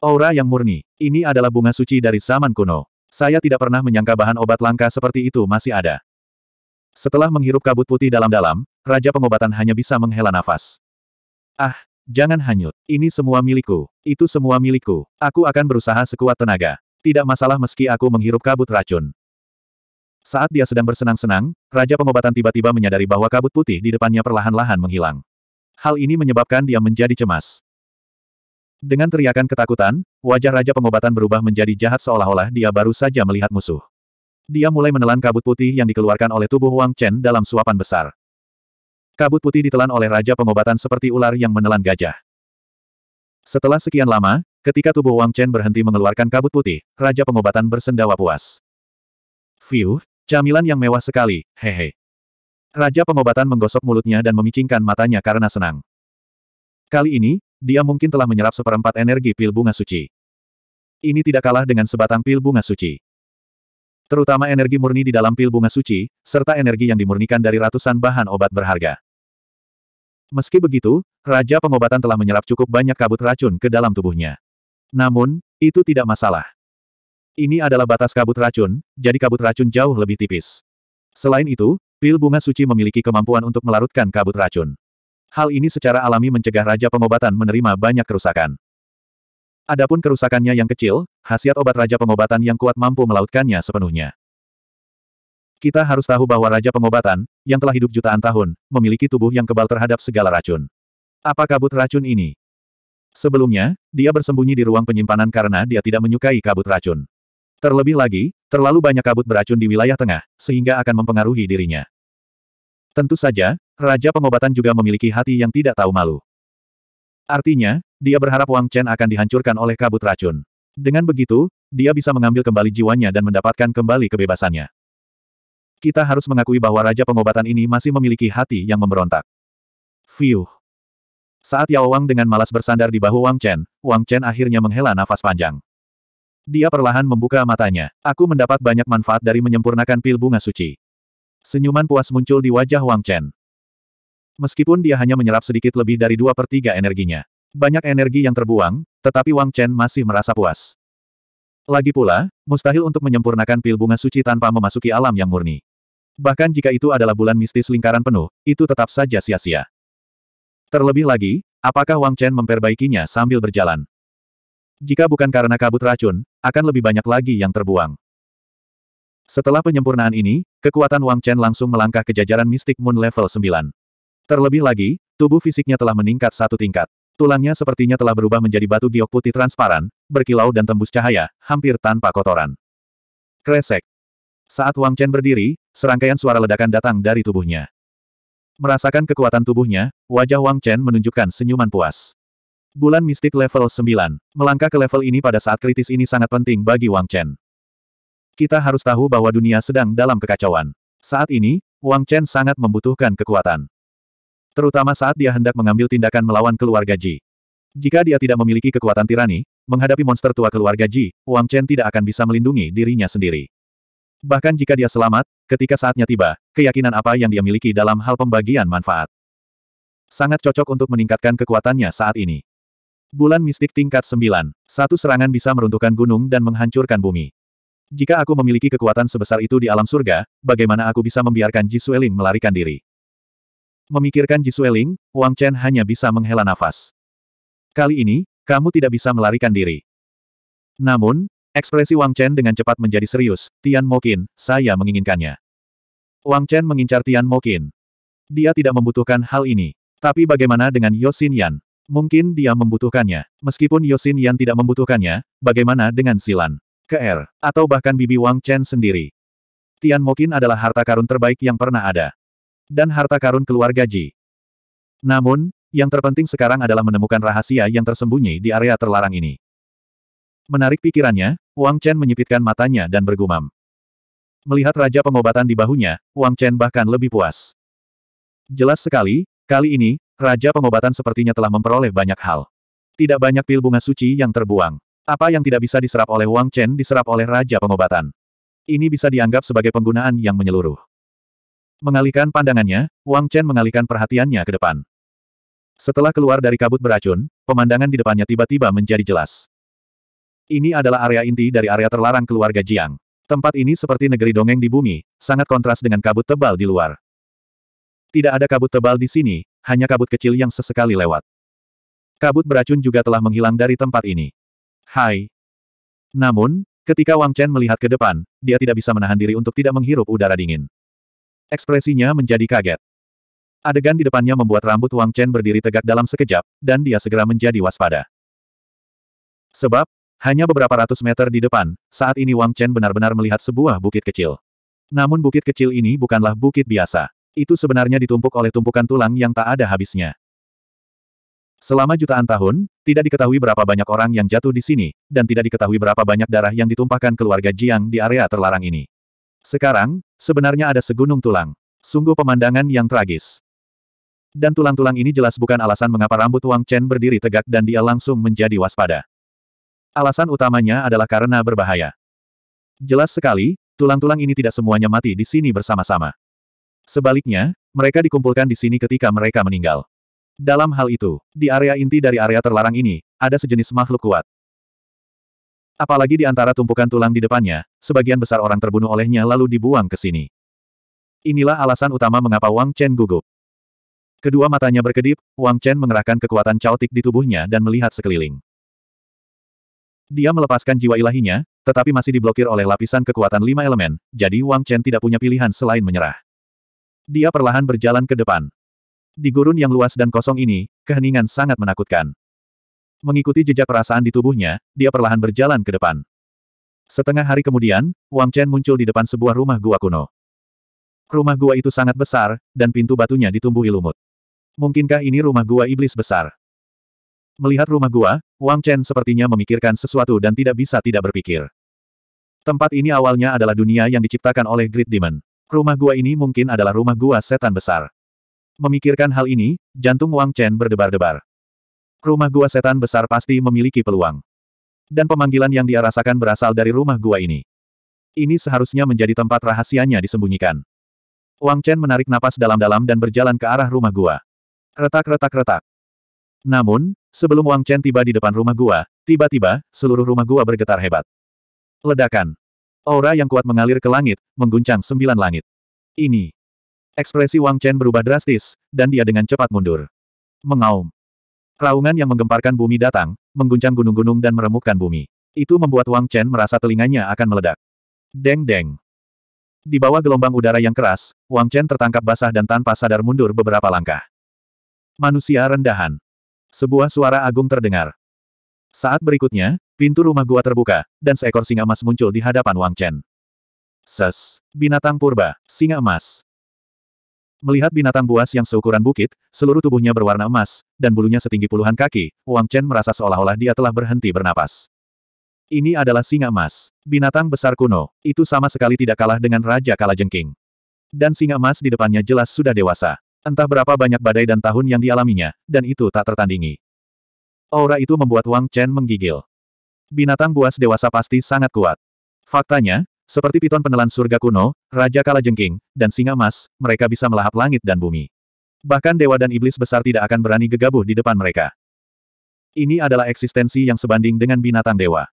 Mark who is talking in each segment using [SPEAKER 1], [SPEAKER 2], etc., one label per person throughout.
[SPEAKER 1] Aura yang murni. Ini adalah bunga suci dari zaman kuno. Saya tidak pernah menyangka bahan obat langka seperti itu masih ada. Setelah menghirup kabut putih dalam-dalam, Raja Pengobatan hanya bisa menghela nafas. Ah, jangan hanyut. Ini semua milikku. Itu semua milikku. Aku akan berusaha sekuat tenaga. Tidak masalah meski aku menghirup kabut racun. Saat dia sedang bersenang-senang, Raja Pengobatan tiba-tiba menyadari bahwa kabut putih di depannya perlahan-lahan menghilang. Hal ini menyebabkan dia menjadi cemas. Dengan teriakan ketakutan, wajah Raja Pengobatan berubah menjadi jahat seolah-olah dia baru saja melihat musuh. Dia mulai menelan kabut putih yang dikeluarkan oleh tubuh Wang Chen dalam suapan besar. Kabut putih ditelan oleh Raja Pengobatan seperti ular yang menelan gajah. Setelah sekian lama, ketika tubuh Wang Chen berhenti mengeluarkan kabut putih, Raja Pengobatan bersendawa puas. Fiuh, camilan yang mewah sekali, hehe. Raja Pengobatan menggosok mulutnya dan memicingkan matanya karena senang. Kali ini, dia mungkin telah menyerap seperempat energi pil bunga suci. Ini tidak kalah dengan sebatang pil bunga suci. Terutama energi murni di dalam pil bunga suci, serta energi yang dimurnikan dari ratusan bahan obat berharga. Meski begitu, Raja Pengobatan telah menyerap cukup banyak kabut racun ke dalam tubuhnya. Namun, itu tidak masalah. Ini adalah batas kabut racun, jadi kabut racun jauh lebih tipis. Selain itu, pil bunga suci memiliki kemampuan untuk melarutkan kabut racun. Hal ini secara alami mencegah Raja Pengobatan menerima banyak kerusakan. Adapun kerusakannya yang kecil, khasiat obat Raja Pengobatan yang kuat mampu melautkannya sepenuhnya. Kita harus tahu bahwa Raja Pengobatan, yang telah hidup jutaan tahun, memiliki tubuh yang kebal terhadap segala racun. Apa kabut racun ini? Sebelumnya, dia bersembunyi di ruang penyimpanan karena dia tidak menyukai kabut racun. Terlebih lagi, terlalu banyak kabut beracun di wilayah tengah, sehingga akan mempengaruhi dirinya. Tentu saja, Raja pengobatan juga memiliki hati yang tidak tahu malu. Artinya, dia berharap Wang Chen akan dihancurkan oleh kabut racun. Dengan begitu, dia bisa mengambil kembali jiwanya dan mendapatkan kembali kebebasannya. Kita harus mengakui bahwa Raja pengobatan ini masih memiliki hati yang memberontak. Fiuh. Saat Yao Wang dengan malas bersandar di bahu Wang Chen, Wang Chen akhirnya menghela nafas panjang. Dia perlahan membuka matanya. Aku mendapat banyak manfaat dari menyempurnakan pil bunga suci. Senyuman puas muncul di wajah Wang Chen meskipun dia hanya menyerap sedikit lebih dari dua per tiga energinya. Banyak energi yang terbuang, tetapi Wang Chen masih merasa puas. Lagi pula, mustahil untuk menyempurnakan pil bunga suci tanpa memasuki alam yang murni. Bahkan jika itu adalah bulan mistis lingkaran penuh, itu tetap saja sia-sia. Terlebih lagi, apakah Wang Chen memperbaikinya sambil berjalan? Jika bukan karena kabut racun, akan lebih banyak lagi yang terbuang. Setelah penyempurnaan ini, kekuatan Wang Chen langsung melangkah ke jajaran mistik Moon level 9. Terlebih lagi, tubuh fisiknya telah meningkat satu tingkat. Tulangnya sepertinya telah berubah menjadi batu giok putih transparan, berkilau dan tembus cahaya, hampir tanpa kotoran. Kresek. Saat Wang Chen berdiri, serangkaian suara ledakan datang dari tubuhnya. Merasakan kekuatan tubuhnya, wajah Wang Chen menunjukkan senyuman puas. Bulan mistik level 9. Melangkah ke level ini pada saat kritis ini sangat penting bagi Wang Chen. Kita harus tahu bahwa dunia sedang dalam kekacauan. Saat ini, Wang Chen sangat membutuhkan kekuatan. Terutama saat dia hendak mengambil tindakan melawan keluarga Ji. Jika dia tidak memiliki kekuatan tirani, menghadapi monster tua keluarga Ji, Wang Chen tidak akan bisa melindungi dirinya sendiri. Bahkan jika dia selamat, ketika saatnya tiba, keyakinan apa yang dia miliki dalam hal pembagian manfaat. Sangat cocok untuk meningkatkan kekuatannya saat ini. Bulan mistik tingkat 9. Satu serangan bisa meruntuhkan gunung dan menghancurkan bumi. Jika aku memiliki kekuatan sebesar itu di alam surga, bagaimana aku bisa membiarkan Ji Sueling melarikan diri? Memikirkan Ji Sueling, Wang Chen hanya bisa menghela nafas. Kali ini, kamu tidak bisa melarikan diri. Namun, ekspresi Wang Chen dengan cepat menjadi serius, Tian Mokin, saya menginginkannya. Wang Chen mengincar Tian Mokin. Dia tidak membutuhkan hal ini. Tapi bagaimana dengan Yosin Yan? Mungkin dia membutuhkannya. Meskipun Yosin Yan tidak membutuhkannya, bagaimana dengan Silan? KR, atau bahkan Bibi Wang Chen sendiri. Tian Mokin adalah harta karun terbaik yang pernah ada dan harta karun keluarga Ji. Namun, yang terpenting sekarang adalah menemukan rahasia yang tersembunyi di area terlarang ini. Menarik pikirannya, Wang Chen menyipitkan matanya dan bergumam. Melihat raja pengobatan di bahunya, Wang Chen bahkan lebih puas. Jelas sekali, kali ini, raja pengobatan sepertinya telah memperoleh banyak hal. Tidak banyak pil bunga suci yang terbuang. Apa yang tidak bisa diserap oleh Wang Chen diserap oleh raja pengobatan. Ini bisa dianggap sebagai penggunaan yang menyeluruh. Mengalihkan pandangannya, Wang Chen mengalihkan perhatiannya ke depan. Setelah keluar dari kabut beracun, pemandangan di depannya tiba-tiba menjadi jelas. Ini adalah area inti dari area terlarang keluarga Jiang. Tempat ini seperti negeri dongeng di bumi, sangat kontras dengan kabut tebal di luar. Tidak ada kabut tebal di sini, hanya kabut kecil yang sesekali lewat. Kabut beracun juga telah menghilang dari tempat ini. Hai. Namun, ketika Wang Chen melihat ke depan, dia tidak bisa menahan diri untuk tidak menghirup udara dingin. Ekspresinya menjadi kaget. Adegan di depannya membuat rambut Wang Chen berdiri tegak dalam sekejap, dan dia segera menjadi waspada. Sebab, hanya beberapa ratus meter di depan, saat ini Wang Chen benar-benar melihat sebuah bukit kecil. Namun bukit kecil ini bukanlah bukit biasa. Itu sebenarnya ditumpuk oleh tumpukan tulang yang tak ada habisnya. Selama jutaan tahun, tidak diketahui berapa banyak orang yang jatuh di sini, dan tidak diketahui berapa banyak darah yang ditumpahkan keluarga Jiang di area terlarang ini. Sekarang, sebenarnya ada segunung tulang. Sungguh pemandangan yang tragis. Dan tulang-tulang ini jelas bukan alasan mengapa rambut Wang Chen berdiri tegak dan dia langsung menjadi waspada. Alasan utamanya adalah karena berbahaya. Jelas sekali, tulang-tulang ini tidak semuanya mati di sini bersama-sama. Sebaliknya, mereka dikumpulkan di sini ketika mereka meninggal. Dalam hal itu, di area inti dari area terlarang ini, ada sejenis makhluk kuat. Apalagi di antara tumpukan tulang di depannya, sebagian besar orang terbunuh olehnya lalu dibuang ke sini. Inilah alasan utama mengapa Wang Chen gugup. Kedua matanya berkedip, Wang Chen mengerahkan kekuatan caotik di tubuhnya dan melihat sekeliling. Dia melepaskan jiwa ilahinya, tetapi masih diblokir oleh lapisan kekuatan lima elemen, jadi Wang Chen tidak punya pilihan selain menyerah. Dia perlahan berjalan ke depan. Di gurun yang luas dan kosong ini, keheningan sangat menakutkan. Mengikuti jejak perasaan di tubuhnya, dia perlahan berjalan ke depan. Setengah hari kemudian, Wang Chen muncul di depan sebuah rumah gua kuno. Rumah gua itu sangat besar, dan pintu batunya ditumbuhi lumut. Mungkinkah ini rumah gua iblis besar? Melihat rumah gua, Wang Chen sepertinya memikirkan sesuatu dan tidak bisa tidak berpikir. Tempat ini awalnya adalah dunia yang diciptakan oleh Great Demon. Rumah gua ini mungkin adalah rumah gua setan besar. Memikirkan hal ini, jantung Wang Chen berdebar-debar. Rumah gua setan besar pasti memiliki peluang. Dan pemanggilan yang dia rasakan berasal dari rumah gua ini. Ini seharusnya menjadi tempat rahasianya disembunyikan. Wang Chen menarik napas dalam-dalam dan berjalan ke arah rumah gua. Retak-retak-retak. Namun, sebelum Wang Chen tiba di depan rumah gua, tiba-tiba, seluruh rumah gua bergetar hebat. Ledakan. Aura yang kuat mengalir ke langit, mengguncang sembilan langit. Ini. Ekspresi Wang Chen berubah drastis, dan dia dengan cepat mundur. Mengaum. Raungan yang menggemparkan bumi datang, mengguncang gunung-gunung dan meremukkan bumi. Itu membuat Wang Chen merasa telinganya akan meledak. Deng-deng. Di bawah gelombang udara yang keras, Wang Chen tertangkap basah dan tanpa sadar mundur beberapa langkah. Manusia rendahan. Sebuah suara agung terdengar. Saat berikutnya, pintu rumah gua terbuka, dan seekor singa emas muncul di hadapan Wang Chen. Ses, binatang purba, singa emas. Melihat binatang buas yang seukuran bukit, seluruh tubuhnya berwarna emas, dan bulunya setinggi puluhan kaki, Wang Chen merasa seolah-olah dia telah berhenti bernapas. Ini adalah singa emas. Binatang besar kuno. Itu sama sekali tidak kalah dengan Raja Kalajengking. Dan singa emas di depannya jelas sudah dewasa. Entah berapa banyak badai dan tahun yang dialaminya, dan itu tak tertandingi. Aura itu membuat Wang Chen menggigil. Binatang buas dewasa pasti sangat kuat. Faktanya, seperti piton penelan surga kuno, Raja jengking, dan Singa Mas, mereka bisa melahap langit dan bumi. Bahkan dewa dan iblis besar tidak akan berani gegabah di depan mereka. Ini adalah eksistensi yang sebanding dengan binatang dewa.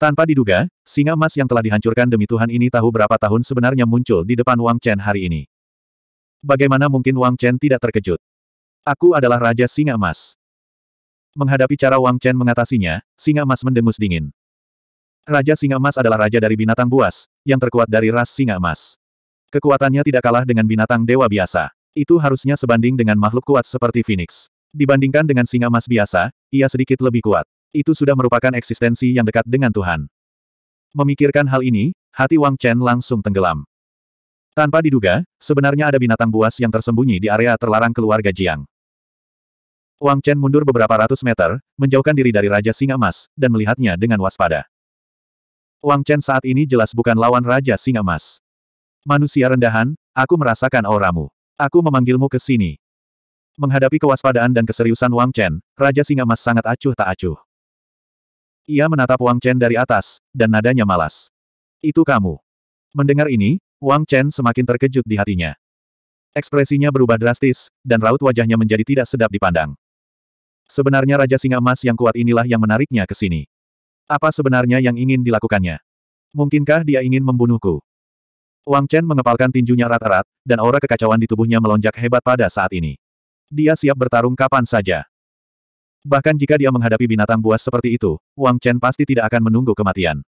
[SPEAKER 1] Tanpa diduga, singa emas yang telah dihancurkan demi Tuhan ini tahu berapa tahun sebenarnya muncul di depan Wang Chen hari ini. Bagaimana mungkin Wang Chen tidak terkejut? Aku adalah Raja Singa Emas. Menghadapi cara Wang Chen mengatasinya, Singa Emas mendengus dingin. Raja Singa Emas adalah raja dari binatang buas, yang terkuat dari ras singa emas. Kekuatannya tidak kalah dengan binatang dewa biasa. Itu harusnya sebanding dengan makhluk kuat seperti Phoenix. Dibandingkan dengan singa emas biasa, ia sedikit lebih kuat. Itu sudah merupakan eksistensi yang dekat dengan Tuhan. Memikirkan hal ini, hati Wang Chen langsung tenggelam. Tanpa diduga, sebenarnya ada binatang buas yang tersembunyi di area terlarang keluarga Jiang. Wang Chen mundur beberapa ratus meter, menjauhkan diri dari Raja Singa Emas, dan melihatnya dengan waspada. Wang Chen saat ini jelas bukan lawan Raja Singa Mas. Manusia rendahan, aku merasakan auramu. Aku memanggilmu ke sini. Menghadapi kewaspadaan dan keseriusan Wang Chen, Raja Singa Mas sangat acuh tak acuh. Ia menatap Wang Chen dari atas, dan nadanya malas. Itu kamu. Mendengar ini, Wang Chen semakin terkejut di hatinya. Ekspresinya berubah drastis, dan raut wajahnya menjadi tidak sedap dipandang. Sebenarnya Raja Singa Emas yang kuat inilah yang menariknya ke sini. Apa sebenarnya yang ingin dilakukannya? Mungkinkah dia ingin membunuhku? Wang Chen mengepalkan tinjunya rata rat dan aura kekacauan di tubuhnya melonjak hebat pada saat ini. Dia siap bertarung kapan saja. Bahkan jika dia menghadapi binatang buas seperti itu, Wang Chen pasti tidak akan menunggu kematian.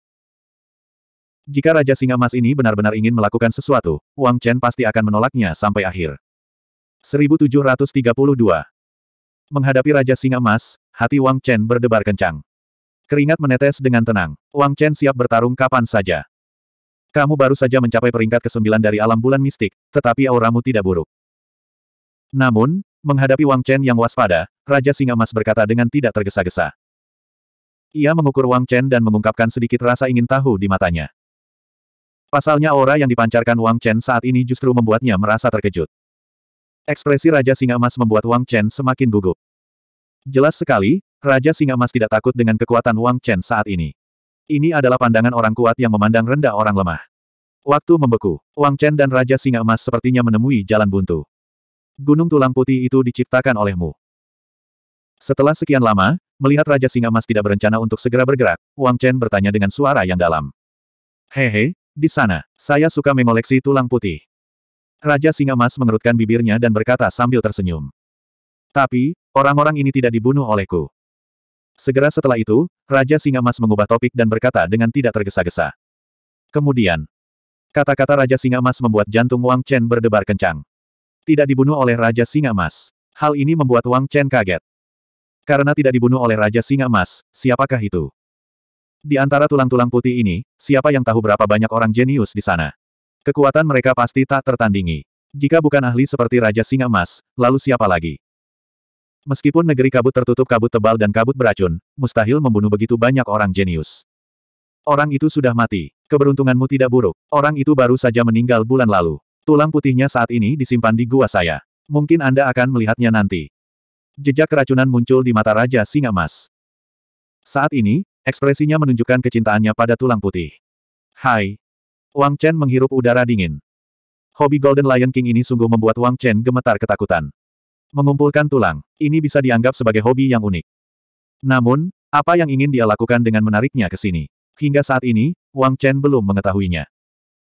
[SPEAKER 1] Jika Raja Singa Mas ini benar-benar ingin melakukan sesuatu, Wang Chen pasti akan menolaknya sampai akhir. 1732 Menghadapi Raja Singa Mas, hati Wang Chen berdebar kencang. Keringat menetes dengan tenang. Wang Chen siap bertarung kapan saja. Kamu baru saja mencapai peringkat ke-9 dari alam bulan mistik, tetapi auramu tidak buruk. Namun, menghadapi Wang Chen yang waspada, Raja Singa Mas berkata dengan tidak tergesa-gesa. Ia mengukur Wang Chen dan mengungkapkan sedikit rasa ingin tahu di matanya. Pasalnya aura yang dipancarkan Wang Chen saat ini justru membuatnya merasa terkejut. Ekspresi Raja Singa Emas membuat Wang Chen semakin gugup. Jelas sekali, Raja Singa Emas tidak takut dengan kekuatan Wang Chen saat ini. Ini adalah pandangan orang kuat yang memandang rendah orang lemah. Waktu membeku, Wang Chen dan Raja Singa Emas sepertinya menemui jalan buntu. Gunung tulang putih itu diciptakan olehmu. Setelah sekian lama, melihat Raja Singa Emas tidak berencana untuk segera bergerak, Wang Chen bertanya dengan suara yang dalam. Hehe, di sana, saya suka mengoleksi tulang putih. Raja Singa Emas mengerutkan bibirnya dan berkata sambil tersenyum. Tapi, orang-orang ini tidak dibunuh olehku. Segera setelah itu, Raja Singa Mas mengubah topik dan berkata dengan tidak tergesa-gesa. Kemudian, kata-kata Raja Singa Mas membuat jantung Wang Chen berdebar kencang. Tidak dibunuh oleh Raja Singa Mas. Hal ini membuat Wang Chen kaget. Karena tidak dibunuh oleh Raja Singa Mas, siapakah itu? Di antara tulang-tulang putih ini, siapa yang tahu berapa banyak orang jenius di sana? Kekuatan mereka pasti tak tertandingi. Jika bukan ahli seperti Raja Singa Mas, lalu siapa lagi? Meskipun negeri kabut tertutup kabut tebal dan kabut beracun, mustahil membunuh begitu banyak orang jenius. Orang itu sudah mati. Keberuntunganmu tidak buruk. Orang itu baru saja meninggal bulan lalu. Tulang putihnya saat ini disimpan di gua saya. Mungkin Anda akan melihatnya nanti. Jejak keracunan muncul di mata Raja Singa Emas. Saat ini, ekspresinya menunjukkan kecintaannya pada tulang putih. Hai. Wang Chen menghirup udara dingin. Hobi Golden Lion King ini sungguh membuat Wang Chen gemetar ketakutan. Mengumpulkan tulang, ini bisa dianggap sebagai hobi yang unik. Namun, apa yang ingin dia lakukan dengan menariknya ke sini? Hingga saat ini, Wang Chen belum mengetahuinya.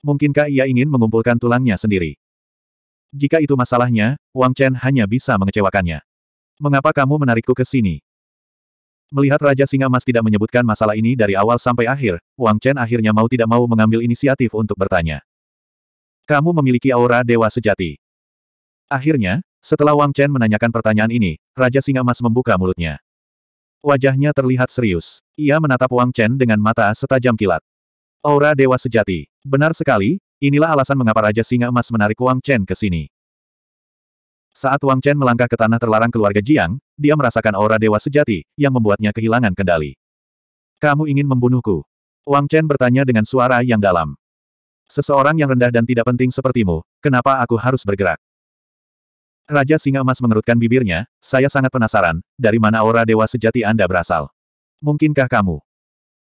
[SPEAKER 1] Mungkinkah ia ingin mengumpulkan tulangnya sendiri? Jika itu masalahnya, Wang Chen hanya bisa mengecewakannya. Mengapa kamu menarikku ke sini? Melihat Raja Singa Mas tidak menyebutkan masalah ini dari awal sampai akhir, Wang Chen akhirnya mau tidak mau mengambil inisiatif untuk bertanya. Kamu memiliki aura dewa sejati. Akhirnya, setelah Wang Chen menanyakan pertanyaan ini, Raja Singa Emas membuka mulutnya. Wajahnya terlihat serius. Ia menatap Wang Chen dengan mata setajam kilat. Aura Dewa Sejati. Benar sekali, inilah alasan mengapa Raja Singa Emas menarik Wang Chen ke sini. Saat Wang Chen melangkah ke tanah terlarang keluarga Jiang, dia merasakan aura Dewa Sejati, yang membuatnya kehilangan kendali. Kamu ingin membunuhku? Wang Chen bertanya dengan suara yang dalam. Seseorang yang rendah dan tidak penting sepertimu, kenapa aku harus bergerak? Raja Singa Emas mengerutkan bibirnya, saya sangat penasaran, dari mana aura dewa sejati Anda berasal? Mungkinkah kamu?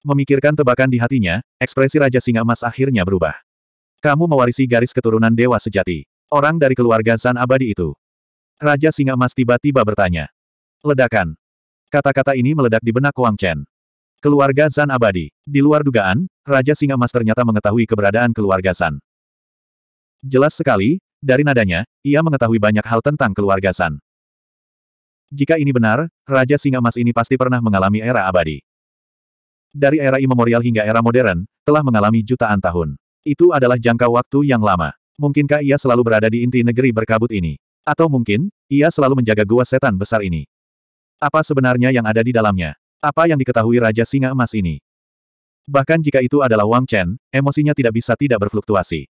[SPEAKER 1] Memikirkan tebakan di hatinya, ekspresi Raja Singa Emas akhirnya berubah. Kamu mewarisi garis keturunan dewa sejati. Orang dari keluarga Zan abadi itu. Raja Singa Emas tiba-tiba bertanya. Ledakan. Kata-kata ini meledak di benak Wang Chen. Keluarga Zan abadi. Di luar dugaan, Raja Singa Emas ternyata mengetahui keberadaan keluarga Zan. Jelas sekali, dari nadanya, ia mengetahui banyak hal tentang keluarga San. Jika ini benar, Raja Singa Emas ini pasti pernah mengalami era abadi. Dari era imemorial hingga era modern, telah mengalami jutaan tahun. Itu adalah jangka waktu yang lama. Mungkinkah ia selalu berada di inti negeri berkabut ini? Atau mungkin, ia selalu menjaga gua setan besar ini? Apa sebenarnya yang ada di dalamnya? Apa yang diketahui Raja Singa Emas ini? Bahkan jika itu adalah Wang Chen, emosinya tidak bisa tidak berfluktuasi.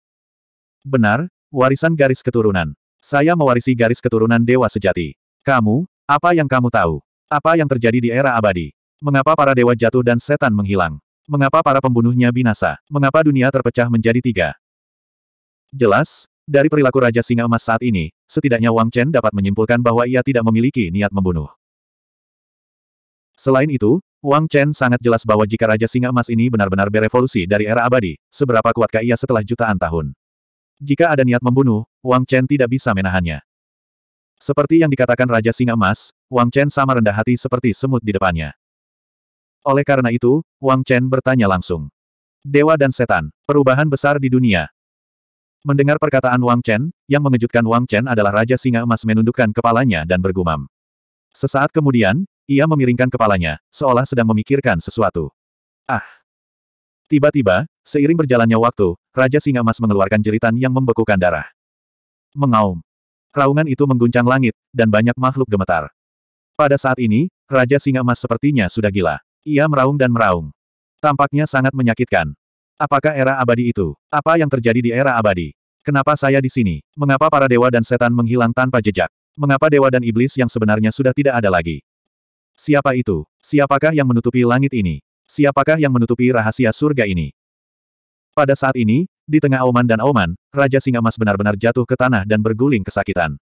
[SPEAKER 1] Benar, Warisan garis keturunan. Saya mewarisi garis keturunan dewa sejati. Kamu, apa yang kamu tahu? Apa yang terjadi di era abadi? Mengapa para dewa jatuh dan setan menghilang? Mengapa para pembunuhnya binasa? Mengapa dunia terpecah menjadi tiga? Jelas, dari perilaku Raja Singa Emas saat ini, setidaknya Wang Chen dapat menyimpulkan bahwa ia tidak memiliki niat membunuh. Selain itu, Wang Chen sangat jelas bahwa jika Raja Singa Emas ini benar-benar berevolusi dari era abadi, seberapa kuatkah ia setelah jutaan tahun? Jika ada niat membunuh, Wang Chen tidak bisa menahannya. Seperti yang dikatakan Raja Singa Emas, Wang Chen sama rendah hati seperti semut di depannya. Oleh karena itu, Wang Chen bertanya langsung. Dewa dan setan, perubahan besar di dunia. Mendengar perkataan Wang Chen, yang mengejutkan Wang Chen adalah Raja Singa Emas menundukkan kepalanya dan bergumam. Sesaat kemudian, ia memiringkan kepalanya, seolah sedang memikirkan sesuatu. Ah! Tiba-tiba, Seiring berjalannya waktu, Raja Singa Mas mengeluarkan jeritan yang membekukan darah. Mengaum. Raungan itu mengguncang langit, dan banyak makhluk gemetar. Pada saat ini, Raja Singa Mas sepertinya sudah gila. Ia meraung dan meraung. Tampaknya sangat menyakitkan. Apakah era abadi itu? Apa yang terjadi di era abadi? Kenapa saya di sini? Mengapa para dewa dan setan menghilang tanpa jejak? Mengapa dewa dan iblis yang sebenarnya sudah tidak ada lagi? Siapa itu? Siapakah yang menutupi langit ini? Siapakah yang menutupi rahasia surga ini? Pada saat ini, di tengah Auman dan Auman, Raja Singa Emas benar-benar jatuh ke tanah dan berguling kesakitan.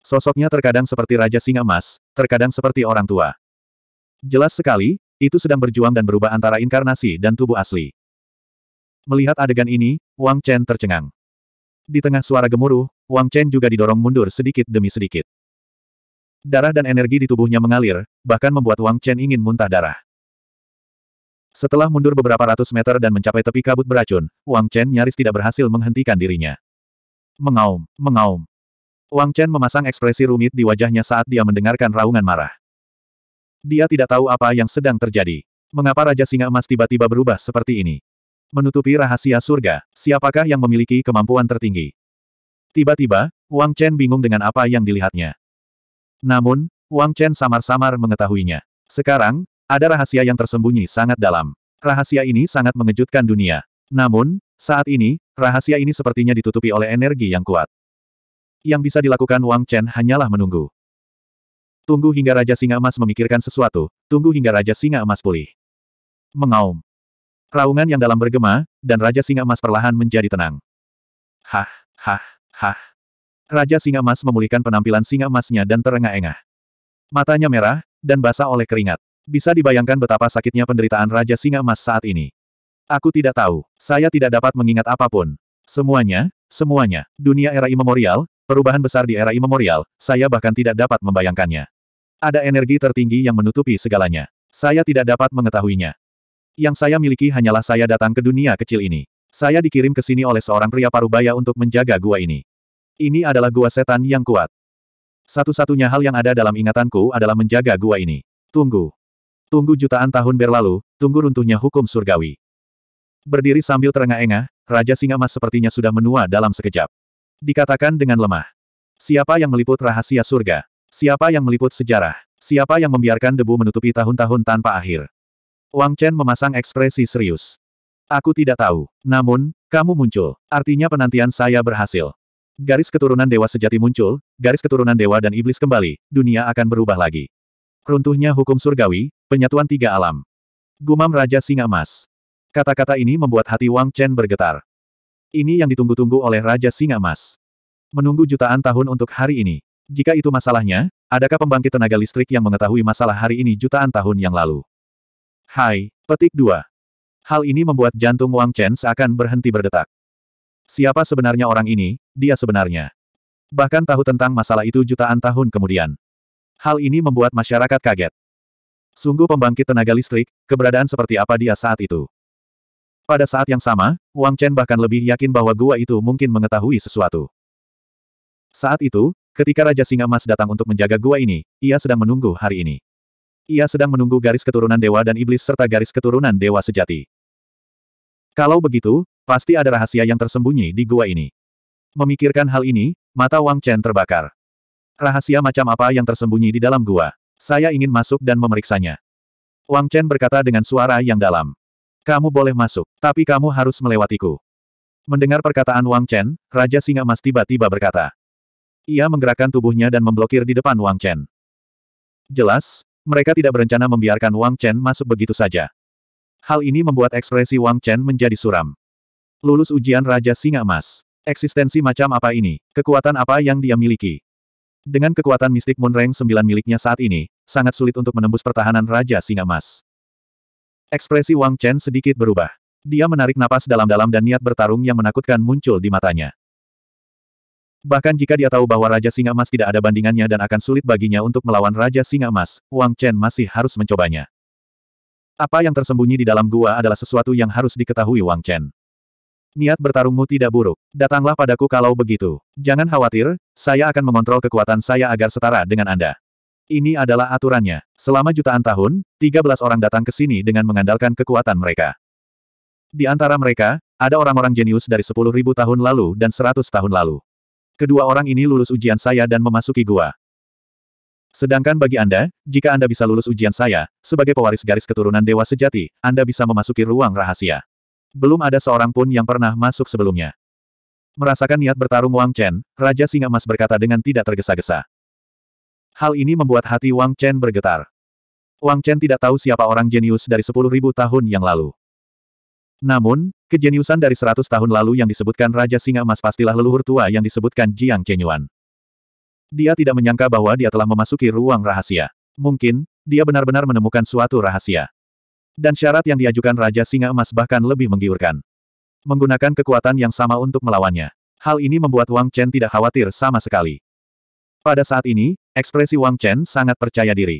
[SPEAKER 1] Sosoknya terkadang seperti Raja Singa Emas, terkadang seperti orang tua. Jelas sekali, itu sedang berjuang dan berubah antara inkarnasi dan tubuh asli. Melihat adegan ini, Wang Chen tercengang. Di tengah suara gemuruh, Wang Chen juga didorong mundur sedikit demi sedikit. Darah dan energi di tubuhnya mengalir, bahkan membuat Wang Chen ingin muntah darah. Setelah mundur beberapa ratus meter dan mencapai tepi kabut beracun, Wang Chen nyaris tidak berhasil menghentikan dirinya. Mengaum, mengaum. Wang Chen memasang ekspresi rumit di wajahnya saat dia mendengarkan raungan marah. Dia tidak tahu apa yang sedang terjadi. Mengapa Raja Singa Emas tiba-tiba berubah seperti ini? Menutupi rahasia surga, siapakah yang memiliki kemampuan tertinggi? Tiba-tiba, Wang Chen bingung dengan apa yang dilihatnya. Namun, Wang Chen samar-samar mengetahuinya. Sekarang, ada rahasia yang tersembunyi sangat dalam. Rahasia ini sangat mengejutkan dunia. Namun, saat ini, rahasia ini sepertinya ditutupi oleh energi yang kuat. Yang bisa dilakukan Wang Chen hanyalah menunggu. Tunggu hingga Raja Singa Emas memikirkan sesuatu, tunggu hingga Raja Singa Emas pulih. Mengaum. Raungan yang dalam bergema, dan Raja Singa Emas perlahan menjadi tenang. Hah, hah, hah. Raja Singa Emas memulihkan penampilan singa emasnya dan terengah-engah. Matanya merah, dan basah oleh keringat. Bisa dibayangkan betapa sakitnya penderitaan Raja Singa Emas saat ini. Aku tidak tahu. Saya tidak dapat mengingat apapun. Semuanya, semuanya. Dunia era imemorial, perubahan besar di era imemorial, saya bahkan tidak dapat membayangkannya. Ada energi tertinggi yang menutupi segalanya. Saya tidak dapat mengetahuinya. Yang saya miliki hanyalah saya datang ke dunia kecil ini. Saya dikirim ke sini oleh seorang pria parubaya untuk menjaga gua ini. Ini adalah gua setan yang kuat. Satu-satunya hal yang ada dalam ingatanku adalah menjaga gua ini. Tunggu, Tunggu jutaan tahun berlalu, tunggu runtuhnya hukum surgawi. Berdiri sambil terengah-engah, Raja Singa Mas sepertinya sudah menua dalam sekejap. Dikatakan dengan lemah. Siapa yang meliput rahasia surga? Siapa yang meliput sejarah? Siapa yang membiarkan debu menutupi tahun-tahun tanpa akhir? Wang Chen memasang ekspresi serius. Aku tidak tahu. Namun, kamu muncul. Artinya penantian saya berhasil. Garis keturunan dewa sejati muncul, garis keturunan dewa dan iblis kembali, dunia akan berubah lagi. Runtuhnya hukum surgawi, penyatuan tiga alam. Gumam Raja Singa Emas. Kata-kata ini membuat hati Wang Chen bergetar. Ini yang ditunggu-tunggu oleh Raja Singa Emas. Menunggu jutaan tahun untuk hari ini. Jika itu masalahnya, adakah pembangkit tenaga listrik yang mengetahui masalah hari ini jutaan tahun yang lalu? Hai, petik 2. Hal ini membuat jantung Wang Chen seakan berhenti berdetak. Siapa sebenarnya orang ini, dia sebenarnya. Bahkan tahu tentang masalah itu jutaan tahun kemudian. Hal ini membuat masyarakat kaget. Sungguh pembangkit tenaga listrik, keberadaan seperti apa dia saat itu. Pada saat yang sama, Wang Chen bahkan lebih yakin bahwa gua itu mungkin mengetahui sesuatu. Saat itu, ketika Raja Singa Mas datang untuk menjaga gua ini, ia sedang menunggu hari ini. Ia sedang menunggu garis keturunan dewa dan iblis serta garis keturunan dewa sejati. Kalau begitu, pasti ada rahasia yang tersembunyi di gua ini. Memikirkan hal ini, mata Wang Chen terbakar. Rahasia macam apa yang tersembunyi di dalam gua? Saya ingin masuk dan memeriksanya. Wang Chen berkata dengan suara yang dalam. Kamu boleh masuk, tapi kamu harus melewatiku. Mendengar perkataan Wang Chen, Raja Singa Mas tiba-tiba berkata. Ia menggerakkan tubuhnya dan memblokir di depan Wang Chen. Jelas, mereka tidak berencana membiarkan Wang Chen masuk begitu saja. Hal ini membuat ekspresi Wang Chen menjadi suram. Lulus ujian Raja Singa Emas. Eksistensi macam apa ini? Kekuatan apa yang dia miliki? Dengan kekuatan mistik Moon Rank 9 miliknya saat ini, sangat sulit untuk menembus pertahanan Raja Singa Mas. Ekspresi Wang Chen sedikit berubah. Dia menarik napas dalam-dalam dan niat bertarung yang menakutkan muncul di matanya. Bahkan jika dia tahu bahwa Raja Singa Emas tidak ada bandingannya dan akan sulit baginya untuk melawan Raja Singa Emas, Wang Chen masih harus mencobanya. Apa yang tersembunyi di dalam gua adalah sesuatu yang harus diketahui Wang Chen. Niat bertarungmu tidak buruk. Datanglah padaku kalau begitu. Jangan khawatir, saya akan mengontrol kekuatan saya agar setara dengan Anda. Ini adalah aturannya. Selama jutaan tahun, 13 orang datang ke sini dengan mengandalkan kekuatan mereka. Di antara mereka, ada orang-orang jenius dari 10.000 tahun lalu dan 100 tahun lalu. Kedua orang ini lulus ujian saya dan memasuki gua. Sedangkan bagi Anda, jika Anda bisa lulus ujian saya, sebagai pewaris garis keturunan dewa sejati, Anda bisa memasuki ruang rahasia. Belum ada seorang pun yang pernah masuk sebelumnya. Merasakan niat bertarung Wang Chen, Raja Singa Emas berkata dengan tidak tergesa-gesa. Hal ini membuat hati Wang Chen bergetar. Wang Chen tidak tahu siapa orang jenius dari sepuluh ribu tahun yang lalu. Namun, kejeniusan dari seratus tahun lalu yang disebutkan Raja Singa Emas pastilah leluhur tua yang disebutkan Jiang Chenyuan. Dia tidak menyangka bahwa dia telah memasuki ruang rahasia. Mungkin, dia benar-benar menemukan suatu rahasia. Dan syarat yang diajukan Raja Singa Emas bahkan lebih menggiurkan. Menggunakan kekuatan yang sama untuk melawannya. Hal ini membuat Wang Chen tidak khawatir sama sekali. Pada saat ini, ekspresi Wang Chen sangat percaya diri.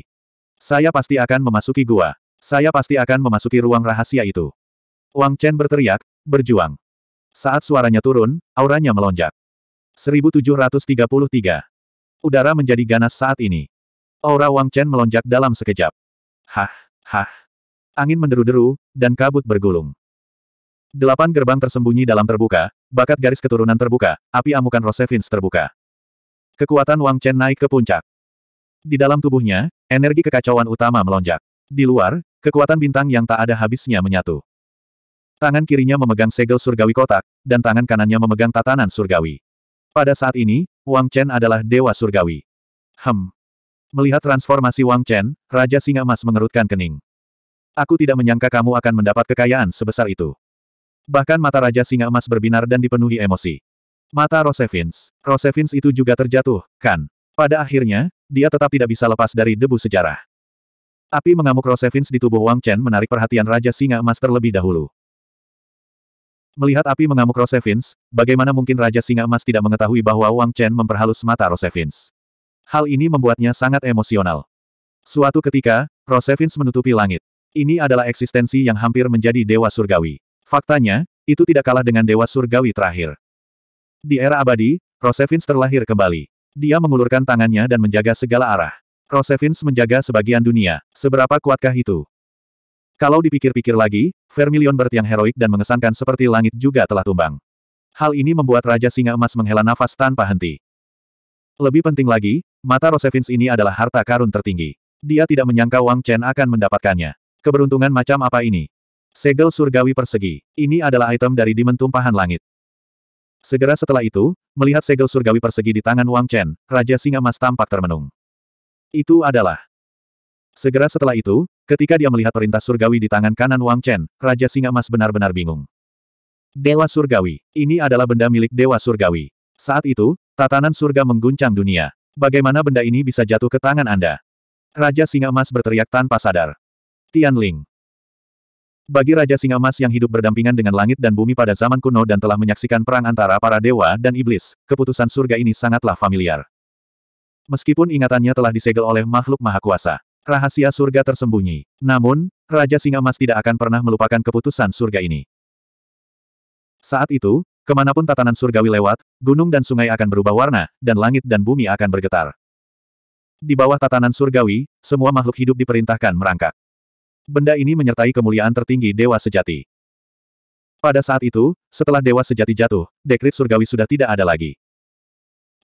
[SPEAKER 1] Saya pasti akan memasuki gua. Saya pasti akan memasuki ruang rahasia itu. Wang Chen berteriak, berjuang. Saat suaranya turun, auranya melonjak. 1733. Udara menjadi ganas saat ini. Aura Wang Chen melonjak dalam sekejap. Hah, hah angin menderu-deru, dan kabut bergulung. Delapan gerbang tersembunyi dalam terbuka, bakat garis keturunan terbuka, api amukan Rosevins terbuka. Kekuatan Wang Chen naik ke puncak. Di dalam tubuhnya, energi kekacauan utama melonjak. Di luar, kekuatan bintang yang tak ada habisnya menyatu. Tangan kirinya memegang segel surgawi kotak, dan tangan kanannya memegang tatanan surgawi. Pada saat ini, Wang Chen adalah dewa surgawi. Hem. Melihat transformasi Wang Chen, Raja Singa Emas mengerutkan kening. Aku tidak menyangka kamu akan mendapat kekayaan sebesar itu. Bahkan mata Raja Singa Emas berbinar dan dipenuhi emosi. Mata Rosevins. Rosevins itu juga terjatuh, kan? Pada akhirnya, dia tetap tidak bisa lepas dari debu sejarah. Api mengamuk Rosevins di tubuh Wang Chen menarik perhatian Raja Singa Emas terlebih dahulu. Melihat api mengamuk Rosevins, bagaimana mungkin Raja Singa Emas tidak mengetahui bahwa Wang Chen memperhalus mata Rosevins. Hal ini membuatnya sangat emosional. Suatu ketika, Rosevins menutupi langit. Ini adalah eksistensi yang hampir menjadi dewa surgawi. Faktanya, itu tidak kalah dengan dewa surgawi terakhir. Di era abadi, Rosevins terlahir kembali. Dia mengulurkan tangannya dan menjaga segala arah. Rosevins menjaga sebagian dunia. Seberapa kuatkah itu? Kalau dipikir-pikir lagi, Vermilion bertiang heroik dan mengesankan seperti langit juga telah tumbang. Hal ini membuat Raja Singa Emas menghela nafas tanpa henti. Lebih penting lagi, mata Rosevins ini adalah harta karun tertinggi. Dia tidak menyangka Wang Chen akan mendapatkannya. Keberuntungan macam apa ini? Segel surgawi persegi. Ini adalah item dari dimen tumpahan langit. Segera setelah itu, melihat segel surgawi persegi di tangan Wang Chen, Raja Singa Mas tampak termenung. Itu adalah. Segera setelah itu, ketika dia melihat perintah surgawi di tangan kanan Wang Chen, Raja Singa Mas benar-benar bingung. Dewa Surgawi. Ini adalah benda milik Dewa Surgawi. Saat itu, tatanan surga mengguncang dunia. Bagaimana benda ini bisa jatuh ke tangan Anda? Raja Singa Emas berteriak tanpa sadar. Tianling. Bagi Raja Singa Mas yang hidup berdampingan dengan langit dan bumi pada zaman kuno dan telah menyaksikan perang antara para dewa dan iblis, keputusan surga ini sangatlah familiar. Meskipun ingatannya telah disegel oleh makhluk maha kuasa, rahasia surga tersembunyi. Namun, Raja Singa Mas tidak akan pernah melupakan keputusan surga ini. Saat itu, kemanapun tatanan surgawi lewat, gunung dan sungai akan berubah warna, dan langit dan bumi akan bergetar. Di bawah tatanan surgawi, semua makhluk hidup diperintahkan merangkak. Benda ini menyertai kemuliaan tertinggi Dewa Sejati. Pada saat itu, setelah Dewa Sejati jatuh, dekrit surgawi sudah tidak ada lagi.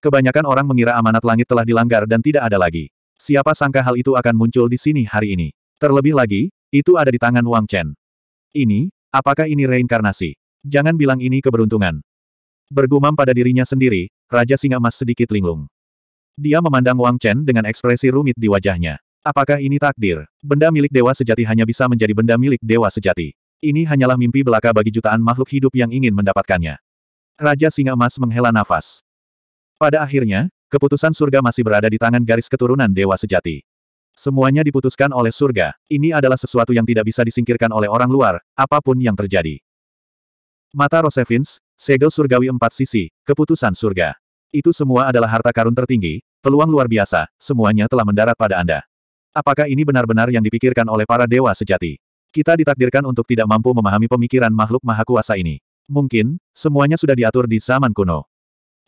[SPEAKER 1] Kebanyakan orang mengira amanat langit telah dilanggar dan tidak ada lagi. Siapa sangka hal itu akan muncul di sini hari ini. Terlebih lagi, itu ada di tangan Wang Chen. Ini, apakah ini reinkarnasi? Jangan bilang ini keberuntungan. Bergumam pada dirinya sendiri, Raja Singa Mas sedikit linglung. Dia memandang Wang Chen dengan ekspresi rumit di wajahnya. Apakah ini takdir? Benda milik dewa sejati hanya bisa menjadi benda milik dewa sejati. Ini hanyalah mimpi belaka bagi jutaan makhluk hidup yang ingin mendapatkannya. Raja Singa Emas menghela nafas. Pada akhirnya, keputusan surga masih berada di tangan garis keturunan dewa sejati. Semuanya diputuskan oleh surga. Ini adalah sesuatu yang tidak bisa disingkirkan oleh orang luar, apapun yang terjadi. Mata Rosevins, segel surgawi empat sisi, keputusan surga. Itu semua adalah harta karun tertinggi, peluang luar biasa, semuanya telah mendarat pada Anda. Apakah ini benar-benar yang dipikirkan oleh para dewa sejati? Kita ditakdirkan untuk tidak mampu memahami pemikiran makhluk maha kuasa ini. Mungkin, semuanya sudah diatur di zaman kuno.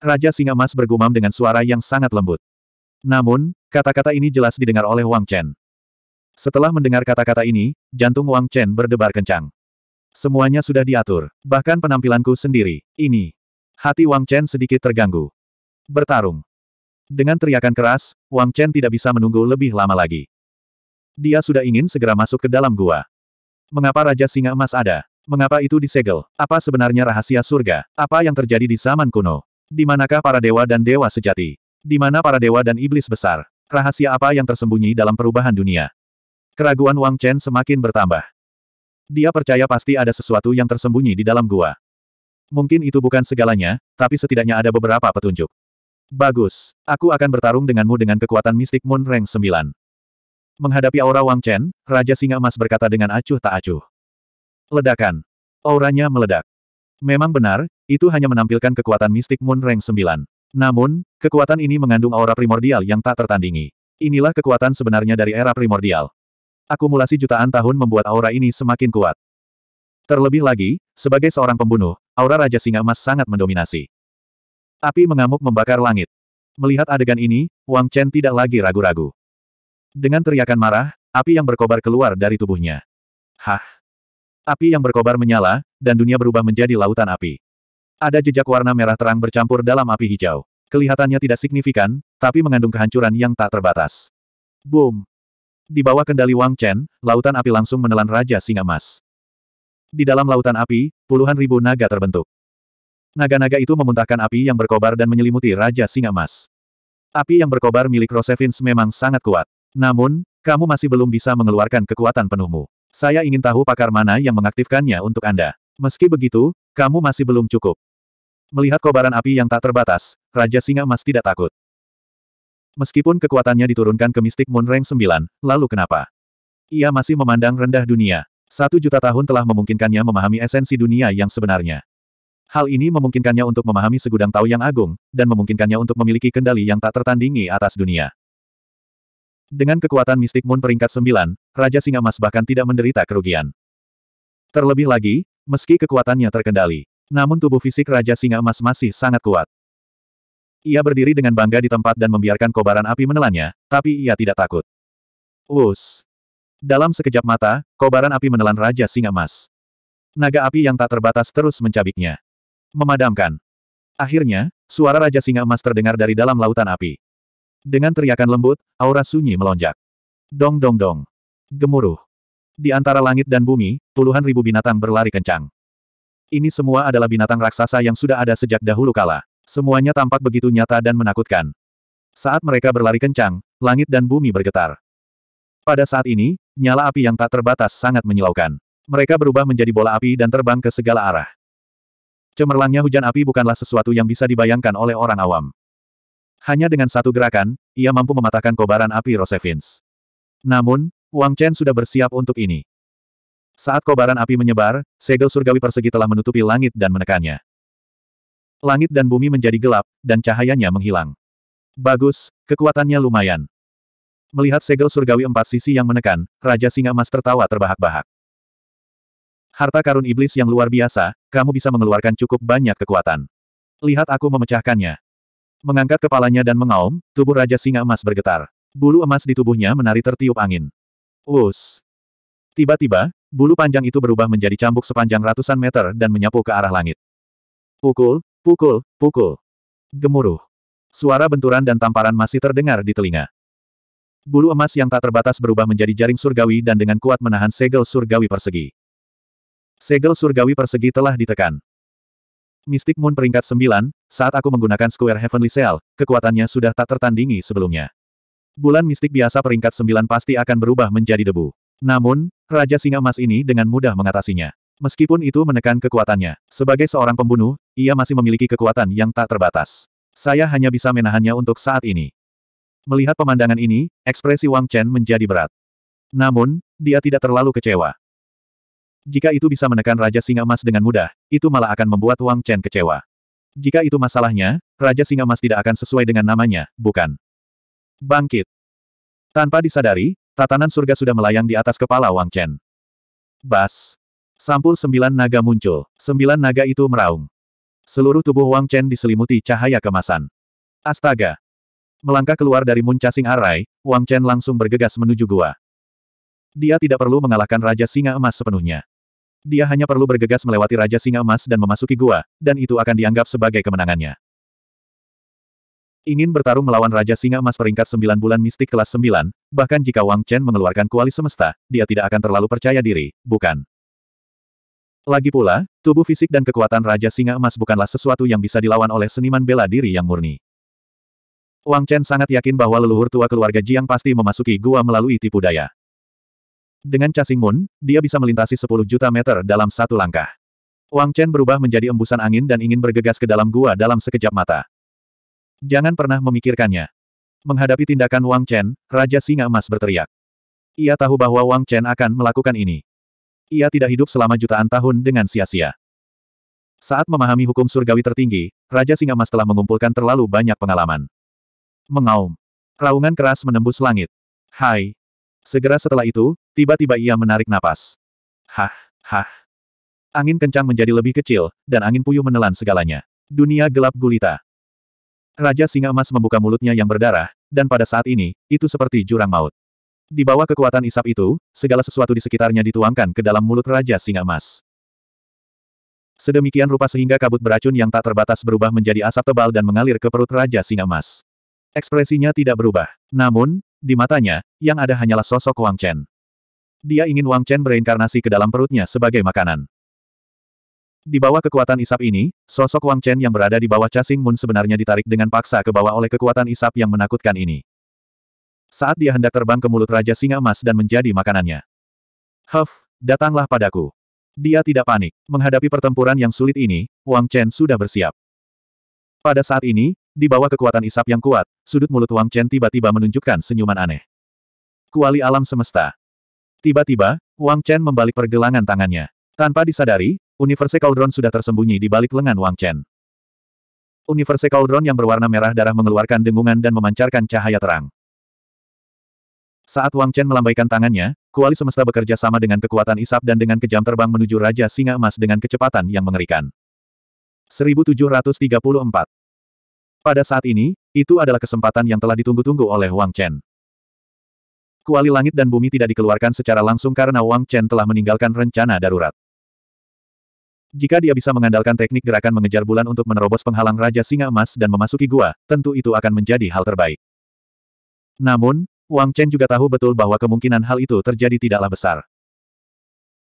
[SPEAKER 1] Raja Singa Mas bergumam dengan suara yang sangat lembut. Namun, kata-kata ini jelas didengar oleh Wang Chen. Setelah mendengar kata-kata ini, jantung Wang Chen berdebar kencang. Semuanya sudah diatur, bahkan penampilanku sendiri. Ini. Hati Wang Chen sedikit terganggu. Bertarung. Dengan teriakan keras, Wang Chen tidak bisa menunggu lebih lama lagi. Dia sudah ingin segera masuk ke dalam gua. Mengapa Raja Singa Emas ada? Mengapa itu disegel? Apa sebenarnya rahasia surga? Apa yang terjadi di zaman kuno? Di manakah para dewa dan dewa sejati? Di mana para dewa dan iblis besar? Rahasia apa yang tersembunyi dalam perubahan dunia? Keraguan Wang Chen semakin bertambah. Dia percaya pasti ada sesuatu yang tersembunyi di dalam gua. Mungkin itu bukan segalanya, tapi setidaknya ada beberapa petunjuk. Bagus. Aku akan bertarung denganmu dengan kekuatan mistik Moon Rank 9. Menghadapi aura Wang Chen, Raja Singa Emas berkata dengan acuh tak acuh. Ledakan. Auranya meledak. Memang benar, itu hanya menampilkan kekuatan mistik Moon Rank 9. Namun, kekuatan ini mengandung aura primordial yang tak tertandingi. Inilah kekuatan sebenarnya dari era primordial. Akumulasi jutaan tahun membuat aura ini semakin kuat. Terlebih lagi, sebagai seorang pembunuh, aura Raja Singa Emas sangat mendominasi. Api mengamuk membakar langit. Melihat adegan ini, Wang Chen tidak lagi ragu-ragu. Dengan teriakan marah, api yang berkobar keluar dari tubuhnya. Hah! Api yang berkobar menyala, dan dunia berubah menjadi lautan api. Ada jejak warna merah terang bercampur dalam api hijau. Kelihatannya tidak signifikan, tapi mengandung kehancuran yang tak terbatas. Boom! Di bawah kendali Wang Chen, lautan api langsung menelan Raja Singa Mas. Di dalam lautan api, puluhan ribu naga terbentuk. Naga-naga itu memuntahkan api yang berkobar dan menyelimuti Raja Singa Mas. Api yang berkobar milik Rosevins memang sangat kuat. Namun, kamu masih belum bisa mengeluarkan kekuatan penuhmu. Saya ingin tahu pakar mana yang mengaktifkannya untuk Anda. Meski begitu, kamu masih belum cukup. Melihat kobaran api yang tak terbatas, Raja Singa Emas tidak takut. Meskipun kekuatannya diturunkan ke mistik Moon Rank 9, lalu kenapa? Ia masih memandang rendah dunia. Satu juta tahun telah memungkinkannya memahami esensi dunia yang sebenarnya. Hal ini memungkinkannya untuk memahami segudang tahu yang agung, dan memungkinkannya untuk memiliki kendali yang tak tertandingi atas dunia. Dengan kekuatan mistik Moon peringkat 9, Raja Singa Mas bahkan tidak menderita kerugian. Terlebih lagi, meski kekuatannya terkendali, namun tubuh fisik Raja Singa Emas masih sangat kuat. Ia berdiri dengan bangga di tempat dan membiarkan kobaran api menelannya, tapi ia tidak takut. Wus! Dalam sekejap mata, kobaran api menelan Raja Singa Emas. Naga api yang tak terbatas terus mencabiknya. Memadamkan. Akhirnya, suara Raja Singa Emas terdengar dari dalam lautan api. Dengan teriakan lembut, aura sunyi melonjak. Dong dong dong. Gemuruh. Di antara langit dan bumi, puluhan ribu binatang berlari kencang. Ini semua adalah binatang raksasa yang sudah ada sejak dahulu kala. Semuanya tampak begitu nyata dan menakutkan. Saat mereka berlari kencang, langit dan bumi bergetar. Pada saat ini, nyala api yang tak terbatas sangat menyilaukan. Mereka berubah menjadi bola api dan terbang ke segala arah. Cemerlangnya hujan api bukanlah sesuatu yang bisa dibayangkan oleh orang awam. Hanya dengan satu gerakan, ia mampu mematahkan kobaran api Rosevins. Namun, Wang Chen sudah bersiap untuk ini. Saat kobaran api menyebar, segel surgawi persegi telah menutupi langit dan menekannya. Langit dan bumi menjadi gelap, dan cahayanya menghilang. Bagus, kekuatannya lumayan. Melihat segel surgawi empat sisi yang menekan, Raja Singa Emas tertawa terbahak-bahak. Harta karun iblis yang luar biasa, kamu bisa mengeluarkan cukup banyak kekuatan. Lihat aku memecahkannya. Mengangkat kepalanya dan mengaum, tubuh Raja Singa Emas bergetar. Bulu emas di tubuhnya menari tertiup angin. Us. Tiba-tiba, bulu panjang itu berubah menjadi cambuk sepanjang ratusan meter dan menyapu ke arah langit. Pukul, pukul, pukul. Gemuruh. Suara benturan dan tamparan masih terdengar di telinga. Bulu emas yang tak terbatas berubah menjadi jaring surgawi dan dengan kuat menahan segel surgawi persegi. Segel surgawi persegi telah ditekan. Mystic Moon peringkat 9, saat aku menggunakan Square Heavenly Seal, kekuatannya sudah tak tertandingi sebelumnya. Bulan mistik biasa peringkat 9 pasti akan berubah menjadi debu. Namun, Raja Singa Emas ini dengan mudah mengatasinya. Meskipun itu menekan kekuatannya, sebagai seorang pembunuh, ia masih memiliki kekuatan yang tak terbatas. Saya hanya bisa menahannya untuk saat ini. Melihat pemandangan ini, ekspresi Wang Chen menjadi berat. Namun, dia tidak terlalu kecewa. Jika itu bisa menekan Raja Singa Emas dengan mudah, itu malah akan membuat Wang Chen kecewa. Jika itu masalahnya, Raja Singa Emas tidak akan sesuai dengan namanya, bukan? Bangkit. Tanpa disadari, tatanan surga sudah melayang di atas kepala Wang Chen. Bas. Sampul sembilan naga muncul. Sembilan naga itu meraung. Seluruh tubuh Wang Chen diselimuti cahaya kemasan. Astaga. Melangkah keluar dari muncasing arai, Wang Chen langsung bergegas menuju gua. Dia tidak perlu mengalahkan Raja Singa Emas sepenuhnya. Dia hanya perlu bergegas melewati Raja Singa Emas dan memasuki gua, dan itu akan dianggap sebagai kemenangannya. Ingin bertarung melawan Raja Singa Emas peringkat 9 bulan mistik kelas 9, bahkan jika Wang Chen mengeluarkan kuali semesta, dia tidak akan terlalu percaya diri, bukan? Lagi pula, tubuh fisik dan kekuatan Raja Singa Emas bukanlah sesuatu yang bisa dilawan oleh seniman bela diri yang murni. Wang Chen sangat yakin bahwa leluhur tua keluarga Jiang pasti memasuki gua melalui tipu daya. Dengan casing Moon, dia bisa melintasi 10 juta meter dalam satu langkah. Wang Chen berubah menjadi embusan angin dan ingin bergegas ke dalam gua dalam sekejap mata. Jangan pernah memikirkannya. Menghadapi tindakan Wang Chen, Raja Singa Emas berteriak. Ia tahu bahwa Wang Chen akan melakukan ini. Ia tidak hidup selama jutaan tahun dengan sia-sia. Saat memahami hukum surgawi tertinggi, Raja Singa Emas telah mengumpulkan terlalu banyak pengalaman. Mengaum. Raungan keras menembus langit. Hai, Segera setelah itu, tiba-tiba ia menarik napas. Hah, hah. Angin kencang menjadi lebih kecil, dan angin puyuh menelan segalanya. Dunia gelap gulita. Raja Singa Emas membuka mulutnya yang berdarah, dan pada saat ini, itu seperti jurang maut. Di bawah kekuatan isap itu, segala sesuatu di sekitarnya dituangkan ke dalam mulut Raja Singa Emas. Sedemikian rupa sehingga kabut beracun yang tak terbatas berubah menjadi asap tebal dan mengalir ke perut Raja Singa Emas. Ekspresinya tidak berubah. Namun, di matanya, yang ada hanyalah sosok Wang Chen. Dia ingin Wang Chen bereinkarnasi ke dalam perutnya sebagai makanan. Di bawah kekuatan isap ini, sosok Wang Chen yang berada di bawah casing Moon sebenarnya ditarik dengan paksa ke bawah oleh kekuatan isap yang menakutkan ini. Saat dia hendak terbang ke mulut Raja Singa Emas dan menjadi makanannya. Huff, datanglah padaku. Dia tidak panik. Menghadapi pertempuran yang sulit ini, Wang Chen sudah bersiap. Pada saat ini, di bawah kekuatan isap yang kuat, sudut mulut Wang Chen tiba-tiba menunjukkan senyuman aneh. Kuali alam semesta. Tiba-tiba, Wang Chen membalik pergelangan tangannya. Tanpa disadari, Universe Cauldron sudah tersembunyi di balik lengan Wang Chen. Universe Cauldron yang berwarna merah darah mengeluarkan dengungan dan memancarkan cahaya terang. Saat Wang Chen melambaikan tangannya, kuali semesta bekerja sama dengan kekuatan isap dan dengan kejam terbang menuju Raja Singa Emas dengan kecepatan yang mengerikan. 1734 pada saat ini, itu adalah kesempatan yang telah ditunggu-tunggu oleh Wang Chen. Kuali langit dan bumi tidak dikeluarkan secara langsung karena Wang Chen telah meninggalkan rencana darurat. Jika dia bisa mengandalkan teknik gerakan mengejar bulan untuk menerobos penghalang Raja Singa Emas dan memasuki gua, tentu itu akan menjadi hal terbaik. Namun, Wang Chen juga tahu betul bahwa kemungkinan hal itu terjadi tidaklah besar.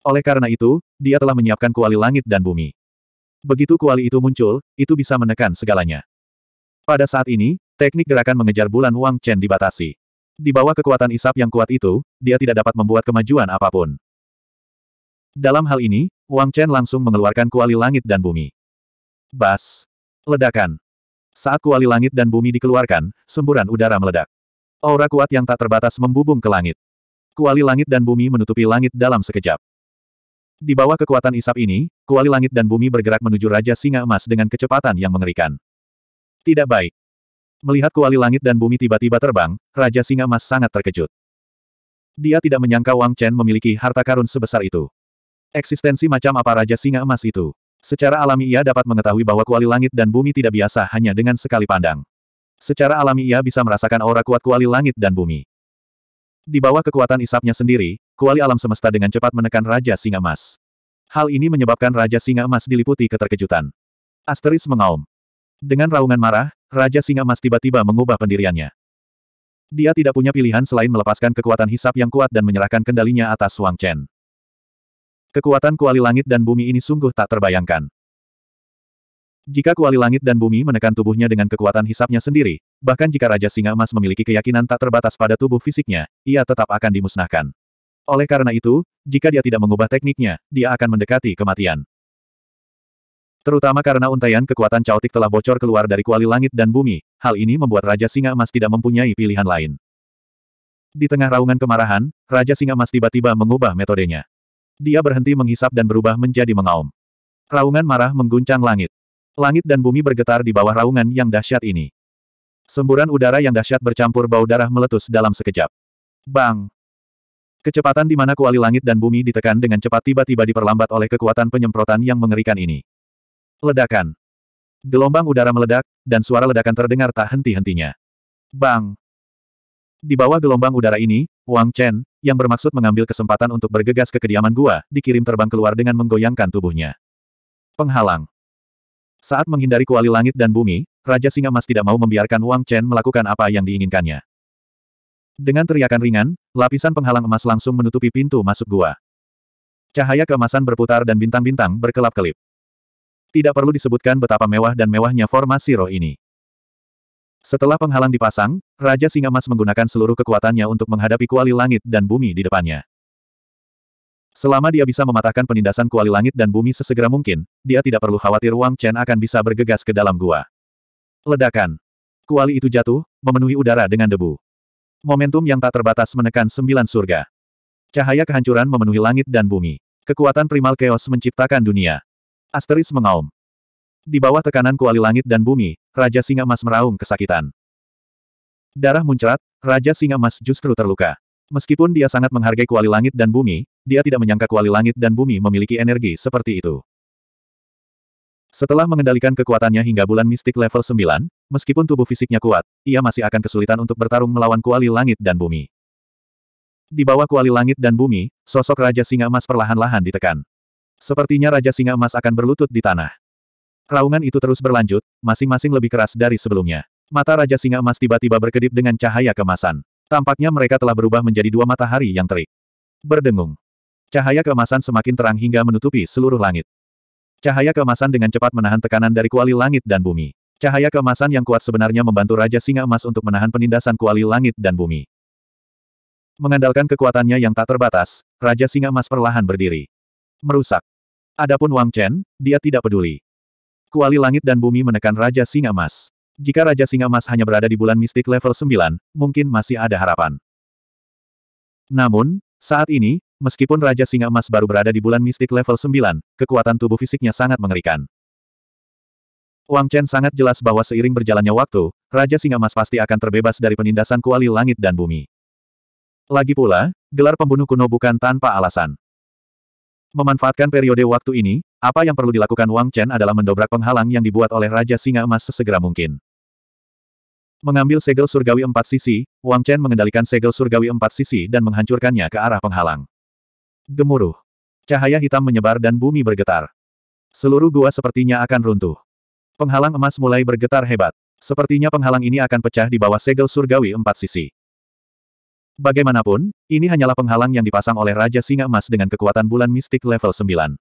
[SPEAKER 1] Oleh karena itu, dia telah menyiapkan kuali langit dan bumi. Begitu kuali itu muncul, itu bisa menekan segalanya. Pada saat ini, teknik gerakan mengejar bulan Wang Chen dibatasi. Di bawah kekuatan isap yang kuat itu, dia tidak dapat membuat kemajuan apapun. Dalam hal ini, Wang Chen langsung mengeluarkan kuali langit dan bumi. Bas! Ledakan! Saat kuali langit dan bumi dikeluarkan, semburan udara meledak. Aura kuat yang tak terbatas membubung ke langit. Kuali langit dan bumi menutupi langit dalam sekejap. Di bawah kekuatan isap ini, kuali langit dan bumi bergerak menuju Raja Singa Emas dengan kecepatan yang mengerikan. Tidak baik. Melihat kuali langit dan bumi tiba-tiba terbang, Raja Singa Mas sangat terkejut. Dia tidak menyangka Wang Chen memiliki harta karun sebesar itu. Eksistensi macam apa Raja Singa Emas itu? Secara alami ia dapat mengetahui bahwa kuali langit dan bumi tidak biasa hanya dengan sekali pandang. Secara alami ia bisa merasakan aura kuat kuali langit dan bumi. Di bawah kekuatan isapnya sendiri, kuali alam semesta dengan cepat menekan Raja Singa Emas. Hal ini menyebabkan Raja Singa Emas diliputi keterkejutan. Asteris mengaum. Dengan raungan marah, Raja Singa Emas tiba-tiba mengubah pendiriannya. Dia tidak punya pilihan selain melepaskan kekuatan hisap yang kuat dan menyerahkan kendalinya atas Wang Chen. Kekuatan kuali langit dan bumi ini sungguh tak terbayangkan. Jika kuali langit dan bumi menekan tubuhnya dengan kekuatan hisapnya sendiri, bahkan jika Raja Singa Emas memiliki keyakinan tak terbatas pada tubuh fisiknya, ia tetap akan dimusnahkan. Oleh karena itu, jika dia tidak mengubah tekniknya, dia akan mendekati kematian. Terutama karena untaian kekuatan caotik telah bocor keluar dari kuali langit dan bumi, hal ini membuat Raja Singa Emas tidak mempunyai pilihan lain. Di tengah raungan kemarahan, Raja Singa Emas tiba-tiba mengubah metodenya. Dia berhenti menghisap dan berubah menjadi mengaum. Raungan marah mengguncang langit. Langit dan bumi bergetar di bawah raungan yang dahsyat ini. Semburan udara yang dahsyat bercampur bau darah meletus dalam sekejap. Bang! Kecepatan di mana kuali langit dan bumi ditekan dengan cepat tiba-tiba diperlambat oleh kekuatan penyemprotan yang mengerikan ini. Ledakan. Gelombang udara meledak, dan suara ledakan terdengar tak henti-hentinya. Bang! Di bawah gelombang udara ini, Wang Chen, yang bermaksud mengambil kesempatan untuk bergegas ke kediaman gua, dikirim terbang keluar dengan menggoyangkan tubuhnya. Penghalang. Saat menghindari kuali langit dan bumi, Raja Singa Mas tidak mau membiarkan Wang Chen melakukan apa yang diinginkannya. Dengan teriakan ringan, lapisan penghalang emas langsung menutupi pintu masuk gua. Cahaya keemasan berputar dan bintang-bintang berkelap-kelip. Tidak perlu disebutkan betapa mewah dan mewahnya formasi roh ini. Setelah penghalang dipasang, Raja Singa Mas menggunakan seluruh kekuatannya untuk menghadapi kuali langit dan bumi di depannya. Selama dia bisa mematahkan penindasan kuali langit dan bumi sesegera mungkin, dia tidak perlu khawatir Wang Chen akan bisa bergegas ke dalam gua. Ledakan. Kuali itu jatuh, memenuhi udara dengan debu. Momentum yang tak terbatas menekan sembilan surga. Cahaya kehancuran memenuhi langit dan bumi. Kekuatan primal chaos menciptakan dunia. Asteris mengaum. Di bawah tekanan kuali langit dan bumi, Raja Singa Emas meraung kesakitan. Darah muncrat, Raja Singa Emas justru terluka. Meskipun dia sangat menghargai kuali langit dan bumi, dia tidak menyangka kuali langit dan bumi memiliki energi seperti itu. Setelah mengendalikan kekuatannya hingga bulan mistik level 9, meskipun tubuh fisiknya kuat, ia masih akan kesulitan untuk bertarung melawan kuali langit dan bumi. Di bawah kuali langit dan bumi, sosok Raja Singa Emas perlahan-lahan ditekan. Sepertinya Raja Singa Emas akan berlutut di tanah. Raungan itu terus berlanjut, masing-masing lebih keras dari sebelumnya. Mata Raja Singa Emas tiba-tiba berkedip dengan cahaya kemasan. Tampaknya mereka telah berubah menjadi dua matahari yang terik. Berdengung. Cahaya kemasan semakin terang hingga menutupi seluruh langit. Cahaya kemasan dengan cepat menahan tekanan dari kuali langit dan bumi. Cahaya kemasan yang kuat sebenarnya membantu Raja Singa Emas untuk menahan penindasan kuali langit dan bumi. Mengandalkan kekuatannya yang tak terbatas, Raja Singa Emas perlahan berdiri. Merusak. Adapun Wang Chen, dia tidak peduli. Kuali langit dan bumi menekan Raja Singa Mas. Jika Raja Singa Mas hanya berada di bulan mistik level 9, mungkin masih ada harapan. Namun, saat ini, meskipun Raja Singa Emas baru berada di bulan mistik level 9, kekuatan tubuh fisiknya sangat mengerikan. Wang Chen sangat jelas bahwa seiring berjalannya waktu, Raja Singa Emas pasti akan terbebas dari penindasan kuali langit dan bumi. Lagi pula, gelar pembunuh kuno bukan tanpa alasan. Memanfaatkan periode waktu ini, apa yang perlu dilakukan Wang Chen adalah mendobrak penghalang yang dibuat oleh Raja Singa Emas sesegera mungkin. Mengambil segel surgawi empat sisi, Wang Chen mengendalikan segel surgawi empat sisi dan menghancurkannya ke arah penghalang. Gemuruh. Cahaya hitam menyebar dan bumi bergetar. Seluruh gua sepertinya akan runtuh. Penghalang emas mulai bergetar hebat. Sepertinya penghalang ini akan pecah di bawah segel surgawi empat sisi. Bagaimanapun, ini hanyalah penghalang yang dipasang oleh Raja Singa Emas dengan kekuatan bulan mistik level 9.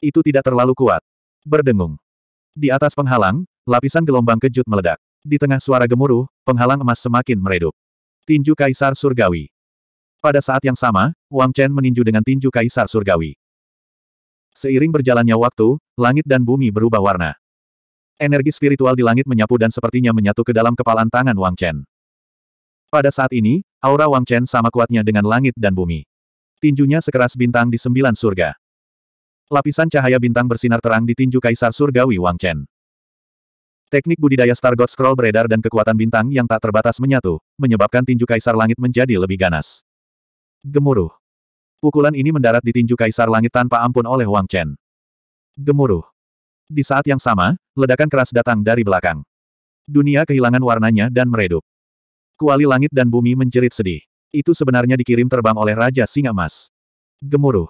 [SPEAKER 1] Itu tidak terlalu kuat. Berdengung. Di atas penghalang, lapisan gelombang kejut meledak. Di tengah suara gemuruh, penghalang emas semakin meredup. Tinju Kaisar Surgawi. Pada saat yang sama, Wang Chen meninju dengan tinju Kaisar Surgawi. Seiring berjalannya waktu, langit dan bumi berubah warna. Energi spiritual di langit menyapu dan sepertinya menyatu ke dalam kepalan tangan Wang Chen. Pada saat ini, Aura Wang Chen sama kuatnya dengan langit dan bumi. Tinjunya sekeras bintang di sembilan surga. Lapisan cahaya bintang bersinar terang di tinju kaisar surgawi Wang Chen. Teknik budidaya Star God Scroll beredar dan kekuatan bintang yang tak terbatas menyatu, menyebabkan tinju kaisar langit menjadi lebih ganas. Gemuruh. Pukulan ini mendarat di tinju kaisar langit tanpa ampun oleh Wang Chen. Gemuruh. Di saat yang sama, ledakan keras datang dari belakang. Dunia kehilangan warnanya dan meredup. Kuali langit dan bumi menjerit sedih. Itu sebenarnya dikirim terbang oleh Raja Singa Emas. Gemuruh.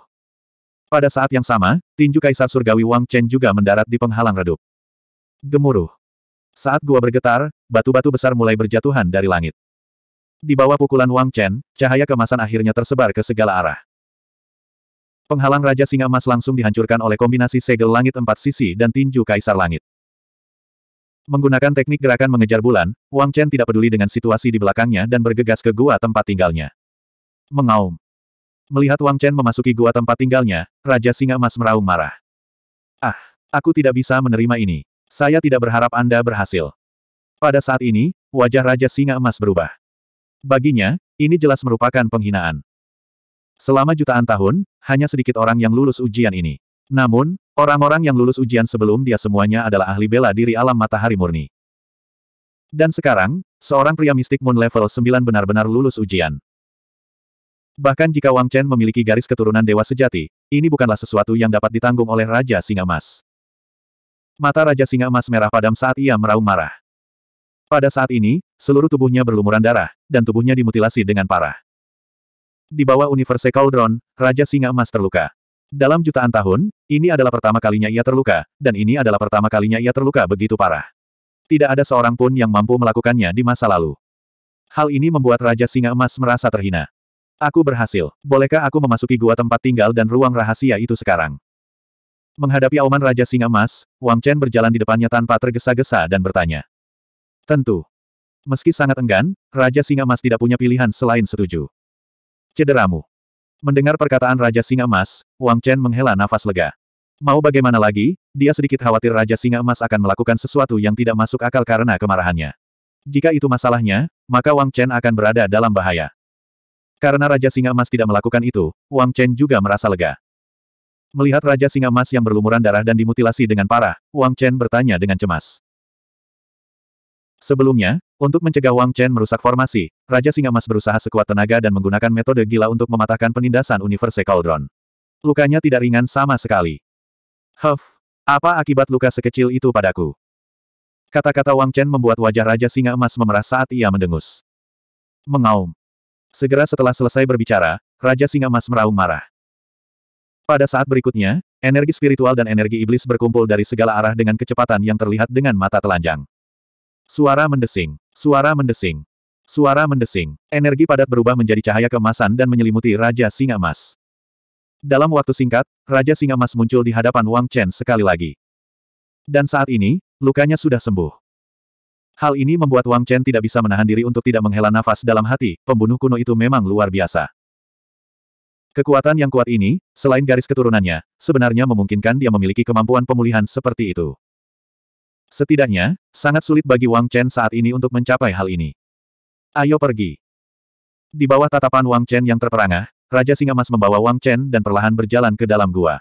[SPEAKER 1] Pada saat yang sama, tinju Kaisar Surgawi Wang Chen juga mendarat di penghalang redup. Gemuruh. Saat gua bergetar, batu-batu besar mulai berjatuhan dari langit. Di bawah pukulan Wang Chen, cahaya kemasan akhirnya tersebar ke segala arah. Penghalang Raja Singa Emas langsung dihancurkan oleh kombinasi segel langit empat sisi dan tinju Kaisar Langit. Menggunakan teknik gerakan mengejar bulan, Wang Chen tidak peduli dengan situasi di belakangnya dan bergegas ke gua tempat tinggalnya. Mengaum. Melihat Wang Chen memasuki gua tempat tinggalnya, Raja Singa Emas meraung marah. Ah, aku tidak bisa menerima ini. Saya tidak berharap Anda berhasil. Pada saat ini, wajah Raja Singa Emas berubah. Baginya, ini jelas merupakan penghinaan. Selama jutaan tahun, hanya sedikit orang yang lulus ujian ini. Namun, Orang-orang yang lulus ujian sebelum dia semuanya adalah ahli bela diri alam matahari murni. Dan sekarang, seorang pria mistik Moon level 9 benar-benar lulus ujian. Bahkan jika Wang Chen memiliki garis keturunan dewa sejati, ini bukanlah sesuatu yang dapat ditanggung oleh Raja Singa Emas. Mata Raja Singa Emas merah padam saat ia meraung marah. Pada saat ini, seluruh tubuhnya berlumuran darah, dan tubuhnya dimutilasi dengan parah. Di bawah Universe Cauldron, Raja Singa Emas terluka. Dalam jutaan tahun, ini adalah pertama kalinya ia terluka, dan ini adalah pertama kalinya ia terluka begitu parah. Tidak ada seorang pun yang mampu melakukannya di masa lalu. Hal ini membuat Raja Singa Emas merasa terhina. Aku berhasil. Bolehkah aku memasuki gua tempat tinggal dan ruang rahasia itu sekarang? Menghadapi auman Raja Singa Emas, Wang Chen berjalan di depannya tanpa tergesa-gesa dan bertanya. Tentu. Meski sangat enggan, Raja Singa Emas tidak punya pilihan selain setuju. Cederamu. Mendengar perkataan Raja Singa Emas, Wang Chen menghela nafas lega. Mau bagaimana lagi, dia sedikit khawatir Raja Singa Emas akan melakukan sesuatu yang tidak masuk akal karena kemarahannya. Jika itu masalahnya, maka Wang Chen akan berada dalam bahaya. Karena Raja Singa Emas tidak melakukan itu, Wang Chen juga merasa lega. Melihat Raja Singa Emas yang berlumuran darah dan dimutilasi dengan parah, Wang Chen bertanya dengan cemas. Sebelumnya, untuk mencegah Wang Chen merusak formasi, Raja Singa Mas berusaha sekuat tenaga dan menggunakan metode gila untuk mematahkan penindasan Universe Cauldron. Lukanya tidak ringan sama sekali. Huff, apa akibat luka sekecil itu padaku? Kata-kata Wang Chen membuat wajah Raja Singa Emas memerah saat ia mendengus. Mengaum. Segera setelah selesai berbicara, Raja Singa Emas meraung marah. Pada saat berikutnya, energi spiritual dan energi iblis berkumpul dari segala arah dengan kecepatan yang terlihat dengan mata telanjang. Suara mendesing. Suara mendesing. Suara mendesing. Energi padat berubah menjadi cahaya kemasan dan menyelimuti Raja Singa Emas. Dalam waktu singkat, Raja Singa Emas muncul di hadapan Wang Chen sekali lagi. Dan saat ini, lukanya sudah sembuh. Hal ini membuat Wang Chen tidak bisa menahan diri untuk tidak menghela nafas dalam hati, pembunuh kuno itu memang luar biasa. Kekuatan yang kuat ini, selain garis keturunannya, sebenarnya memungkinkan dia memiliki kemampuan pemulihan seperti itu. Setidaknya, sangat sulit bagi Wang Chen saat ini untuk mencapai hal ini. Ayo pergi. Di bawah tatapan Wang Chen yang terperangah, Raja Singa Mas membawa Wang Chen dan perlahan berjalan ke dalam gua.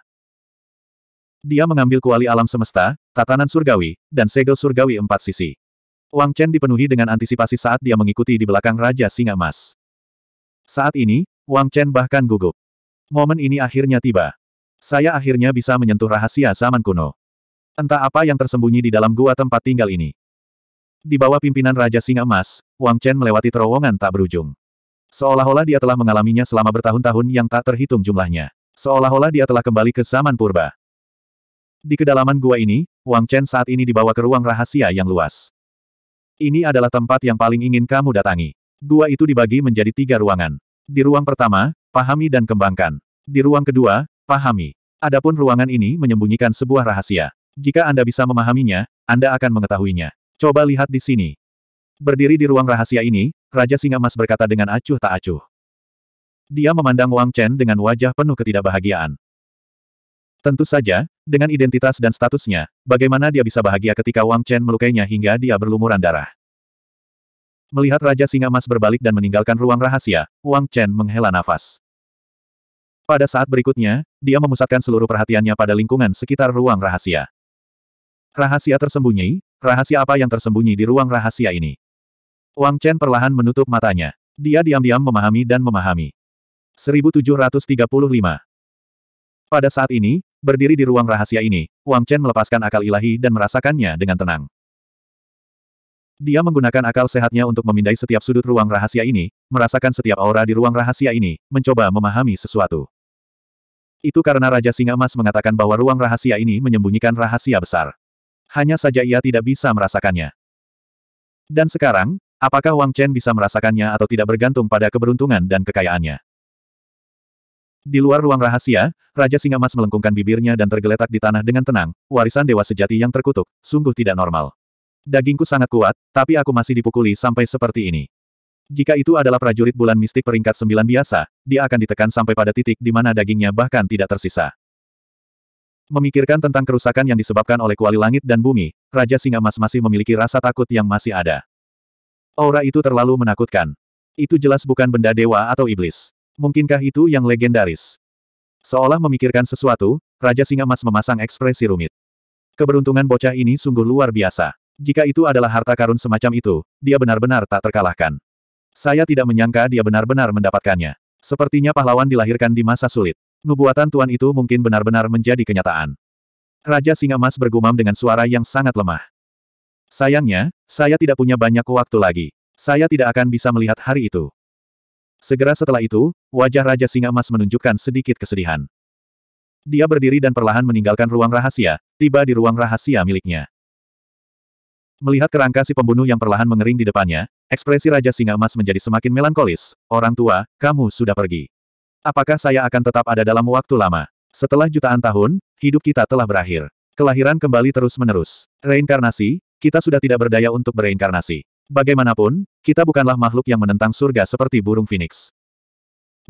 [SPEAKER 1] Dia mengambil kuali alam semesta, tatanan surgawi, dan segel surgawi empat sisi. Wang Chen dipenuhi dengan antisipasi saat dia mengikuti di belakang Raja Singa Mas. Saat ini, Wang Chen bahkan gugup. Momen ini akhirnya tiba. Saya akhirnya bisa menyentuh rahasia zaman kuno. Entah apa yang tersembunyi di dalam gua tempat tinggal ini. Di bawah pimpinan Raja Singa Emas, Wang Chen melewati terowongan tak berujung. Seolah-olah dia telah mengalaminya selama bertahun-tahun yang tak terhitung jumlahnya. Seolah-olah dia telah kembali ke zaman purba. Di kedalaman gua ini, Wang Chen saat ini dibawa ke ruang rahasia yang luas. Ini adalah tempat yang paling ingin kamu datangi. Gua itu dibagi menjadi tiga ruangan. Di ruang pertama, pahami dan kembangkan. Di ruang kedua, pahami. Adapun ruangan ini menyembunyikan sebuah rahasia. Jika Anda bisa memahaminya, Anda akan mengetahuinya. Coba lihat di sini. Berdiri di ruang rahasia ini, Raja Singa Emas berkata dengan acuh tak acuh. Dia memandang Wang Chen dengan wajah penuh ketidakbahagiaan. Tentu saja, dengan identitas dan statusnya, bagaimana dia bisa bahagia ketika Wang Chen melukainya hingga dia berlumuran darah. Melihat Raja Singa Emas berbalik dan meninggalkan ruang rahasia, Wang Chen menghela nafas. Pada saat berikutnya, dia memusatkan seluruh perhatiannya pada lingkungan sekitar ruang rahasia. Rahasia tersembunyi, rahasia apa yang tersembunyi di ruang rahasia ini? Wang Chen perlahan menutup matanya. Dia diam-diam memahami dan memahami. 1735 Pada saat ini, berdiri di ruang rahasia ini, Wang Chen melepaskan akal ilahi dan merasakannya dengan tenang. Dia menggunakan akal sehatnya untuk memindai setiap sudut ruang rahasia ini, merasakan setiap aura di ruang rahasia ini, mencoba memahami sesuatu. Itu karena Raja Singa Emas mengatakan bahwa ruang rahasia ini menyembunyikan rahasia besar hanya saja ia tidak bisa merasakannya. Dan sekarang, apakah Wang Chen bisa merasakannya atau tidak bergantung pada keberuntungan dan kekayaannya? Di luar ruang rahasia, Raja Singa Mas melengkungkan bibirnya dan tergeletak di tanah dengan tenang, warisan dewa sejati yang terkutuk, sungguh tidak normal. Dagingku sangat kuat, tapi aku masih dipukuli sampai seperti ini. Jika itu adalah prajurit bulan mistik peringkat sembilan biasa, dia akan ditekan sampai pada titik di mana dagingnya bahkan tidak tersisa. Memikirkan tentang kerusakan yang disebabkan oleh kuali langit dan bumi, Raja Singa Mas masih memiliki rasa takut yang masih ada. Aura itu terlalu menakutkan. Itu jelas bukan benda dewa atau iblis. Mungkinkah itu yang legendaris? Seolah memikirkan sesuatu, Raja Singa Mas memasang ekspresi rumit. Keberuntungan bocah ini sungguh luar biasa. Jika itu adalah harta karun semacam itu, dia benar-benar tak terkalahkan. Saya tidak menyangka dia benar-benar mendapatkannya. Sepertinya pahlawan dilahirkan di masa sulit. Nubuatan Tuan itu mungkin benar-benar menjadi kenyataan. Raja Singa Mas bergumam dengan suara yang sangat lemah. Sayangnya, saya tidak punya banyak waktu lagi. Saya tidak akan bisa melihat hari itu. Segera setelah itu, wajah Raja Singa Emas menunjukkan sedikit kesedihan. Dia berdiri dan perlahan meninggalkan ruang rahasia, tiba di ruang rahasia miliknya. Melihat kerangka si pembunuh yang perlahan mengering di depannya, ekspresi Raja Singa Emas menjadi semakin melankolis. Orang tua, kamu sudah pergi. Apakah saya akan tetap ada dalam waktu lama? Setelah jutaan tahun, hidup kita telah berakhir. Kelahiran kembali terus-menerus. Reinkarnasi, kita sudah tidak berdaya untuk bereinkarnasi. Bagaimanapun, kita bukanlah makhluk yang menentang surga seperti burung phoenix.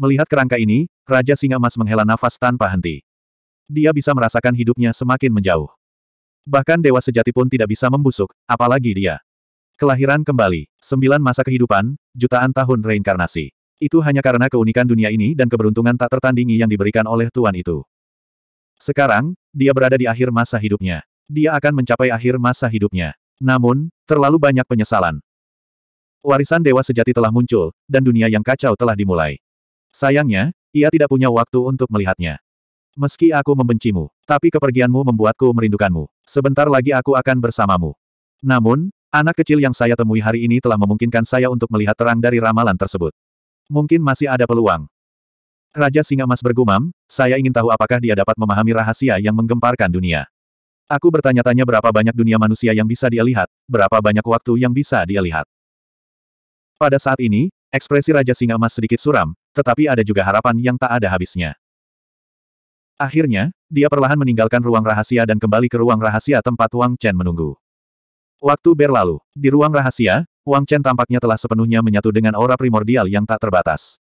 [SPEAKER 1] Melihat kerangka ini, Raja Singa Mas menghela nafas tanpa henti. Dia bisa merasakan hidupnya semakin menjauh. Bahkan dewa sejati pun tidak bisa membusuk, apalagi dia. Kelahiran kembali, sembilan masa kehidupan, jutaan tahun reinkarnasi. Itu hanya karena keunikan dunia ini dan keberuntungan tak tertandingi yang diberikan oleh tuan itu. Sekarang, dia berada di akhir masa hidupnya. Dia akan mencapai akhir masa hidupnya. Namun, terlalu banyak penyesalan. Warisan dewa sejati telah muncul, dan dunia yang kacau telah dimulai. Sayangnya, ia tidak punya waktu untuk melihatnya. Meski aku membencimu, tapi kepergianmu membuatku merindukanmu. Sebentar lagi aku akan bersamamu. Namun, anak kecil yang saya temui hari ini telah memungkinkan saya untuk melihat terang dari ramalan tersebut. Mungkin masih ada peluang. Raja Singa Mas bergumam, saya ingin tahu apakah dia dapat memahami rahasia yang menggemparkan dunia. Aku bertanya-tanya berapa banyak dunia manusia yang bisa dia lihat, berapa banyak waktu yang bisa dia lihat. Pada saat ini, ekspresi Raja Singa Mas sedikit suram, tetapi ada juga harapan yang tak ada habisnya. Akhirnya, dia perlahan meninggalkan ruang rahasia dan kembali ke ruang rahasia tempat Wang Chen menunggu. Waktu berlalu. Di ruang rahasia, Wang Chen tampaknya telah sepenuhnya menyatu dengan aura primordial yang tak terbatas.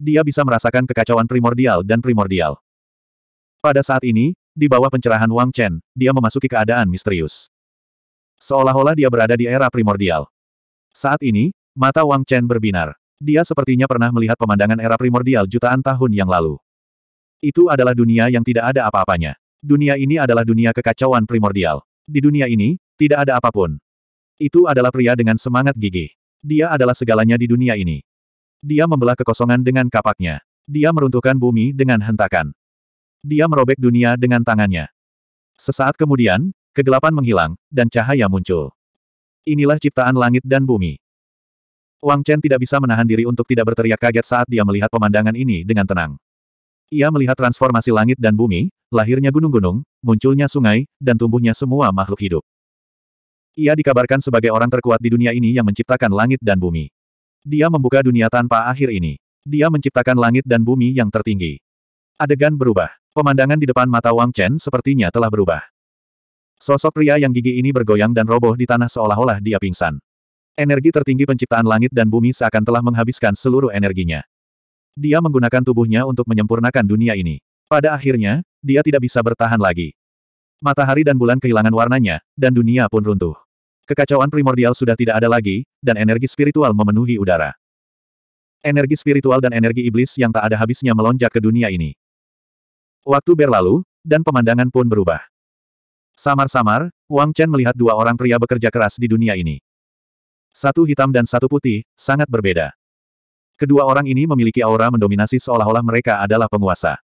[SPEAKER 1] Dia bisa merasakan kekacauan primordial dan primordial. Pada saat ini, di bawah pencerahan Wang Chen, dia memasuki keadaan misterius. Seolah-olah dia berada di era primordial. Saat ini, mata Wang Chen berbinar. Dia sepertinya pernah melihat pemandangan era primordial jutaan tahun yang lalu. Itu adalah dunia yang tidak ada apa-apanya. Dunia ini adalah dunia kekacauan primordial. Di dunia ini, tidak ada apapun. Itu adalah pria dengan semangat gigih. Dia adalah segalanya di dunia ini. Dia membelah kekosongan dengan kapaknya. Dia meruntuhkan bumi dengan hentakan. Dia merobek dunia dengan tangannya. Sesaat kemudian, kegelapan menghilang, dan cahaya muncul. Inilah ciptaan langit dan bumi. Wang Chen tidak bisa menahan diri untuk tidak berteriak kaget saat dia melihat pemandangan ini dengan tenang. Ia melihat transformasi langit dan bumi, lahirnya gunung-gunung, munculnya sungai, dan tumbuhnya semua makhluk hidup. Ia dikabarkan sebagai orang terkuat di dunia ini yang menciptakan langit dan bumi. Dia membuka dunia tanpa akhir ini. Dia menciptakan langit dan bumi yang tertinggi. Adegan berubah. Pemandangan di depan mata Wang Chen sepertinya telah berubah. Sosok pria yang gigi ini bergoyang dan roboh di tanah seolah-olah dia pingsan. Energi tertinggi penciptaan langit dan bumi seakan telah menghabiskan seluruh energinya. Dia menggunakan tubuhnya untuk menyempurnakan dunia ini. Pada akhirnya, dia tidak bisa bertahan lagi. Matahari dan bulan kehilangan warnanya, dan dunia pun runtuh. Kekacauan primordial sudah tidak ada lagi, dan energi spiritual memenuhi udara. Energi spiritual dan energi iblis yang tak ada habisnya melonjak ke dunia ini. Waktu berlalu, dan pemandangan pun berubah. Samar-samar, Wang Chen melihat dua orang pria bekerja keras di dunia ini. Satu hitam dan satu putih, sangat berbeda. Kedua orang ini memiliki aura mendominasi seolah-olah mereka adalah penguasa.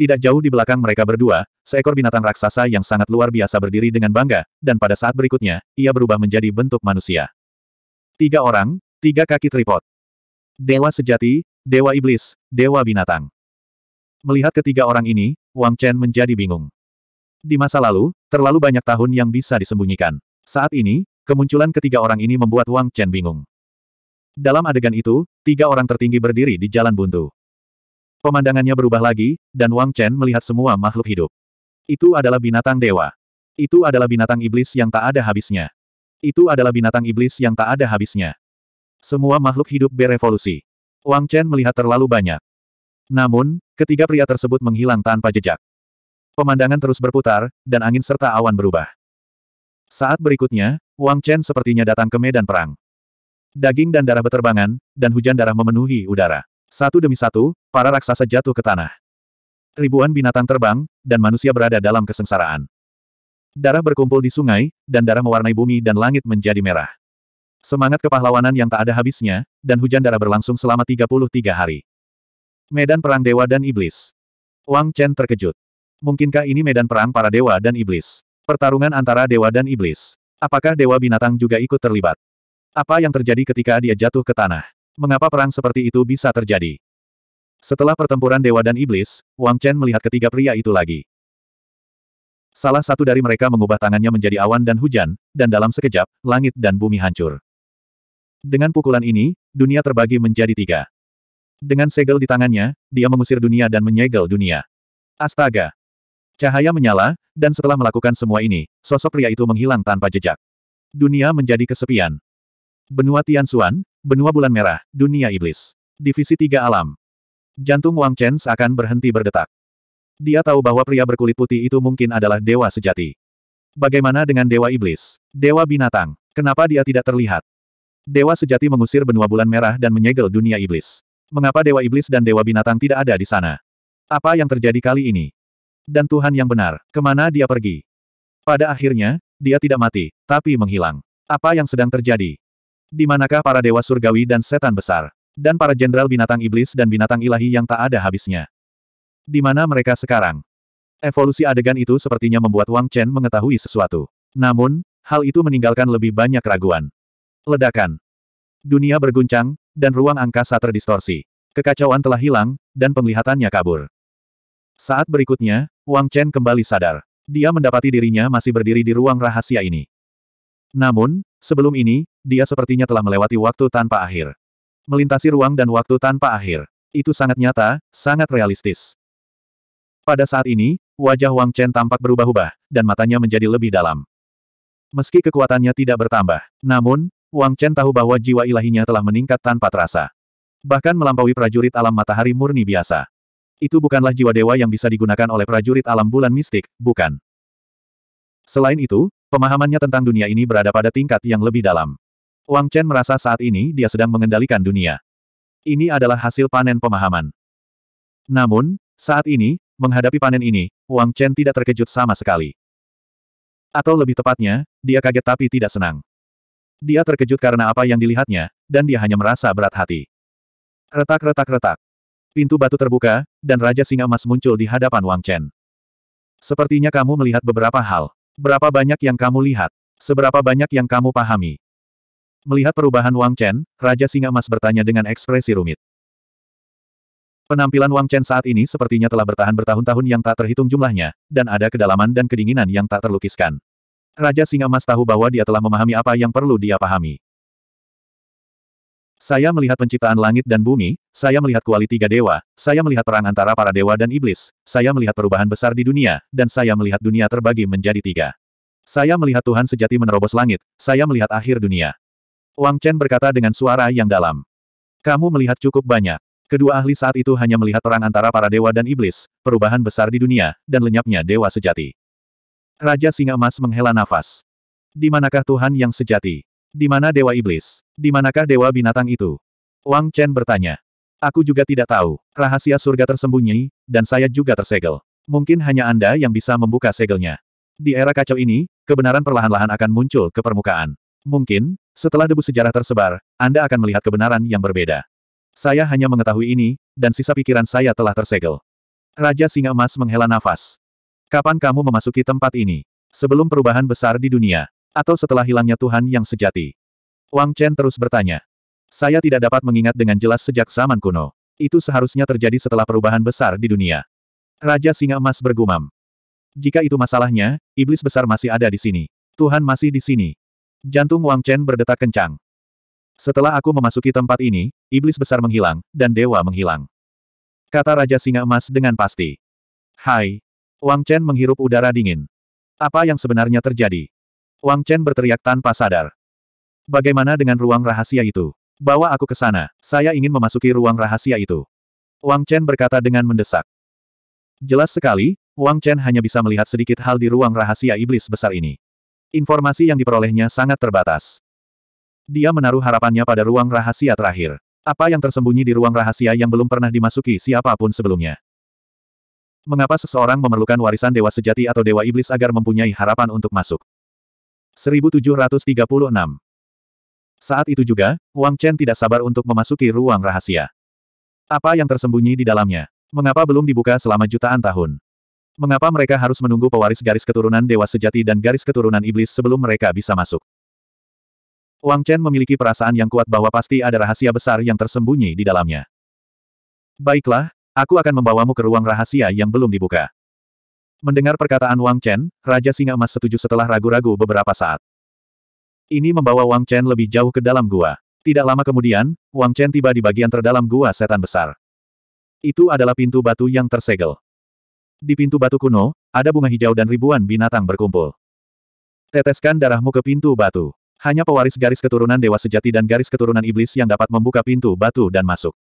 [SPEAKER 1] Tidak jauh di belakang mereka berdua, seekor binatang raksasa yang sangat luar biasa berdiri dengan bangga, dan pada saat berikutnya, ia berubah menjadi bentuk manusia. Tiga orang, tiga kaki tripod. Dewa sejati, dewa iblis, dewa binatang. Melihat ketiga orang ini, Wang Chen menjadi bingung. Di masa lalu, terlalu banyak tahun yang bisa disembunyikan. Saat ini, kemunculan ketiga orang ini membuat Wang Chen bingung. Dalam adegan itu, tiga orang tertinggi berdiri di jalan buntu. Pemandangannya berubah lagi, dan Wang Chen melihat semua makhluk hidup. Itu adalah binatang dewa. Itu adalah binatang iblis yang tak ada habisnya. Itu adalah binatang iblis yang tak ada habisnya. Semua makhluk hidup berevolusi. Wang Chen melihat terlalu banyak. Namun, ketiga pria tersebut menghilang tanpa jejak. Pemandangan terus berputar, dan angin serta awan berubah. Saat berikutnya, Wang Chen sepertinya datang ke medan perang. Daging dan darah beterbangan, dan hujan darah memenuhi udara. Satu demi satu, para raksasa jatuh ke tanah. Ribuan binatang terbang, dan manusia berada dalam kesengsaraan. Darah berkumpul di sungai, dan darah mewarnai bumi dan langit menjadi merah. Semangat kepahlawanan yang tak ada habisnya, dan hujan darah berlangsung selama 33 hari. Medan Perang Dewa dan Iblis Wang Chen terkejut. Mungkinkah ini medan perang para dewa dan iblis? Pertarungan antara dewa dan iblis. Apakah dewa binatang juga ikut terlibat? Apa yang terjadi ketika dia jatuh ke tanah? Mengapa perang seperti itu bisa terjadi? Setelah pertempuran Dewa dan Iblis, Wang Chen melihat ketiga pria itu lagi. Salah satu dari mereka mengubah tangannya menjadi awan dan hujan, dan dalam sekejap, langit dan bumi hancur. Dengan pukulan ini, dunia terbagi menjadi tiga. Dengan segel di tangannya, dia mengusir dunia dan menyegel dunia. Astaga! Cahaya menyala, dan setelah melakukan semua ini, sosok pria itu menghilang tanpa jejak. Dunia menjadi kesepian. Benua Tian Tianxuan, Benua Bulan Merah, Dunia Iblis. Divisi Tiga Alam. Jantung Wang Chen seakan berhenti berdetak. Dia tahu bahwa pria berkulit putih itu mungkin adalah dewa sejati. Bagaimana dengan dewa iblis? Dewa binatang. Kenapa dia tidak terlihat? Dewa sejati mengusir benua bulan merah dan menyegel dunia iblis. Mengapa dewa iblis dan dewa binatang tidak ada di sana? Apa yang terjadi kali ini? Dan Tuhan yang benar, kemana dia pergi? Pada akhirnya, dia tidak mati, tapi menghilang. Apa yang sedang terjadi? Di manakah para dewa surgawi dan setan besar? Dan para jenderal binatang iblis dan binatang ilahi yang tak ada habisnya? Di mana mereka sekarang? Evolusi adegan itu sepertinya membuat Wang Chen mengetahui sesuatu. Namun, hal itu meninggalkan lebih banyak keraguan. Ledakan. Dunia berguncang, dan ruang angkasa terdistorsi. Kekacauan telah hilang, dan penglihatannya kabur. Saat berikutnya, Wang Chen kembali sadar. Dia mendapati dirinya masih berdiri di ruang rahasia ini. Namun, sebelum ini, dia sepertinya telah melewati waktu tanpa akhir. Melintasi ruang dan waktu tanpa akhir. Itu sangat nyata, sangat realistis. Pada saat ini, wajah Wang Chen tampak berubah-ubah, dan matanya menjadi lebih dalam. Meski kekuatannya tidak bertambah, namun, Wang Chen tahu bahwa jiwa ilahinya telah meningkat tanpa terasa. Bahkan melampaui prajurit alam matahari murni biasa. Itu bukanlah jiwa dewa yang bisa digunakan oleh prajurit alam bulan mistik, bukan. Selain itu, pemahamannya tentang dunia ini berada pada tingkat yang lebih dalam. Wang Chen merasa saat ini dia sedang mengendalikan dunia. Ini adalah hasil panen pemahaman. Namun, saat ini, menghadapi panen ini, Wang Chen tidak terkejut sama sekali. Atau lebih tepatnya, dia kaget tapi tidak senang. Dia terkejut karena apa yang dilihatnya, dan dia hanya merasa berat hati. Retak-retak-retak. Pintu batu terbuka, dan Raja Singa Emas muncul di hadapan Wang Chen. Sepertinya kamu melihat beberapa hal. Berapa banyak yang kamu lihat? Seberapa banyak yang kamu pahami? Melihat perubahan Wang Chen, Raja Singa Emas bertanya dengan ekspresi rumit. Penampilan Wang Chen saat ini sepertinya telah bertahan bertahun-tahun yang tak terhitung jumlahnya, dan ada kedalaman dan kedinginan yang tak terlukiskan. Raja Singa Emas tahu bahwa dia telah memahami apa yang perlu dia pahami. Saya melihat penciptaan langit dan bumi, saya melihat kuali tiga dewa, saya melihat perang antara para dewa dan iblis, saya melihat perubahan besar di dunia, dan saya melihat dunia terbagi menjadi tiga. Saya melihat Tuhan sejati menerobos langit, saya melihat akhir dunia. Wang Chen berkata dengan suara yang dalam. Kamu melihat cukup banyak. Kedua ahli saat itu hanya melihat perang antara para dewa dan iblis, perubahan besar di dunia, dan lenyapnya dewa sejati. Raja Singa Emas menghela nafas. Di manakah Tuhan yang sejati? Di mana dewa iblis? Di manakah dewa binatang itu? Wang Chen bertanya. Aku juga tidak tahu. Rahasia surga tersembunyi, dan saya juga tersegel. Mungkin hanya Anda yang bisa membuka segelnya. Di era kacau ini, kebenaran perlahan-lahan akan muncul ke permukaan. Mungkin, setelah debu sejarah tersebar, Anda akan melihat kebenaran yang berbeda. Saya hanya mengetahui ini, dan sisa pikiran saya telah tersegel. Raja Singa Emas menghela nafas. Kapan kamu memasuki tempat ini? Sebelum perubahan besar di dunia? Atau setelah hilangnya Tuhan yang sejati? Wang Chen terus bertanya. Saya tidak dapat mengingat dengan jelas sejak zaman kuno. Itu seharusnya terjadi setelah perubahan besar di dunia. Raja Singa Emas bergumam. Jika itu masalahnya, iblis besar masih ada di sini. Tuhan masih di sini. Jantung Wang Chen berdetak kencang. Setelah aku memasuki tempat ini, iblis besar menghilang, dan dewa menghilang. Kata Raja Singa Emas dengan pasti. Hai. Wang Chen menghirup udara dingin. Apa yang sebenarnya terjadi? Wang Chen berteriak tanpa sadar. Bagaimana dengan ruang rahasia itu? Bawa aku ke sana, saya ingin memasuki ruang rahasia itu. Wang Chen berkata dengan mendesak. Jelas sekali, Wang Chen hanya bisa melihat sedikit hal di ruang rahasia iblis besar ini. Informasi yang diperolehnya sangat terbatas. Dia menaruh harapannya pada ruang rahasia terakhir. Apa yang tersembunyi di ruang rahasia yang belum pernah dimasuki siapapun sebelumnya? Mengapa seseorang memerlukan warisan dewa sejati atau dewa iblis agar mempunyai harapan untuk masuk? 1736 Saat itu juga, Wang Chen tidak sabar untuk memasuki ruang rahasia. Apa yang tersembunyi di dalamnya? Mengapa belum dibuka selama jutaan tahun? Mengapa mereka harus menunggu pewaris garis keturunan dewa sejati dan garis keturunan iblis sebelum mereka bisa masuk? Wang Chen memiliki perasaan yang kuat bahwa pasti ada rahasia besar yang tersembunyi di dalamnya. Baiklah, aku akan membawamu ke ruang rahasia yang belum dibuka. Mendengar perkataan Wang Chen, Raja Singa Emas setuju setelah ragu-ragu beberapa saat. Ini membawa Wang Chen lebih jauh ke dalam gua. Tidak lama kemudian, Wang Chen tiba di bagian terdalam gua setan besar. Itu adalah pintu batu yang tersegel. Di pintu batu kuno, ada bunga hijau dan ribuan binatang berkumpul. Teteskan darahmu ke pintu batu. Hanya pewaris garis keturunan dewa sejati dan garis keturunan iblis yang dapat membuka pintu batu dan masuk.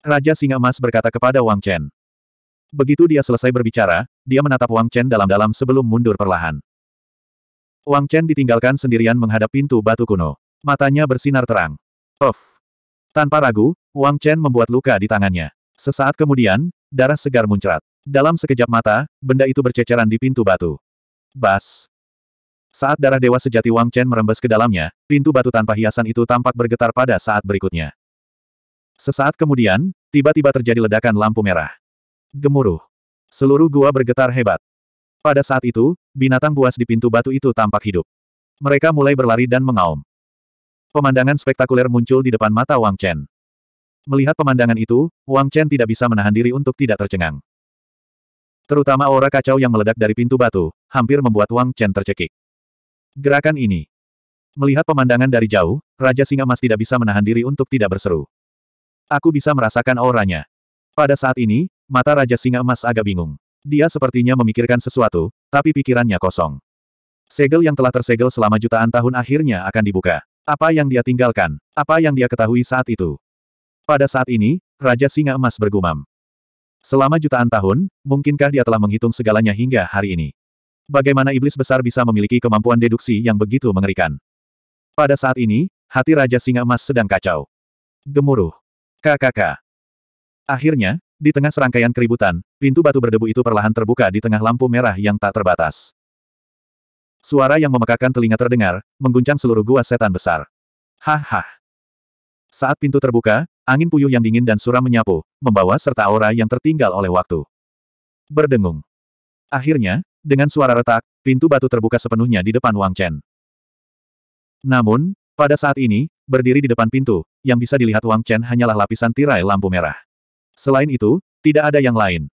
[SPEAKER 1] Raja Singa Emas berkata kepada Wang Chen. Begitu dia selesai berbicara, dia menatap Wang Chen dalam-dalam sebelum mundur perlahan. Wang Chen ditinggalkan sendirian menghadap pintu batu kuno. Matanya bersinar terang. Of! Tanpa ragu, Wang Chen membuat luka di tangannya. Sesaat kemudian, darah segar muncrat. Dalam sekejap mata, benda itu berceceran di pintu batu. Bas! Saat darah dewa sejati Wang Chen merembes ke dalamnya, pintu batu tanpa hiasan itu tampak bergetar pada saat berikutnya. Sesaat kemudian, tiba-tiba terjadi ledakan lampu merah. Gemuruh. Seluruh gua bergetar hebat. Pada saat itu, binatang buas di pintu batu itu tampak hidup. Mereka mulai berlari dan mengaum. Pemandangan spektakuler muncul di depan mata Wang Chen. Melihat pemandangan itu, Wang Chen tidak bisa menahan diri untuk tidak tercengang. Terutama aura kacau yang meledak dari pintu batu, hampir membuat Wang Chen tercekik. Gerakan ini. Melihat pemandangan dari jauh, Raja Singa Mas tidak bisa menahan diri untuk tidak berseru. Aku bisa merasakan auranya. Pada saat ini, mata Raja Singa Emas agak bingung. Dia sepertinya memikirkan sesuatu, tapi pikirannya kosong. Segel yang telah tersegel selama jutaan tahun akhirnya akan dibuka. Apa yang dia tinggalkan? Apa yang dia ketahui saat itu? Pada saat ini, Raja Singa Emas bergumam. Selama jutaan tahun, mungkinkah dia telah menghitung segalanya hingga hari ini? Bagaimana iblis besar bisa memiliki kemampuan deduksi yang begitu mengerikan? Pada saat ini, hati Raja Singa Emas sedang kacau. Gemuruh. KKK. Akhirnya, di tengah serangkaian keributan, pintu batu berdebu itu perlahan terbuka di tengah lampu merah yang tak terbatas. Suara yang memekakan telinga terdengar, mengguncang seluruh gua setan besar. hah Saat pintu terbuka, Angin puyuh yang dingin dan suram menyapu, membawa serta aura yang tertinggal oleh waktu. Berdengung. Akhirnya, dengan suara retak, pintu batu terbuka sepenuhnya di depan Wang Chen. Namun, pada saat ini, berdiri di depan pintu, yang bisa dilihat Wang Chen hanyalah lapisan tirai lampu merah. Selain itu, tidak ada yang lain.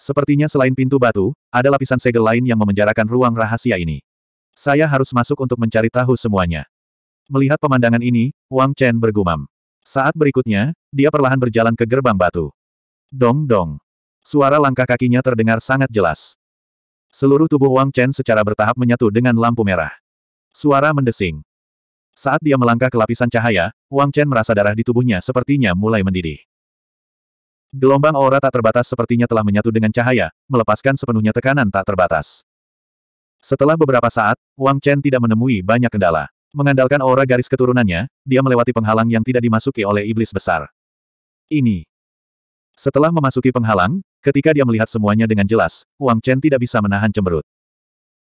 [SPEAKER 1] Sepertinya selain pintu batu, ada lapisan segel lain yang memenjarakan ruang rahasia ini. Saya harus masuk untuk mencari tahu semuanya. Melihat pemandangan ini, Wang Chen bergumam. Saat berikutnya, dia perlahan berjalan ke gerbang batu. Dong-dong. Suara langkah kakinya terdengar sangat jelas. Seluruh tubuh Wang Chen secara bertahap menyatu dengan lampu merah. Suara mendesing. Saat dia melangkah ke lapisan cahaya, Wang Chen merasa darah di tubuhnya sepertinya mulai mendidih. Gelombang aura tak terbatas sepertinya telah menyatu dengan cahaya, melepaskan sepenuhnya tekanan tak terbatas. Setelah beberapa saat, Wang Chen tidak menemui banyak kendala. Mengandalkan aura garis keturunannya, dia melewati penghalang yang tidak dimasuki oleh iblis besar. Ini. Setelah memasuki penghalang, ketika dia melihat semuanya dengan jelas, Wang Chen tidak bisa menahan cemberut.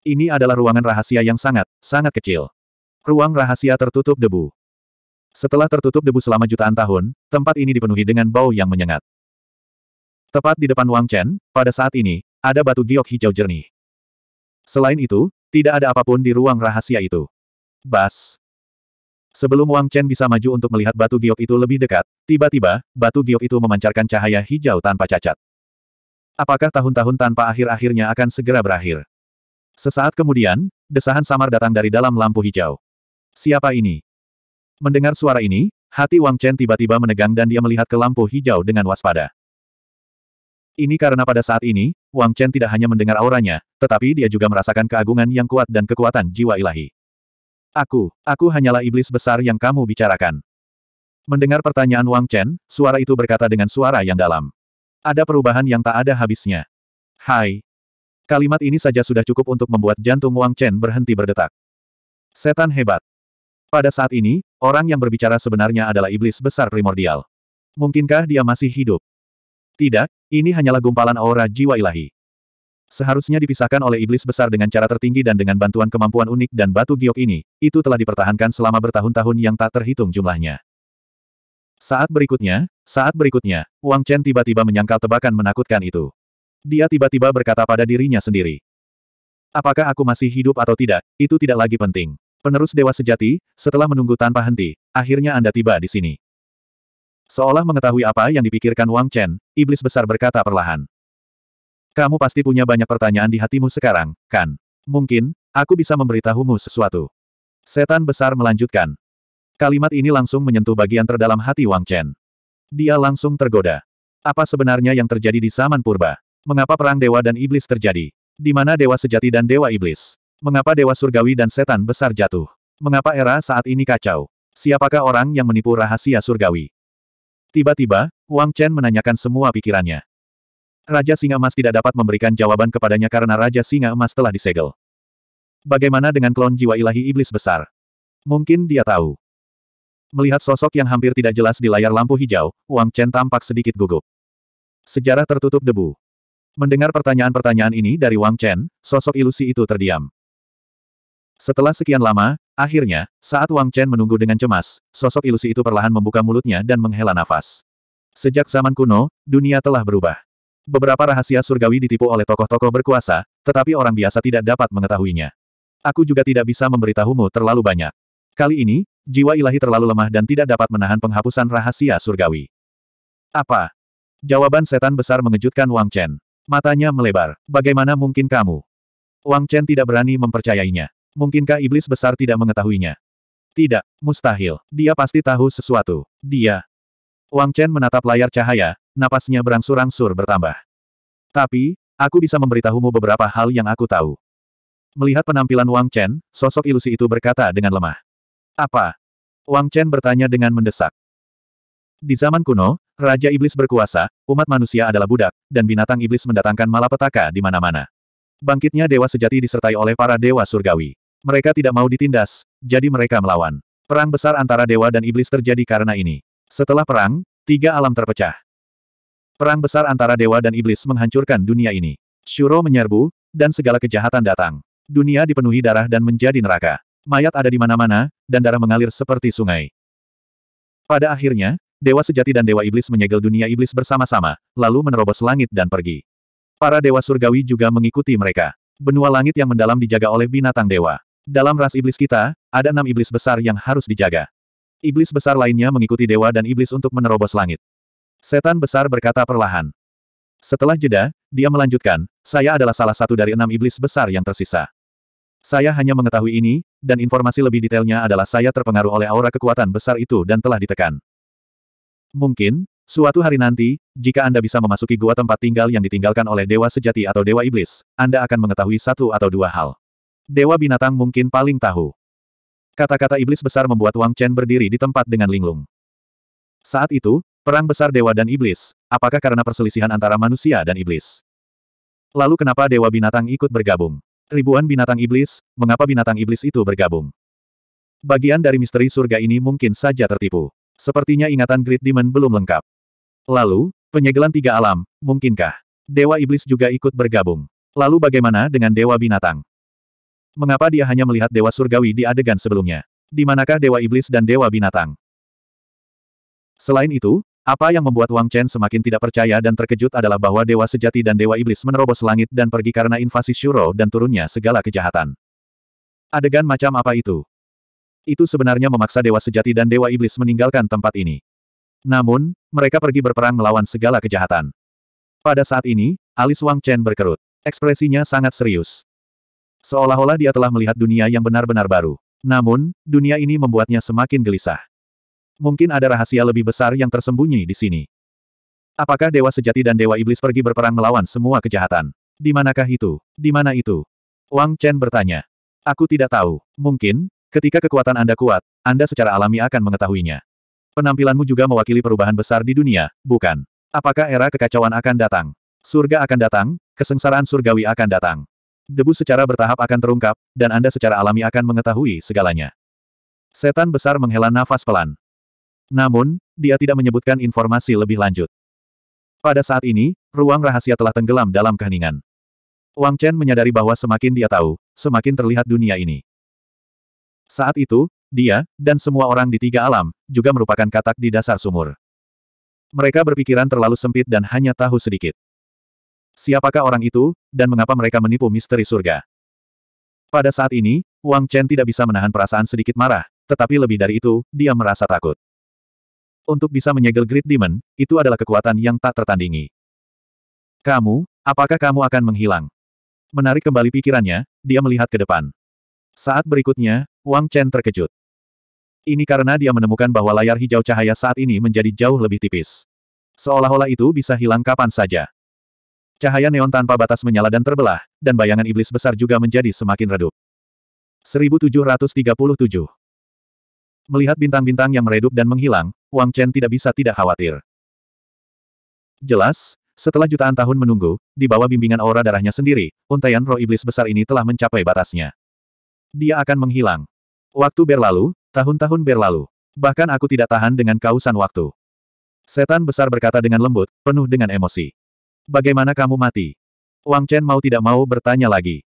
[SPEAKER 1] Ini adalah ruangan rahasia yang sangat, sangat kecil. Ruang rahasia tertutup debu. Setelah tertutup debu selama jutaan tahun, tempat ini dipenuhi dengan bau yang menyengat. Tepat di depan Wang Chen, pada saat ini, ada batu giok hijau jernih. Selain itu, tidak ada apapun di ruang rahasia itu. Bas. Sebelum Wang Chen bisa maju untuk melihat batu giok itu lebih dekat, tiba-tiba, batu giok itu memancarkan cahaya hijau tanpa cacat. Apakah tahun-tahun tanpa akhir-akhirnya akan segera berakhir? Sesaat kemudian, desahan samar datang dari dalam lampu hijau. Siapa ini? Mendengar suara ini, hati Wang Chen tiba-tiba menegang dan dia melihat ke lampu hijau dengan waspada. Ini karena pada saat ini, Wang Chen tidak hanya mendengar auranya, tetapi dia juga merasakan keagungan yang kuat dan kekuatan jiwa ilahi. Aku, aku hanyalah iblis besar yang kamu bicarakan. Mendengar pertanyaan Wang Chen, suara itu berkata dengan suara yang dalam. Ada perubahan yang tak ada habisnya. Hai. Kalimat ini saja sudah cukup untuk membuat jantung Wang Chen berhenti berdetak. Setan hebat. Pada saat ini, orang yang berbicara sebenarnya adalah iblis besar primordial. Mungkinkah dia masih hidup? Tidak, ini hanyalah gumpalan aura jiwa ilahi. Seharusnya dipisahkan oleh iblis besar dengan cara tertinggi dan dengan bantuan kemampuan unik dan batu giok ini, itu telah dipertahankan selama bertahun-tahun yang tak terhitung jumlahnya. Saat berikutnya, saat berikutnya, Wang Chen tiba-tiba menyangkal tebakan menakutkan itu. Dia tiba-tiba berkata pada dirinya sendiri. Apakah aku masih hidup atau tidak, itu tidak lagi penting. Penerus Dewa Sejati, setelah menunggu tanpa henti, akhirnya Anda tiba di sini. Seolah mengetahui apa yang dipikirkan Wang Chen, iblis besar berkata perlahan. Kamu pasti punya banyak pertanyaan di hatimu sekarang, kan? Mungkin, aku bisa memberitahumu sesuatu. Setan besar melanjutkan. Kalimat ini langsung menyentuh bagian terdalam hati Wang Chen. Dia langsung tergoda. Apa sebenarnya yang terjadi di zaman purba? Mengapa perang dewa dan iblis terjadi? Di mana dewa sejati dan dewa iblis? Mengapa dewa surgawi dan setan besar jatuh? Mengapa era saat ini kacau? Siapakah orang yang menipu rahasia surgawi? Tiba-tiba, Wang Chen menanyakan semua pikirannya. Raja Singa Emas tidak dapat memberikan jawaban kepadanya karena Raja Singa Emas telah disegel. Bagaimana dengan klon jiwa ilahi iblis besar? Mungkin dia tahu. Melihat sosok yang hampir tidak jelas di layar lampu hijau, Wang Chen tampak sedikit gugup. Sejarah tertutup debu. Mendengar pertanyaan-pertanyaan ini dari Wang Chen, sosok ilusi itu terdiam. Setelah sekian lama, akhirnya, saat Wang Chen menunggu dengan cemas, sosok ilusi itu perlahan membuka mulutnya dan menghela nafas. Sejak zaman kuno, dunia telah berubah. Beberapa rahasia surgawi ditipu oleh tokoh-tokoh berkuasa, tetapi orang biasa tidak dapat mengetahuinya. Aku juga tidak bisa memberitahumu terlalu banyak. Kali ini, jiwa ilahi terlalu lemah dan tidak dapat menahan penghapusan rahasia surgawi. Apa? Jawaban setan besar mengejutkan Wang Chen. Matanya melebar. Bagaimana mungkin kamu? Wang Chen tidak berani mempercayainya. Mungkinkah iblis besar tidak mengetahuinya? Tidak, mustahil. Dia pasti tahu sesuatu. Dia. Wang Chen menatap layar cahaya, napasnya berangsur-angsur bertambah. Tapi, aku bisa memberitahumu beberapa hal yang aku tahu. Melihat penampilan Wang Chen, sosok ilusi itu berkata dengan lemah. Apa? Wang Chen bertanya dengan mendesak. Di zaman kuno, Raja Iblis berkuasa, umat manusia adalah budak, dan binatang iblis mendatangkan malapetaka di mana-mana. Bangkitnya dewa sejati disertai oleh para dewa surgawi. Mereka tidak mau ditindas, jadi mereka melawan. Perang besar antara dewa dan iblis terjadi karena ini. Setelah perang, tiga alam terpecah. Perang besar antara dewa dan iblis menghancurkan dunia ini. Shuro menyerbu, dan segala kejahatan datang. Dunia dipenuhi darah dan menjadi neraka. Mayat ada di mana-mana, dan darah mengalir seperti sungai. Pada akhirnya, dewa sejati dan dewa iblis menyegel dunia iblis bersama-sama, lalu menerobos langit dan pergi. Para dewa surgawi juga mengikuti mereka. Benua langit yang mendalam dijaga oleh binatang dewa. Dalam ras iblis kita, ada enam iblis besar yang harus dijaga. Iblis besar lainnya mengikuti dewa dan iblis untuk menerobos langit. Setan besar berkata perlahan. Setelah jeda, dia melanjutkan, saya adalah salah satu dari enam iblis besar yang tersisa. Saya hanya mengetahui ini, dan informasi lebih detailnya adalah saya terpengaruh oleh aura kekuatan besar itu dan telah ditekan. Mungkin, suatu hari nanti, jika Anda bisa memasuki gua tempat tinggal yang ditinggalkan oleh dewa sejati atau dewa iblis, Anda akan mengetahui satu atau dua hal. Dewa binatang mungkin paling tahu. Kata-kata iblis besar membuat Wang Chen berdiri di tempat dengan linglung. Saat itu, Perang besar dewa dan iblis, apakah karena perselisihan antara manusia dan iblis? Lalu kenapa dewa binatang ikut bergabung? Ribuan binatang iblis, mengapa binatang iblis itu bergabung? Bagian dari misteri surga ini mungkin saja tertipu. Sepertinya ingatan Great Demon belum lengkap. Lalu, penyegelan tiga alam, mungkinkah? Dewa iblis juga ikut bergabung. Lalu bagaimana dengan dewa binatang? Mengapa dia hanya melihat dewa surgawi di adegan sebelumnya? Di manakah dewa iblis dan dewa binatang? Selain itu, apa yang membuat Wang Chen semakin tidak percaya dan terkejut adalah bahwa Dewa Sejati dan Dewa Iblis menerobos langit dan pergi karena invasi Shuro dan turunnya segala kejahatan. Adegan macam apa itu? Itu sebenarnya memaksa Dewa Sejati dan Dewa Iblis meninggalkan tempat ini. Namun, mereka pergi berperang melawan segala kejahatan. Pada saat ini, alis Wang Chen berkerut. Ekspresinya sangat serius. Seolah-olah dia telah melihat dunia yang benar-benar baru. Namun, dunia ini membuatnya semakin gelisah mungkin ada rahasia lebih besar yang tersembunyi di sini. Apakah Dewa Sejati dan Dewa Iblis pergi berperang melawan semua kejahatan? Di manakah itu? Di mana itu? Wang Chen bertanya. Aku tidak tahu. Mungkin, ketika kekuatan Anda kuat, Anda secara alami akan mengetahuinya. Penampilanmu juga mewakili perubahan besar di dunia, bukan? Apakah era kekacauan akan datang? Surga akan datang, kesengsaraan surgawi akan datang. Debu secara bertahap akan terungkap, dan Anda secara alami akan mengetahui segalanya. Setan besar menghela nafas pelan. Namun, dia tidak menyebutkan informasi lebih lanjut. Pada saat ini, ruang rahasia telah tenggelam dalam keheningan. Wang Chen menyadari bahwa semakin dia tahu, semakin terlihat dunia ini. Saat itu, dia, dan semua orang di tiga alam, juga merupakan katak di dasar sumur. Mereka berpikiran terlalu sempit dan hanya tahu sedikit. Siapakah orang itu, dan mengapa mereka menipu misteri surga? Pada saat ini, Wang Chen tidak bisa menahan perasaan sedikit marah, tetapi lebih dari itu, dia merasa takut. Untuk bisa menyegel Great Demon, itu adalah kekuatan yang tak tertandingi. Kamu, apakah kamu akan menghilang? Menarik kembali pikirannya, dia melihat ke depan. Saat berikutnya, Wang Chen terkejut. Ini karena dia menemukan bahwa layar hijau cahaya saat ini menjadi jauh lebih tipis. Seolah-olah itu bisa hilang kapan saja. Cahaya neon tanpa batas menyala dan terbelah, dan bayangan iblis besar juga menjadi semakin redup. 1737 Melihat bintang-bintang yang meredup dan menghilang, Wang Chen tidak bisa tidak khawatir. Jelas, setelah jutaan tahun menunggu, di bawah bimbingan aura darahnya sendiri, untaian roh iblis besar ini telah mencapai batasnya. Dia akan menghilang. Waktu berlalu, tahun-tahun berlalu. Bahkan aku tidak tahan dengan kausan waktu. Setan besar berkata dengan lembut, penuh dengan emosi. Bagaimana kamu mati? Wang Chen mau tidak mau bertanya lagi.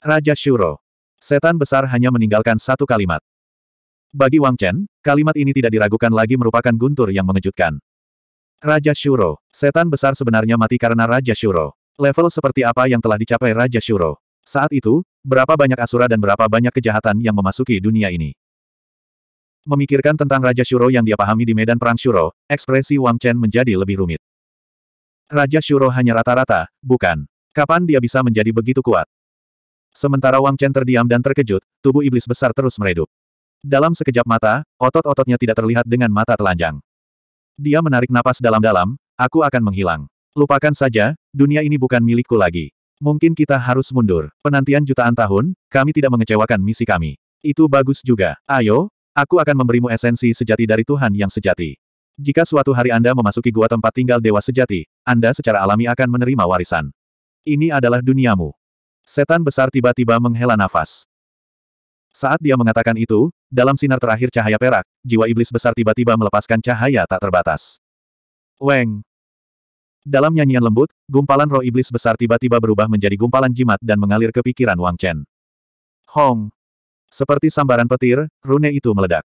[SPEAKER 1] Raja Shuro. Setan besar hanya meninggalkan satu kalimat. Bagi Wang Chen, kalimat ini tidak diragukan lagi merupakan guntur yang mengejutkan. Raja Shuro, setan besar sebenarnya mati karena Raja Shuro. Level seperti apa yang telah dicapai Raja Shuro? Saat itu, berapa banyak asura dan berapa banyak kejahatan yang memasuki dunia ini? Memikirkan tentang Raja Shuro yang dia pahami di medan perang Shuro, ekspresi Wang Chen menjadi lebih rumit. Raja Shuro hanya rata-rata, bukan. Kapan dia bisa menjadi begitu kuat? Sementara Wang Chen terdiam dan terkejut, tubuh iblis besar terus meredup. Dalam sekejap mata, otot-ototnya tidak terlihat dengan mata telanjang. Dia menarik napas dalam-dalam, aku akan menghilang. Lupakan saja, dunia ini bukan milikku lagi. Mungkin kita harus mundur. Penantian jutaan tahun, kami tidak mengecewakan misi kami. Itu bagus juga. Ayo, aku akan memberimu esensi sejati dari Tuhan yang sejati. Jika suatu hari Anda memasuki gua tempat tinggal dewa sejati, Anda secara alami akan menerima warisan. Ini adalah duniamu. Setan besar tiba-tiba menghela nafas. Saat dia mengatakan itu, dalam sinar terakhir cahaya perak, jiwa iblis besar tiba-tiba melepaskan cahaya tak terbatas. Weng! Dalam nyanyian lembut, gumpalan roh iblis besar tiba-tiba berubah menjadi gumpalan jimat dan mengalir ke pikiran Wang Chen. Hong! Seperti sambaran petir, rune itu meledak.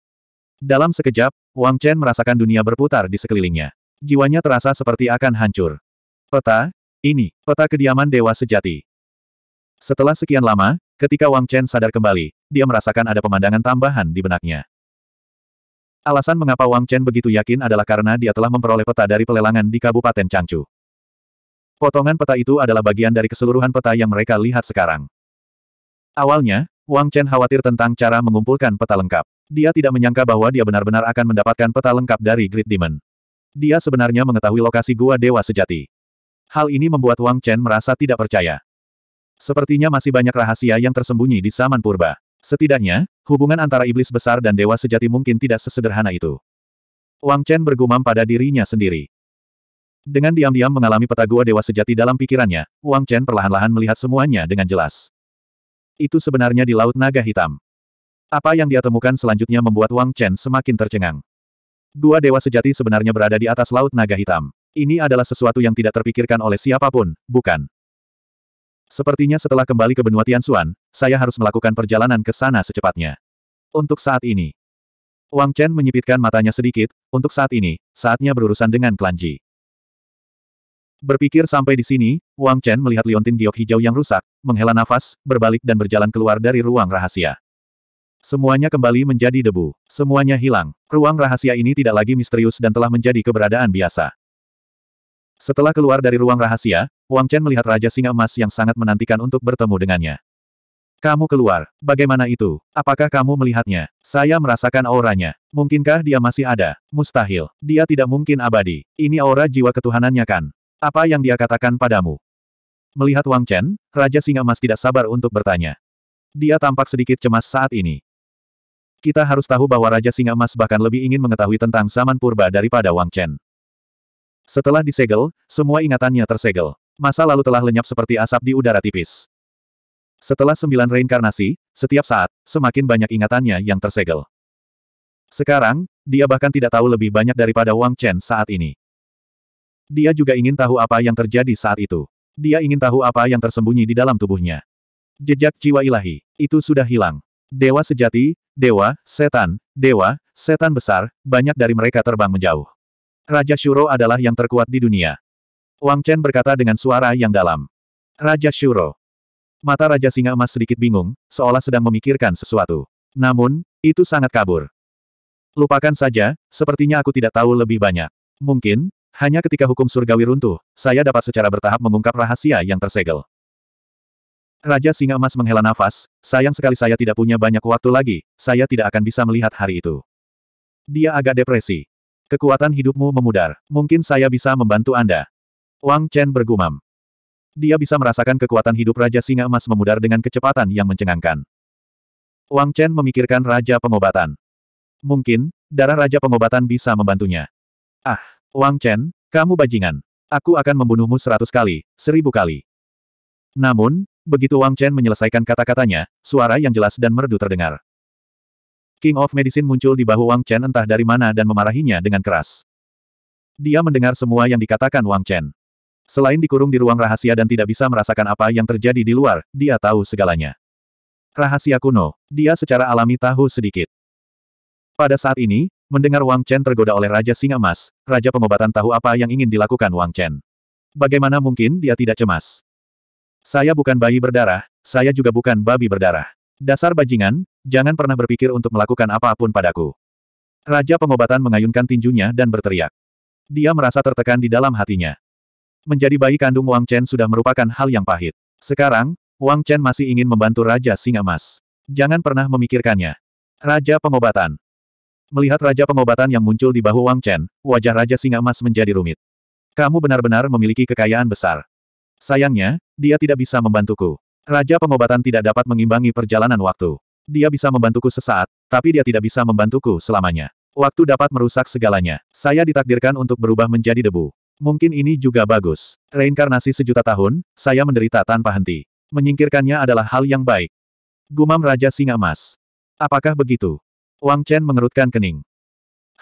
[SPEAKER 1] Dalam sekejap, Wang Chen merasakan dunia berputar di sekelilingnya. Jiwanya terasa seperti akan hancur. Peta? Ini, peta kediaman dewa sejati. Setelah sekian lama, Ketika Wang Chen sadar kembali, dia merasakan ada pemandangan tambahan di benaknya. Alasan mengapa Wang Chen begitu yakin adalah karena dia telah memperoleh peta dari pelelangan di Kabupaten Changchu. Potongan peta itu adalah bagian dari keseluruhan peta yang mereka lihat sekarang. Awalnya, Wang Chen khawatir tentang cara mengumpulkan peta lengkap. Dia tidak menyangka bahwa dia benar-benar akan mendapatkan peta lengkap dari Great Demon. Dia sebenarnya mengetahui lokasi gua dewa sejati. Hal ini membuat Wang Chen merasa tidak percaya. Sepertinya masih banyak rahasia yang tersembunyi di zaman purba. Setidaknya, hubungan antara iblis besar dan dewa sejati mungkin tidak sesederhana itu. Wang Chen bergumam pada dirinya sendiri. Dengan diam-diam mengalami peta gua dewa sejati dalam pikirannya, Wang Chen perlahan-lahan melihat semuanya dengan jelas. Itu sebenarnya di Laut Naga Hitam. Apa yang dia temukan selanjutnya membuat Wang Chen semakin tercengang. Gua dewa sejati sebenarnya berada di atas Laut Naga Hitam. Ini adalah sesuatu yang tidak terpikirkan oleh siapapun, bukan? Sepertinya setelah kembali ke benua Tianxuan, saya harus melakukan perjalanan ke sana secepatnya. Untuk saat ini. Wang Chen menyipitkan matanya sedikit, untuk saat ini, saatnya berurusan dengan klan Ji. Berpikir sampai di sini, Wang Chen melihat liontin giok hijau yang rusak, menghela nafas, berbalik dan berjalan keluar dari ruang rahasia. Semuanya kembali menjadi debu. Semuanya hilang. Ruang rahasia ini tidak lagi misterius dan telah menjadi keberadaan biasa. Setelah keluar dari ruang rahasia, Wang Chen melihat Raja Singa Emas yang sangat menantikan untuk bertemu dengannya. Kamu keluar. Bagaimana itu? Apakah kamu melihatnya? Saya merasakan auranya. Mungkinkah dia masih ada? Mustahil. Dia tidak mungkin abadi. Ini aura jiwa ketuhanannya kan? Apa yang dia katakan padamu? Melihat Wang Chen, Raja Singa Emas tidak sabar untuk bertanya. Dia tampak sedikit cemas saat ini. Kita harus tahu bahwa Raja Singa Emas bahkan lebih ingin mengetahui tentang zaman purba daripada Wang Chen. Setelah disegel, semua ingatannya tersegel. Masa lalu telah lenyap seperti asap di udara tipis. Setelah sembilan reinkarnasi, setiap saat, semakin banyak ingatannya yang tersegel. Sekarang, dia bahkan tidak tahu lebih banyak daripada Wang Chen saat ini. Dia juga ingin tahu apa yang terjadi saat itu. Dia ingin tahu apa yang tersembunyi di dalam tubuhnya. Jejak jiwa ilahi, itu sudah hilang. Dewa sejati, dewa, setan, dewa, setan besar, banyak dari mereka terbang menjauh. Raja Shuro adalah yang terkuat di dunia. Wang Chen berkata dengan suara yang dalam. Raja Shuro. Mata Raja Singa Emas sedikit bingung, seolah sedang memikirkan sesuatu. Namun, itu sangat kabur. Lupakan saja, sepertinya aku tidak tahu lebih banyak. Mungkin, hanya ketika hukum surgawi runtuh, saya dapat secara bertahap mengungkap rahasia yang tersegel. Raja Singa Emas menghela nafas, sayang sekali saya tidak punya banyak waktu lagi, saya tidak akan bisa melihat hari itu. Dia agak depresi. Kekuatan hidupmu memudar. Mungkin saya bisa membantu Anda. Wang Chen bergumam. Dia bisa merasakan kekuatan hidup Raja Singa Emas memudar dengan kecepatan yang mencengangkan. Wang Chen memikirkan Raja Pengobatan. Mungkin, darah Raja Pengobatan bisa membantunya. Ah, Wang Chen, kamu bajingan. Aku akan membunuhmu seratus kali, seribu kali. Namun, begitu Wang Chen menyelesaikan kata-katanya, suara yang jelas dan merdu terdengar. King of Medicine muncul di bahu Wang Chen entah dari mana dan memarahinya dengan keras. Dia mendengar semua yang dikatakan Wang Chen. Selain dikurung di ruang rahasia dan tidak bisa merasakan apa yang terjadi di luar, dia tahu segalanya. Rahasia kuno, dia secara alami tahu sedikit. Pada saat ini, mendengar Wang Chen tergoda oleh Raja Singa Emas, Raja Pengobatan tahu apa yang ingin dilakukan Wang Chen. Bagaimana mungkin dia tidak cemas? Saya bukan bayi berdarah, saya juga bukan babi berdarah. Dasar bajingan, Jangan pernah berpikir untuk melakukan apapun padaku. Raja pengobatan mengayunkan tinjunya dan berteriak. Dia merasa tertekan di dalam hatinya. Menjadi bayi kandung Wang Chen sudah merupakan hal yang pahit. Sekarang, Wang Chen masih ingin membantu Raja Singa Mas. Jangan pernah memikirkannya. Raja pengobatan. Melihat Raja pengobatan yang muncul di bahu Wang Chen, wajah Raja Singa Mas menjadi rumit. Kamu benar-benar memiliki kekayaan besar. Sayangnya, dia tidak bisa membantuku. Raja pengobatan tidak dapat mengimbangi perjalanan waktu. Dia bisa membantuku sesaat, tapi dia tidak bisa membantuku selamanya. Waktu dapat merusak segalanya. Saya ditakdirkan untuk berubah menjadi debu. Mungkin ini juga bagus. Reinkarnasi sejuta tahun, saya menderita tanpa henti. Menyingkirkannya adalah hal yang baik. Gumam Raja Singa Emas. Apakah begitu? Wang Chen mengerutkan kening.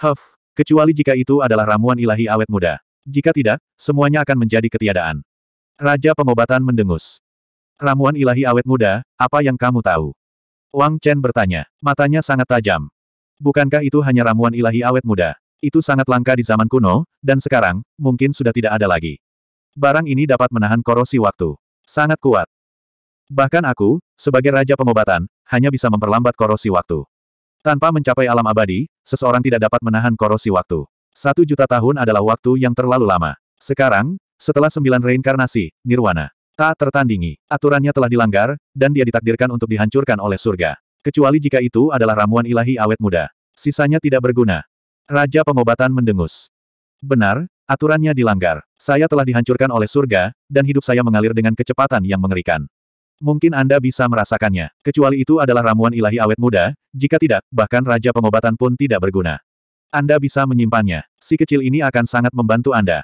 [SPEAKER 1] Huff, kecuali jika itu adalah ramuan ilahi awet muda. Jika tidak, semuanya akan menjadi ketiadaan. Raja pengobatan mendengus. Ramuan ilahi awet muda, apa yang kamu tahu? Wang Chen bertanya. Matanya sangat tajam. Bukankah itu hanya ramuan ilahi awet muda? Itu sangat langka di zaman kuno, dan sekarang, mungkin sudah tidak ada lagi. Barang ini dapat menahan korosi waktu. Sangat kuat. Bahkan aku, sebagai raja pengobatan, hanya bisa memperlambat korosi waktu. Tanpa mencapai alam abadi, seseorang tidak dapat menahan korosi waktu. Satu juta tahun adalah waktu yang terlalu lama. Sekarang, setelah sembilan reinkarnasi, nirwana. Tak tertandingi, aturannya telah dilanggar, dan dia ditakdirkan untuk dihancurkan oleh surga. Kecuali jika itu adalah ramuan ilahi awet muda. Sisanya tidak berguna. Raja pengobatan mendengus. Benar, aturannya dilanggar. Saya telah dihancurkan oleh surga, dan hidup saya mengalir dengan kecepatan yang mengerikan. Mungkin Anda bisa merasakannya. Kecuali itu adalah ramuan ilahi awet muda, jika tidak, bahkan raja pengobatan pun tidak berguna. Anda bisa menyimpannya. Si kecil ini akan sangat membantu Anda.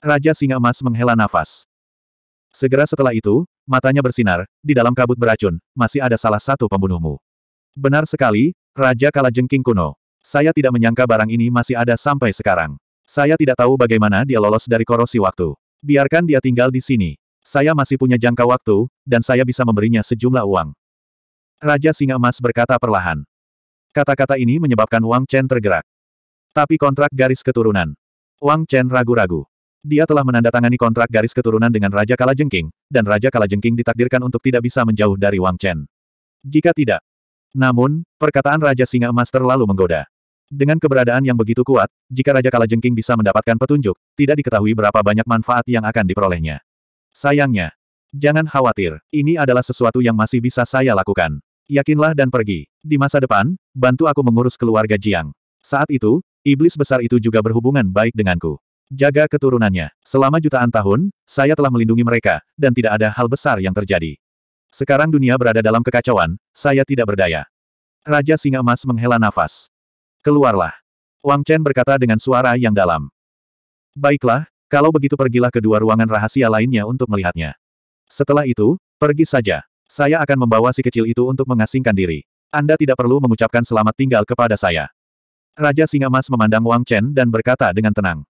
[SPEAKER 1] Raja Singa Emas menghela nafas. Segera setelah itu, matanya bersinar, di dalam kabut beracun, masih ada salah satu pembunuhmu. Benar sekali, Raja Kalajengking kuno. Saya tidak menyangka barang ini masih ada sampai sekarang. Saya tidak tahu bagaimana dia lolos dari korosi waktu. Biarkan dia tinggal di sini. Saya masih punya jangka waktu, dan saya bisa memberinya sejumlah uang. Raja Singa Emas berkata perlahan. Kata-kata ini menyebabkan Wang Chen tergerak. Tapi kontrak garis keturunan. Wang Chen ragu-ragu dia telah menandatangani kontrak garis keturunan dengan Raja Kalajengking, dan Raja Kalajengking ditakdirkan untuk tidak bisa menjauh dari Wang Chen. Jika tidak. Namun, perkataan Raja Singa Emas terlalu menggoda. Dengan keberadaan yang begitu kuat, jika Raja Kalajengking bisa mendapatkan petunjuk, tidak diketahui berapa banyak manfaat yang akan diperolehnya. Sayangnya. Jangan khawatir, ini adalah sesuatu yang masih bisa saya lakukan. Yakinlah dan pergi. Di masa depan, bantu aku mengurus keluarga Jiang. Saat itu, iblis besar itu juga berhubungan baik denganku. Jaga keturunannya. Selama jutaan tahun, saya telah melindungi mereka, dan tidak ada hal besar yang terjadi. Sekarang dunia berada dalam kekacauan, saya tidak berdaya. Raja Singa Emas menghela nafas. Keluarlah. Wang Chen berkata dengan suara yang dalam. Baiklah, kalau begitu pergilah ke dua ruangan rahasia lainnya untuk melihatnya. Setelah itu, pergi saja. Saya akan membawa si kecil itu untuk mengasingkan diri. Anda tidak perlu mengucapkan selamat tinggal kepada saya. Raja Singa Emas memandang Wang Chen dan berkata dengan tenang.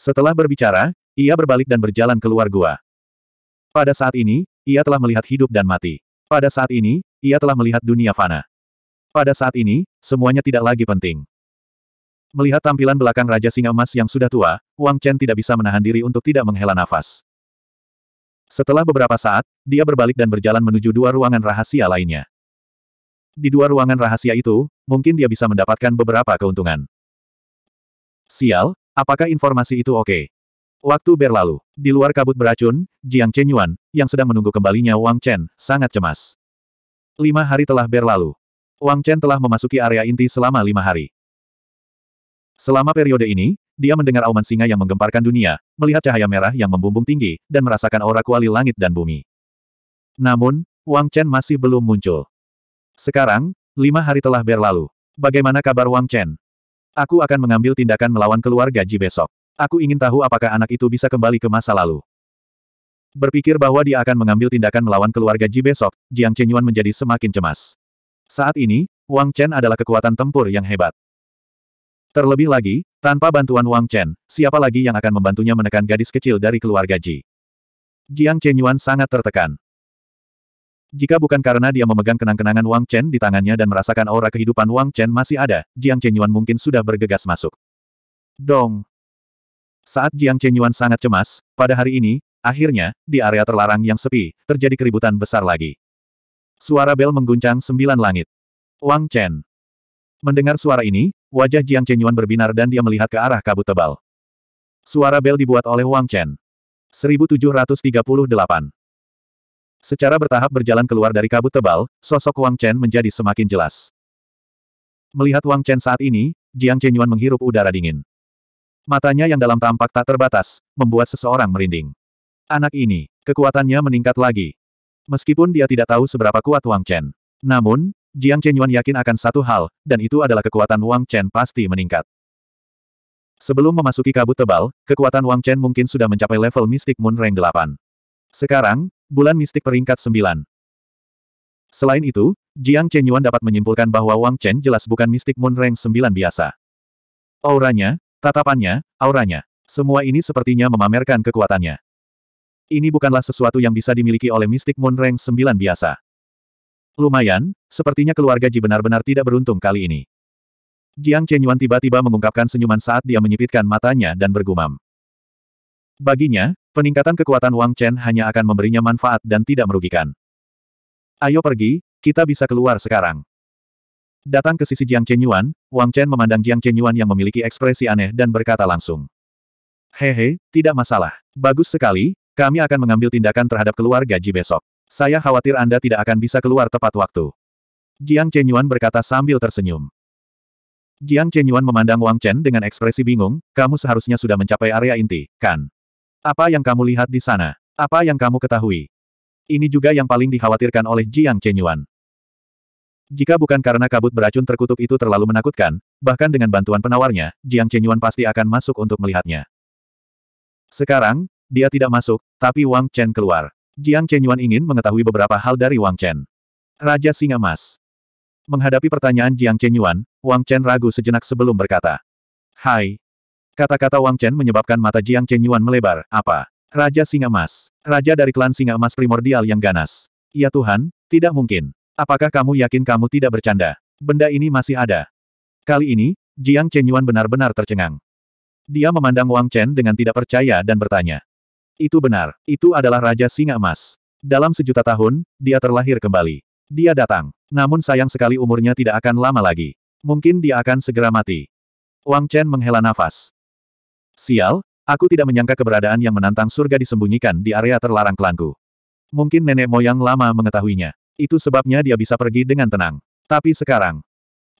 [SPEAKER 1] Setelah berbicara, ia berbalik dan berjalan keluar gua. Pada saat ini, ia telah melihat hidup dan mati. Pada saat ini, ia telah melihat dunia fana. Pada saat ini, semuanya tidak lagi penting. Melihat tampilan belakang Raja Singa Emas yang sudah tua, Wang Chen tidak bisa menahan diri untuk tidak menghela nafas. Setelah beberapa saat, dia berbalik dan berjalan menuju dua ruangan rahasia lainnya. Di dua ruangan rahasia itu, mungkin dia bisa mendapatkan beberapa keuntungan. Sial, Apakah informasi itu oke? Okay? Waktu berlalu. Di luar kabut beracun, Jiang Chen Yuan, yang sedang menunggu kembalinya Wang Chen, sangat cemas. Lima hari telah berlalu. Wang Chen telah memasuki area inti selama lima hari. Selama periode ini, dia mendengar auman singa yang menggemparkan dunia, melihat cahaya merah yang membumbung tinggi, dan merasakan aura kuali langit dan bumi. Namun, Wang Chen masih belum muncul. Sekarang, lima hari telah berlalu. Bagaimana kabar Wang Chen? Aku akan mengambil tindakan melawan keluarga Ji besok. Aku ingin tahu apakah anak itu bisa kembali ke masa lalu. Berpikir bahwa dia akan mengambil tindakan melawan keluarga Ji besok, Jiang Chenyuan menjadi semakin cemas. Saat ini, Wang Chen adalah kekuatan tempur yang hebat. Terlebih lagi, tanpa bantuan Wang Chen, siapa lagi yang akan membantunya menekan gadis kecil dari keluarga Ji? Jiang Chenyuan sangat tertekan. Jika bukan karena dia memegang kenang-kenangan Wang Chen di tangannya dan merasakan aura kehidupan Wang Chen masih ada, Jiang Chenyuan mungkin sudah bergegas masuk. Dong! Saat Jiang Chenyuan sangat cemas, pada hari ini, akhirnya, di area terlarang yang sepi, terjadi keributan besar lagi. Suara bel mengguncang sembilan langit. Wang Chen! Mendengar suara ini, wajah Jiang Chenyuan berbinar dan dia melihat ke arah kabut tebal. Suara bel dibuat oleh Wang Chen. 1738 Secara bertahap berjalan keluar dari kabut tebal, sosok Wang Chen menjadi semakin jelas. Melihat Wang Chen saat ini, Jiang Chenyuan menghirup udara dingin. Matanya yang dalam tampak tak terbatas, membuat seseorang merinding. Anak ini, kekuatannya meningkat lagi. Meskipun dia tidak tahu seberapa kuat Wang Chen. Namun, Jiang Chenyuan yakin akan satu hal, dan itu adalah kekuatan Wang Chen pasti meningkat. Sebelum memasuki kabut tebal, kekuatan Wang Chen mungkin sudah mencapai level mistik Moon Rank 8. Sekarang, bulan mistik peringkat 9. Selain itu, Jiang Chenyuan dapat menyimpulkan bahwa Wang Chen jelas bukan mistik Moon Rank 9 biasa. Auranya, tatapannya, auranya, semua ini sepertinya memamerkan kekuatannya. Ini bukanlah sesuatu yang bisa dimiliki oleh mistik Moon Rank 9 biasa. Lumayan, sepertinya keluarga Ji benar-benar tidak beruntung kali ini. Jiang Chenyuan tiba-tiba mengungkapkan senyuman saat dia menyipitkan matanya dan bergumam. Baginya, peningkatan kekuatan Wang Chen hanya akan memberinya manfaat dan tidak merugikan. Ayo pergi, kita bisa keluar sekarang. Datang ke sisi Jiang Chen Yuan, Wang Chen memandang Jiang Chen Yuan yang memiliki ekspresi aneh dan berkata langsung. Hehe, tidak masalah. Bagus sekali, kami akan mengambil tindakan terhadap keluar gaji besok. Saya khawatir Anda tidak akan bisa keluar tepat waktu. Jiang Chen Yuan berkata sambil tersenyum. Jiang Chen Yuan memandang Wang Chen dengan ekspresi bingung, kamu seharusnya sudah mencapai area inti, kan? Apa yang kamu lihat di sana? Apa yang kamu ketahui? Ini juga yang paling dikhawatirkan oleh Jiang Chenyuan. Jika bukan karena kabut beracun terkutuk itu terlalu menakutkan, bahkan dengan bantuan penawarnya, Jiang Chenyuan pasti akan masuk untuk melihatnya. Sekarang, dia tidak masuk, tapi Wang Chen keluar. Jiang Chenyuan ingin mengetahui beberapa hal dari Wang Chen. Raja Singa Mas. Menghadapi pertanyaan Jiang Chenyuan, Wang Chen ragu sejenak sebelum berkata. Hai, Kata-kata Wang Chen menyebabkan mata Jiang Chen Yuan melebar. Apa? Raja Singa Emas. Raja dari klan Singa Emas primordial yang ganas. Ya Tuhan, tidak mungkin. Apakah kamu yakin kamu tidak bercanda? Benda ini masih ada. Kali ini, Jiang Chen Yuan benar-benar tercengang. Dia memandang Wang Chen dengan tidak percaya dan bertanya. Itu benar, itu adalah Raja Singa Emas. Dalam sejuta tahun, dia terlahir kembali. Dia datang. Namun sayang sekali umurnya tidak akan lama lagi. Mungkin dia akan segera mati. Wang Chen menghela nafas. Sial, aku tidak menyangka keberadaan yang menantang surga disembunyikan di area terlarang klanku. Mungkin nenek moyang lama mengetahuinya. Itu sebabnya dia bisa pergi dengan tenang. Tapi sekarang,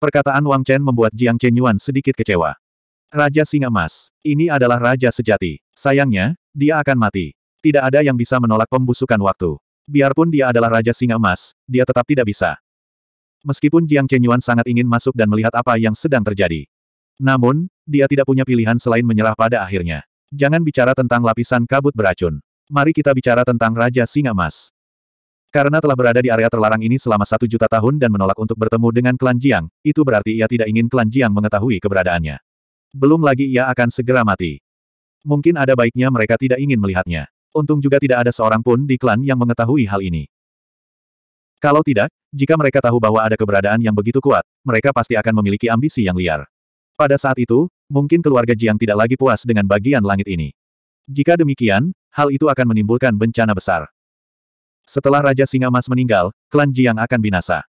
[SPEAKER 1] perkataan Wang Chen membuat Jiang Chen Yuan sedikit kecewa. Raja Singa Emas, ini adalah raja sejati. Sayangnya, dia akan mati. Tidak ada yang bisa menolak pembusukan waktu. Biarpun dia adalah Raja Singa Emas, dia tetap tidak bisa. Meskipun Jiang Chen Yuan sangat ingin masuk dan melihat apa yang sedang terjadi. Namun, dia tidak punya pilihan selain menyerah pada akhirnya. Jangan bicara tentang lapisan kabut beracun. Mari kita bicara tentang Raja Singa Mas. Karena telah berada di area terlarang ini selama satu juta tahun dan menolak untuk bertemu dengan klan Jiang, itu berarti ia tidak ingin klan Jiang mengetahui keberadaannya. Belum lagi ia akan segera mati. Mungkin ada baiknya mereka tidak ingin melihatnya. Untung juga tidak ada seorang pun di klan yang mengetahui hal ini. Kalau tidak, jika mereka tahu bahwa ada keberadaan yang begitu kuat, mereka pasti akan memiliki ambisi yang liar. Pada saat itu, mungkin keluarga Jiang tidak lagi puas dengan bagian langit ini. Jika demikian, hal itu akan menimbulkan bencana besar. Setelah Raja Singa Mas meninggal, klan Jiang akan binasa.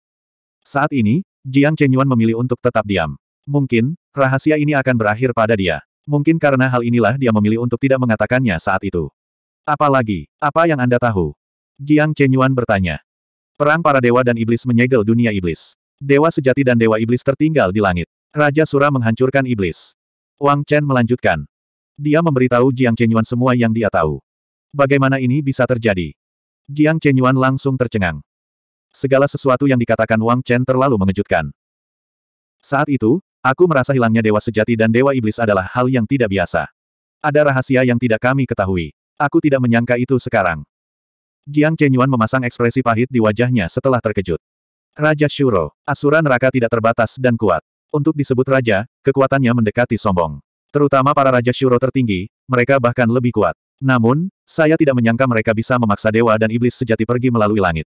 [SPEAKER 1] Saat ini, Jiang Chenyuan memilih untuk tetap diam. Mungkin, rahasia ini akan berakhir pada dia. Mungkin karena hal inilah dia memilih untuk tidak mengatakannya saat itu. Apalagi, apa yang Anda tahu? Jiang Chenyuan bertanya. Perang para dewa dan iblis menyegel dunia iblis. Dewa sejati dan dewa iblis tertinggal di langit. Raja Sura menghancurkan iblis. Wang Chen melanjutkan. Dia memberitahu Jiang Chenyuan semua yang dia tahu. Bagaimana ini bisa terjadi? Jiang Chenyuan langsung tercengang. Segala sesuatu yang dikatakan Wang Chen terlalu mengejutkan. Saat itu, aku merasa hilangnya dewa sejati dan dewa iblis adalah hal yang tidak biasa. Ada rahasia yang tidak kami ketahui. Aku tidak menyangka itu sekarang. Jiang Chenyuan memasang ekspresi pahit di wajahnya setelah terkejut. Raja Shuro, asura neraka tidak terbatas dan kuat. Untuk disebut raja, kekuatannya mendekati sombong. Terutama para raja syuro tertinggi, mereka bahkan lebih kuat. Namun, saya tidak menyangka mereka bisa memaksa dewa dan iblis sejati pergi melalui langit.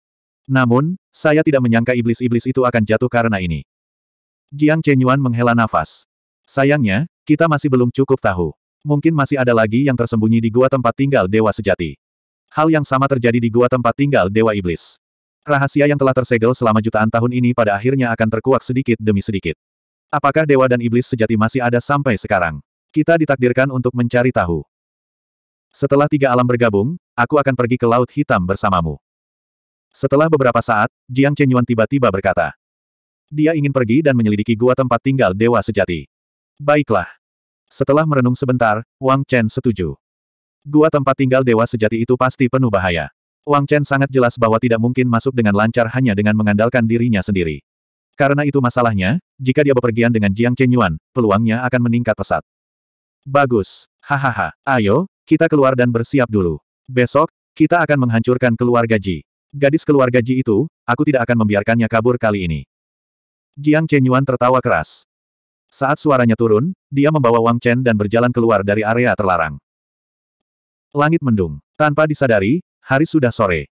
[SPEAKER 1] Namun, saya tidak menyangka iblis-iblis itu akan jatuh karena ini. Jiang Chenyuan menghela nafas. Sayangnya, kita masih belum cukup tahu. Mungkin masih ada lagi yang tersembunyi di gua tempat tinggal dewa sejati. Hal yang sama terjadi di gua tempat tinggal dewa iblis. Rahasia yang telah tersegel selama jutaan tahun ini pada akhirnya akan terkuak sedikit demi sedikit. Apakah dewa dan iblis sejati masih ada sampai sekarang? Kita ditakdirkan untuk mencari tahu. Setelah tiga alam bergabung, aku akan pergi ke Laut Hitam bersamamu. Setelah beberapa saat, Jiang Chenyuan tiba-tiba berkata. Dia ingin pergi dan menyelidiki gua tempat tinggal dewa sejati. Baiklah. Setelah merenung sebentar, Wang Chen setuju. Gua tempat tinggal dewa sejati itu pasti penuh bahaya. Wang Chen sangat jelas bahwa tidak mungkin masuk dengan lancar hanya dengan mengandalkan dirinya sendiri. Karena itu masalahnya, jika dia bepergian dengan Jiang Chenyuan, peluangnya akan meningkat pesat. Bagus. Hahaha. Ayo, kita keluar dan bersiap dulu. Besok, kita akan menghancurkan keluarga Ji. Gadis keluarga Ji itu, aku tidak akan membiarkannya kabur kali ini. Jiang Chenyuan tertawa keras. Saat suaranya turun, dia membawa Wang Chen dan berjalan keluar dari area terlarang. Langit mendung. Tanpa disadari, hari sudah sore.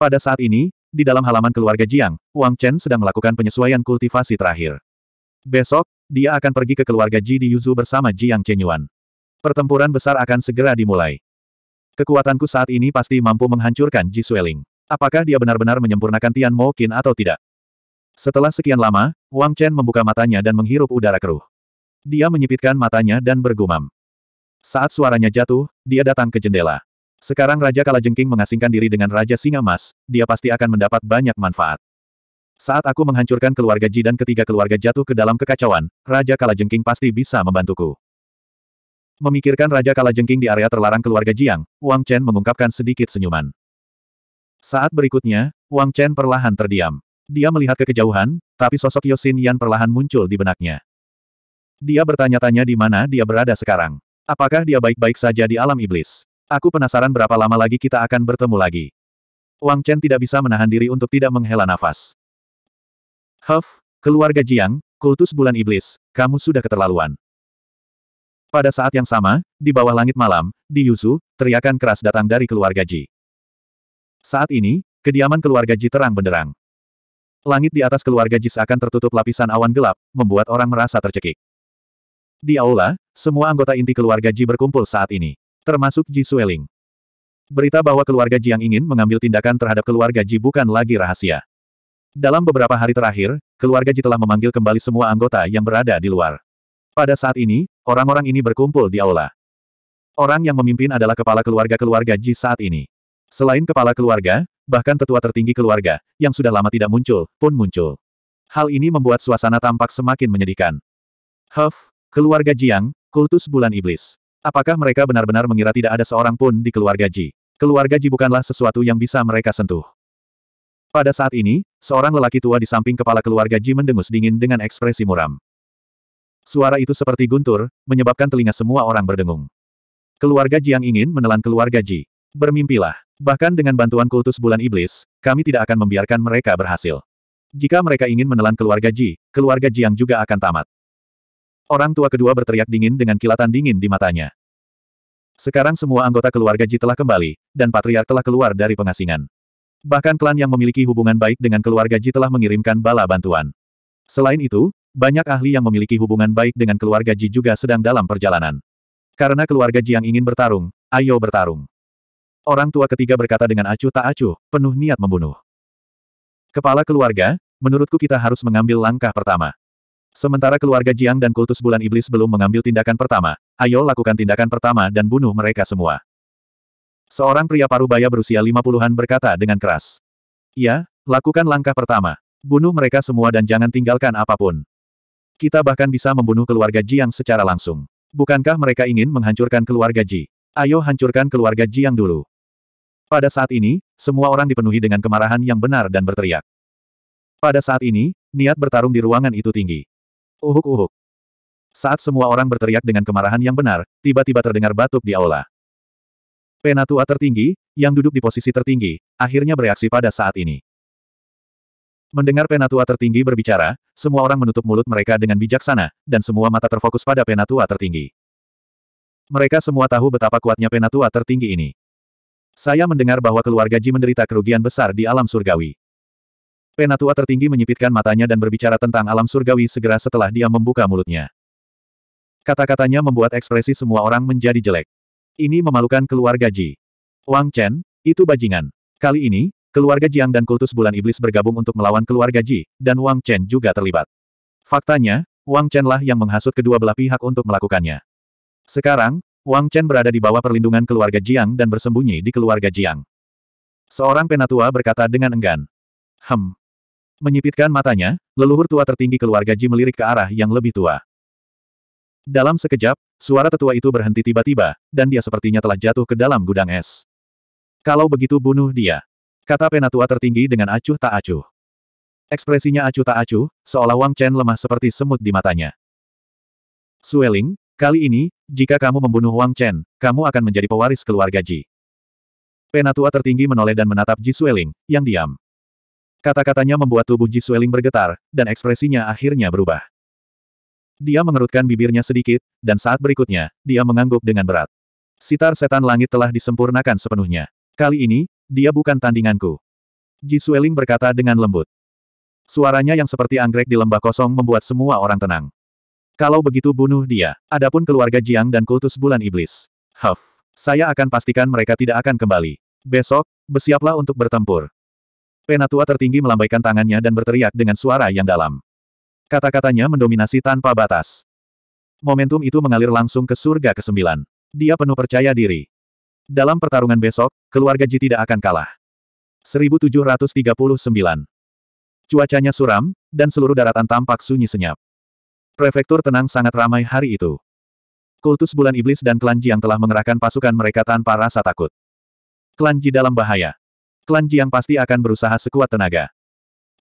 [SPEAKER 1] Pada saat ini, di dalam halaman keluarga Jiang, Wang Chen sedang melakukan penyesuaian kultivasi terakhir. Besok, dia akan pergi ke keluarga Ji di Yuzu bersama Jiang Chenyuan. Pertempuran besar akan segera dimulai. Kekuatanku saat ini pasti mampu menghancurkan Ji Sueling. Apakah dia benar-benar menyempurnakan Tian Mo Qin atau tidak? Setelah sekian lama, Wang Chen membuka matanya dan menghirup udara keruh. Dia menyipitkan matanya dan bergumam. Saat suaranya jatuh, dia datang ke jendela. Sekarang Raja Kalajengking mengasingkan diri dengan Raja Singa Mas, dia pasti akan mendapat banyak manfaat. Saat aku menghancurkan keluarga Ji dan ketiga keluarga jatuh ke dalam kekacauan, Raja Kalajengking pasti bisa membantuku. Memikirkan Raja Kalajengking di area terlarang keluarga Jiang, Wang Chen mengungkapkan sedikit senyuman. Saat berikutnya, Wang Chen perlahan terdiam. Dia melihat ke kejauhan, tapi sosok Yosin Yan perlahan muncul di benaknya. Dia bertanya-tanya di mana dia berada sekarang. Apakah dia baik-baik saja di alam iblis? Aku penasaran berapa lama lagi kita akan bertemu lagi. Wang Chen tidak bisa menahan diri untuk tidak menghela nafas. Huff, keluarga Jiang, kultus bulan iblis, kamu sudah keterlaluan. Pada saat yang sama, di bawah langit malam, di Yusu, teriakan keras datang dari keluarga Ji. Saat ini, kediaman keluarga Ji terang benderang. Langit di atas keluarga Ji seakan tertutup lapisan awan gelap, membuat orang merasa tercekik. Di aula, semua anggota inti keluarga Ji berkumpul saat ini termasuk Ji Sueling. Berita bahwa keluarga Jiang ingin mengambil tindakan terhadap keluarga Ji bukan lagi rahasia. Dalam beberapa hari terakhir, keluarga Ji telah memanggil kembali semua anggota yang berada di luar. Pada saat ini, orang-orang ini berkumpul di aula. Orang yang memimpin adalah kepala keluarga-keluarga Ji saat ini. Selain kepala keluarga, bahkan tetua tertinggi keluarga, yang sudah lama tidak muncul, pun muncul. Hal ini membuat suasana tampak semakin menyedihkan. Huff, keluarga Jiang, kultus bulan iblis. Apakah mereka benar-benar mengira tidak ada seorang pun di keluarga Ji? Keluarga Ji bukanlah sesuatu yang bisa mereka sentuh. Pada saat ini, seorang lelaki tua di samping kepala keluarga Ji mendengus dingin dengan ekspresi muram. Suara itu seperti guntur, menyebabkan telinga semua orang berdengung. Keluarga Ji yang ingin menelan keluarga Ji. Bermimpilah. Bahkan dengan bantuan kultus bulan iblis, kami tidak akan membiarkan mereka berhasil. Jika mereka ingin menelan keluarga Ji, keluarga Ji yang juga akan tamat. Orang tua kedua berteriak dingin dengan kilatan dingin di matanya. Sekarang semua anggota keluarga Ji telah kembali, dan Patriark telah keluar dari pengasingan. Bahkan klan yang memiliki hubungan baik dengan keluarga Ji telah mengirimkan bala bantuan. Selain itu, banyak ahli yang memiliki hubungan baik dengan keluarga Ji juga sedang dalam perjalanan. Karena keluarga Ji yang ingin bertarung, ayo bertarung. Orang tua ketiga berkata dengan acuh tak acuh, penuh niat membunuh. Kepala keluarga, menurutku kita harus mengambil langkah pertama. Sementara keluarga Jiang dan kultus bulan iblis belum mengambil tindakan pertama, ayo lakukan tindakan pertama dan bunuh mereka semua. Seorang pria parubaya berusia lima puluhan berkata dengan keras. Ya, lakukan langkah pertama. Bunuh mereka semua dan jangan tinggalkan apapun. Kita bahkan bisa membunuh keluarga Jiang secara langsung. Bukankah mereka ingin menghancurkan keluarga Ji? Ayo hancurkan keluarga Jiang dulu. Pada saat ini, semua orang dipenuhi dengan kemarahan yang benar dan berteriak. Pada saat ini, niat bertarung di ruangan itu tinggi. Uhuk-uhuk. Saat semua orang berteriak dengan kemarahan yang benar, tiba-tiba terdengar batuk di aula. Penatua tertinggi, yang duduk di posisi tertinggi, akhirnya bereaksi pada saat ini. Mendengar penatua tertinggi berbicara, semua orang menutup mulut mereka dengan bijaksana, dan semua mata terfokus pada penatua tertinggi. Mereka semua tahu betapa kuatnya penatua tertinggi ini. Saya mendengar bahwa keluarga Ji menderita kerugian besar di alam surgawi. Penatua tertinggi menyipitkan matanya dan berbicara tentang alam surgawi segera setelah dia membuka mulutnya. Kata-katanya membuat ekspresi semua orang menjadi jelek. Ini memalukan keluarga Ji. Wang Chen, itu bajingan. Kali ini, keluarga Jiang dan kultus bulan iblis bergabung untuk melawan keluarga Ji, dan Wang Chen juga terlibat. Faktanya, Wang Chen lah yang menghasut kedua belah pihak untuk melakukannya. Sekarang, Wang Chen berada di bawah perlindungan keluarga Jiang dan bersembunyi di keluarga Jiang. Seorang penatua berkata dengan enggan. Hem, Menyipitkan matanya, leluhur tua tertinggi keluarga Ji melirik ke arah yang lebih tua. Dalam sekejap, suara tetua itu berhenti tiba-tiba, dan dia sepertinya telah jatuh ke dalam gudang es. Kalau begitu bunuh dia. Kata penatua tertinggi dengan acuh tak acuh. Ekspresinya acuh tak acuh, seolah Wang Chen lemah seperti semut di matanya. Sueling, kali ini, jika kamu membunuh Wang Chen, kamu akan menjadi pewaris keluarga Ji. Penatua tertinggi menoleh dan menatap Ji Sueling, yang diam. Kata-katanya membuat tubuh Ji Sueling bergetar, dan ekspresinya akhirnya berubah. Dia mengerutkan bibirnya sedikit, dan saat berikutnya, dia mengangguk dengan berat. Sitar setan langit telah disempurnakan sepenuhnya. Kali ini, dia bukan tandinganku. Ji Sueling berkata dengan lembut. Suaranya yang seperti anggrek di lembah kosong membuat semua orang tenang. Kalau begitu bunuh dia, adapun keluarga Jiang dan kultus bulan iblis. Huff, saya akan pastikan mereka tidak akan kembali. Besok, bersiaplah untuk bertempur. Penatua tertinggi melambaikan tangannya dan berteriak dengan suara yang dalam. Kata-katanya mendominasi tanpa batas. Momentum itu mengalir langsung ke surga ke-9. Dia penuh percaya diri. Dalam pertarungan besok, keluarga Ji tidak akan kalah. 1739. Cuacanya suram, dan seluruh daratan tampak sunyi senyap. Prefektur tenang sangat ramai hari itu. Kultus bulan iblis dan klan Ji yang telah mengerahkan pasukan mereka tanpa rasa takut. Klan Ji dalam bahaya. Klan Jiang pasti akan berusaha sekuat tenaga.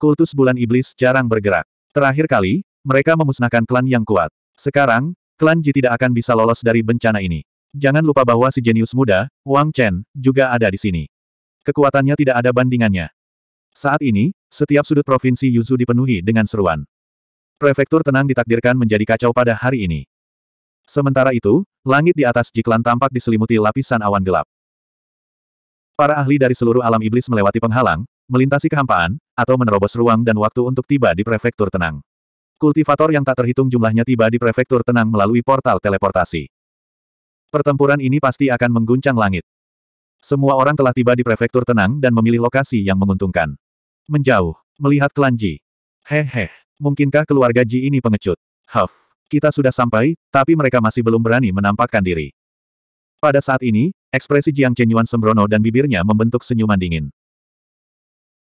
[SPEAKER 1] Kultus bulan iblis jarang bergerak. Terakhir kali, mereka memusnahkan klan yang kuat. Sekarang, klan Ji tidak akan bisa lolos dari bencana ini. Jangan lupa bahwa si jenius muda, Wang Chen, juga ada di sini. Kekuatannya tidak ada bandingannya. Saat ini, setiap sudut provinsi Yuzu dipenuhi dengan seruan. Prefektur tenang ditakdirkan menjadi kacau pada hari ini. Sementara itu, langit di atas Jiklan tampak diselimuti lapisan awan gelap. Para ahli dari seluruh alam iblis melewati penghalang, melintasi kehampaan, atau menerobos ruang dan waktu untuk tiba di prefektur tenang. Kultivator yang tak terhitung jumlahnya tiba di prefektur tenang melalui portal teleportasi. Pertempuran ini pasti akan mengguncang langit. Semua orang telah tiba di prefektur tenang dan memilih lokasi yang menguntungkan. Menjauh, melihat kelanji. Hehe, mungkinkah keluarga Ji ini pengecut? Huff, kita sudah sampai, tapi mereka masih belum berani menampakkan diri. Pada saat ini, Ekspresi Jiang Chenyuan sembrono dan bibirnya membentuk senyuman dingin.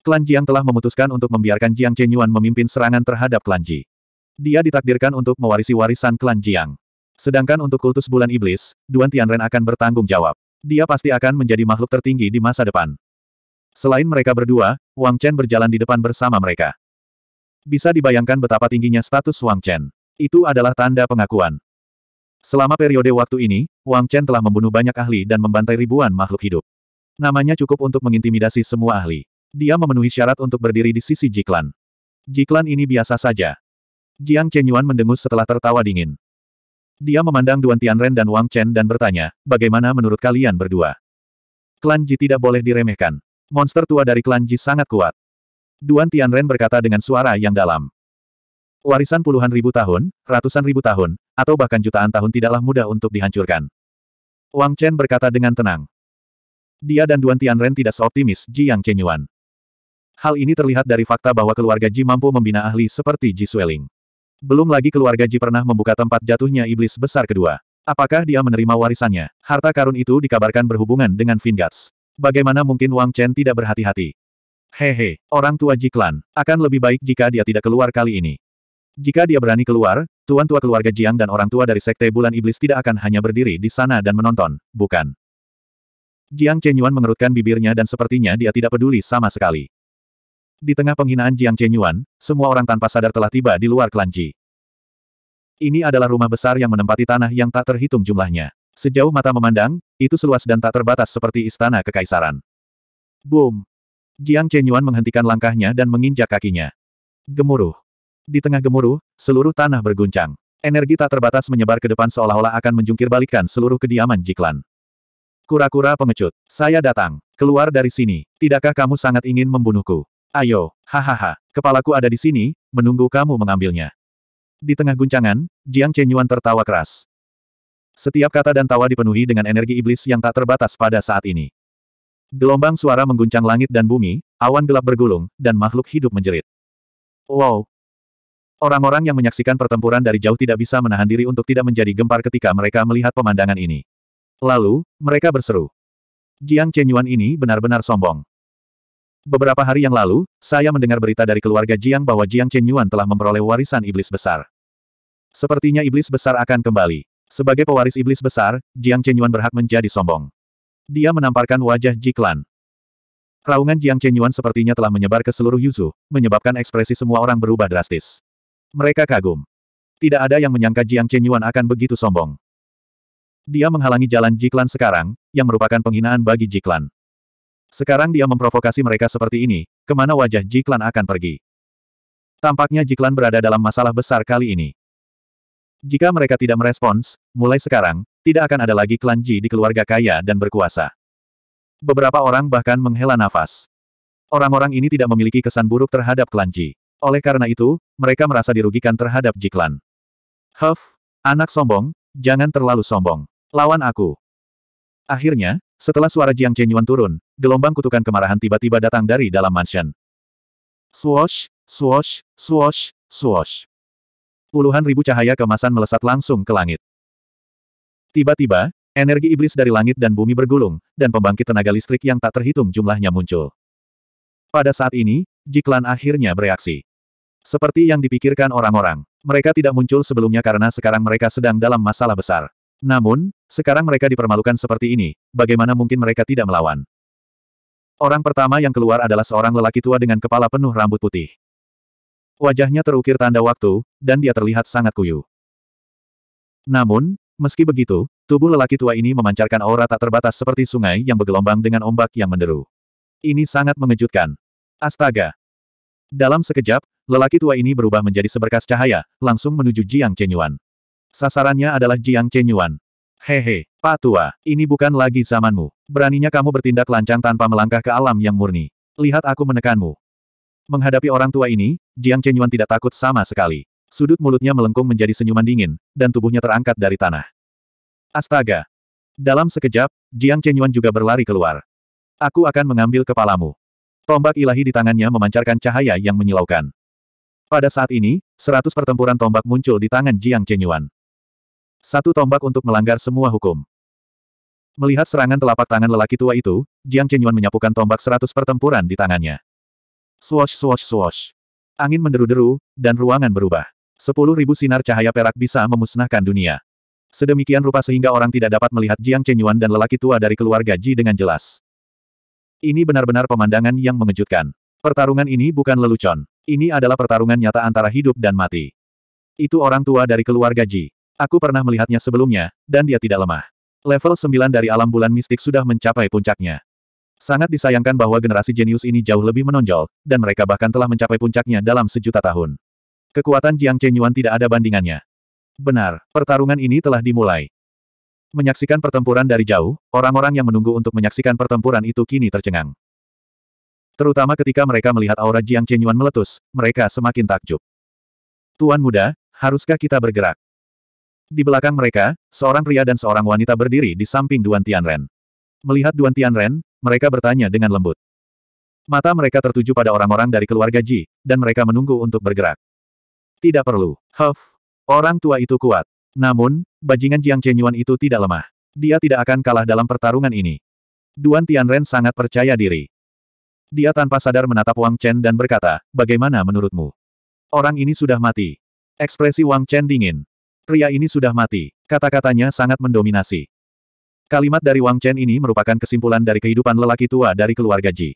[SPEAKER 1] Klan Jiang telah memutuskan untuk membiarkan Jiang Chenyuan memimpin serangan terhadap klan Ji. Dia ditakdirkan untuk mewarisi warisan klan Jiang. Sedangkan untuk kultus bulan iblis, Duan Tianren akan bertanggung jawab. Dia pasti akan menjadi makhluk tertinggi di masa depan. Selain mereka berdua, Wang Chen berjalan di depan bersama mereka. Bisa dibayangkan betapa tingginya status Wang Chen. Itu adalah tanda pengakuan. Selama periode waktu ini, Wang Chen telah membunuh banyak ahli dan membantai ribuan makhluk hidup. Namanya cukup untuk mengintimidasi semua ahli. Dia memenuhi syarat untuk berdiri di sisi Jiklan. Jiklan ini biasa saja. Jiang Chenyuan mendengus setelah tertawa dingin. Dia memandang Duan Tianren dan Wang Chen dan bertanya, bagaimana menurut kalian berdua? Klan Ji tidak boleh diremehkan. Monster tua dari klan Ji sangat kuat. Duan Tianren berkata dengan suara yang dalam. Warisan puluhan ribu tahun, ratusan ribu tahun, atau bahkan jutaan tahun tidaklah mudah untuk dihancurkan. Wang Chen berkata dengan tenang. Dia dan Duan Tianren tidak seoptimis Ji Yang Chenyuan. Hal ini terlihat dari fakta bahwa keluarga Ji mampu membina ahli seperti Ji Sueling. Belum lagi keluarga Ji pernah membuka tempat jatuhnya iblis besar kedua. Apakah dia menerima warisannya? Harta karun itu dikabarkan berhubungan dengan Vingats. Bagaimana mungkin Wang Chen tidak berhati-hati? Hehe, orang tua Ji Klan, akan lebih baik jika dia tidak keluar kali ini. Jika dia berani keluar, tuan tua keluarga Jiang dan orang tua dari Sekte Bulan Iblis tidak akan hanya berdiri di sana dan menonton, bukan? Jiang Chenyuan mengerutkan bibirnya dan sepertinya dia tidak peduli sama sekali. Di tengah penghinaan Jiang Chenyuan, semua orang tanpa sadar telah tiba di luar klan Ini adalah rumah besar yang menempati tanah yang tak terhitung jumlahnya. Sejauh mata memandang, itu seluas dan tak terbatas seperti istana kekaisaran. Boom! Jiang Chenyuan menghentikan langkahnya dan menginjak kakinya. Gemuruh! Di tengah gemuruh, seluruh tanah berguncang. Energi tak terbatas menyebar ke depan seolah-olah akan menjungkir balikan seluruh kediaman Jiklan. Kura-kura pengecut, saya datang. Keluar dari sini. Tidakkah kamu sangat ingin membunuhku? Ayo, hahaha. Kepalaku ada di sini, menunggu kamu mengambilnya. Di tengah guncangan, Jiang Chenyuan tertawa keras. Setiap kata dan tawa dipenuhi dengan energi iblis yang tak terbatas pada saat ini. Gelombang suara mengguncang langit dan bumi, awan gelap bergulung, dan makhluk hidup menjerit. Wow, Orang-orang yang menyaksikan pertempuran dari jauh tidak bisa menahan diri untuk tidak menjadi gempar ketika mereka melihat pemandangan ini. Lalu, mereka berseru. Jiang Chenyuan ini benar-benar sombong. Beberapa hari yang lalu, saya mendengar berita dari keluarga Jiang bahwa Jiang Chenyuan telah memperoleh warisan iblis besar. Sepertinya iblis besar akan kembali. Sebagai pewaris iblis besar, Jiang Chenyuan berhak menjadi sombong. Dia menamparkan wajah Jiklan. Raungan Jiang Chenyuan sepertinya telah menyebar ke seluruh Yuzu, menyebabkan ekspresi semua orang berubah drastis. Mereka kagum. Tidak ada yang menyangka Jiang Chenyuan akan begitu sombong. Dia menghalangi jalan Jiklan sekarang, yang merupakan penghinaan bagi Jiklan. Sekarang dia memprovokasi mereka seperti ini, kemana wajah Jiklan akan pergi. Tampaknya Jiklan berada dalam masalah besar kali ini. Jika mereka tidak merespons, mulai sekarang, tidak akan ada lagi klan Ji di keluarga kaya dan berkuasa. Beberapa orang bahkan menghela nafas. Orang-orang ini tidak memiliki kesan buruk terhadap klan Ji. Oleh karena itu, mereka merasa dirugikan terhadap Jiklan. Huff, anak sombong, jangan terlalu sombong. Lawan aku. Akhirnya, setelah suara Jiang Chenyuan turun, gelombang kutukan kemarahan tiba-tiba datang dari dalam mansion. Swoosh, swoosh, swoosh, swoosh. Puluhan ribu cahaya kemasan melesat langsung ke langit. Tiba-tiba, energi iblis dari langit dan bumi bergulung, dan pembangkit tenaga listrik yang tak terhitung jumlahnya muncul. Pada saat ini, Jiklan akhirnya bereaksi. Seperti yang dipikirkan orang-orang, mereka tidak muncul sebelumnya karena sekarang mereka sedang dalam masalah besar. Namun, sekarang mereka dipermalukan seperti ini, bagaimana mungkin mereka tidak melawan? Orang pertama yang keluar adalah seorang lelaki tua dengan kepala penuh rambut putih. Wajahnya terukir tanda waktu, dan dia terlihat sangat kuyu. Namun, meski begitu, tubuh lelaki tua ini memancarkan aura tak terbatas seperti sungai yang bergelombang dengan ombak yang menderu. Ini sangat mengejutkan. Astaga, dalam sekejap, lelaki tua ini berubah menjadi seberkas cahaya, langsung menuju Jiang Chenyuan. Sasarannya adalah Jiang Chenyuan. Hehe, Pak Tua, ini bukan lagi zamanmu. Beraninya kamu bertindak lancang tanpa melangkah ke alam yang murni. Lihat aku menekanmu. Menghadapi orang tua ini, Jiang Chenyuan tidak takut sama sekali. Sudut mulutnya melengkung menjadi senyuman dingin, dan tubuhnya terangkat dari tanah. Astaga! Dalam sekejap, Jiang Chenyuan juga berlari keluar. Aku akan mengambil kepalamu. Tombak ilahi di tangannya memancarkan cahaya yang menyilaukan. Pada saat ini, seratus pertempuran tombak muncul di tangan Jiang Chenyuan. Satu tombak untuk melanggar semua hukum. Melihat serangan telapak tangan lelaki tua itu, Jiang Chenyuan menyapukan tombak seratus pertempuran di tangannya. Swash swash swash. Angin menderu-deru, dan ruangan berubah. Sepuluh ribu sinar cahaya perak bisa memusnahkan dunia. Sedemikian rupa sehingga orang tidak dapat melihat Jiang Chenyuan dan lelaki tua dari keluarga Ji dengan jelas. Ini benar-benar pemandangan yang mengejutkan. Pertarungan ini bukan lelucon. Ini adalah pertarungan nyata antara hidup dan mati. Itu orang tua dari keluarga Ji. Aku pernah melihatnya sebelumnya, dan dia tidak lemah. Level 9 dari alam bulan mistik sudah mencapai puncaknya. Sangat disayangkan bahwa generasi jenius ini jauh lebih menonjol, dan mereka bahkan telah mencapai puncaknya dalam sejuta tahun. Kekuatan Jiang Chenyuan tidak ada bandingannya. Benar, pertarungan ini telah dimulai. Menyaksikan pertempuran dari jauh, orang-orang yang menunggu untuk menyaksikan pertempuran itu kini tercengang. Terutama ketika mereka melihat aura Jiang Chenyuan meletus, mereka semakin takjub. Tuan muda, haruskah kita bergerak? Di belakang mereka, seorang pria dan seorang wanita berdiri di samping Duan Tianren. Melihat Duan Tianren, mereka bertanya dengan lembut. Mata mereka tertuju pada orang-orang dari keluarga Ji, dan mereka menunggu untuk bergerak. Tidak perlu. Huff. Orang tua itu kuat. Namun, bajingan Jiang Chenyuan itu tidak lemah. Dia tidak akan kalah dalam pertarungan ini. Duan Tianren sangat percaya diri. Dia tanpa sadar menatap Wang Chen dan berkata, bagaimana menurutmu? Orang ini sudah mati. Ekspresi Wang Chen dingin. Pria ini sudah mati. Kata-katanya sangat mendominasi. Kalimat dari Wang Chen ini merupakan kesimpulan dari kehidupan lelaki tua dari keluarga Ji.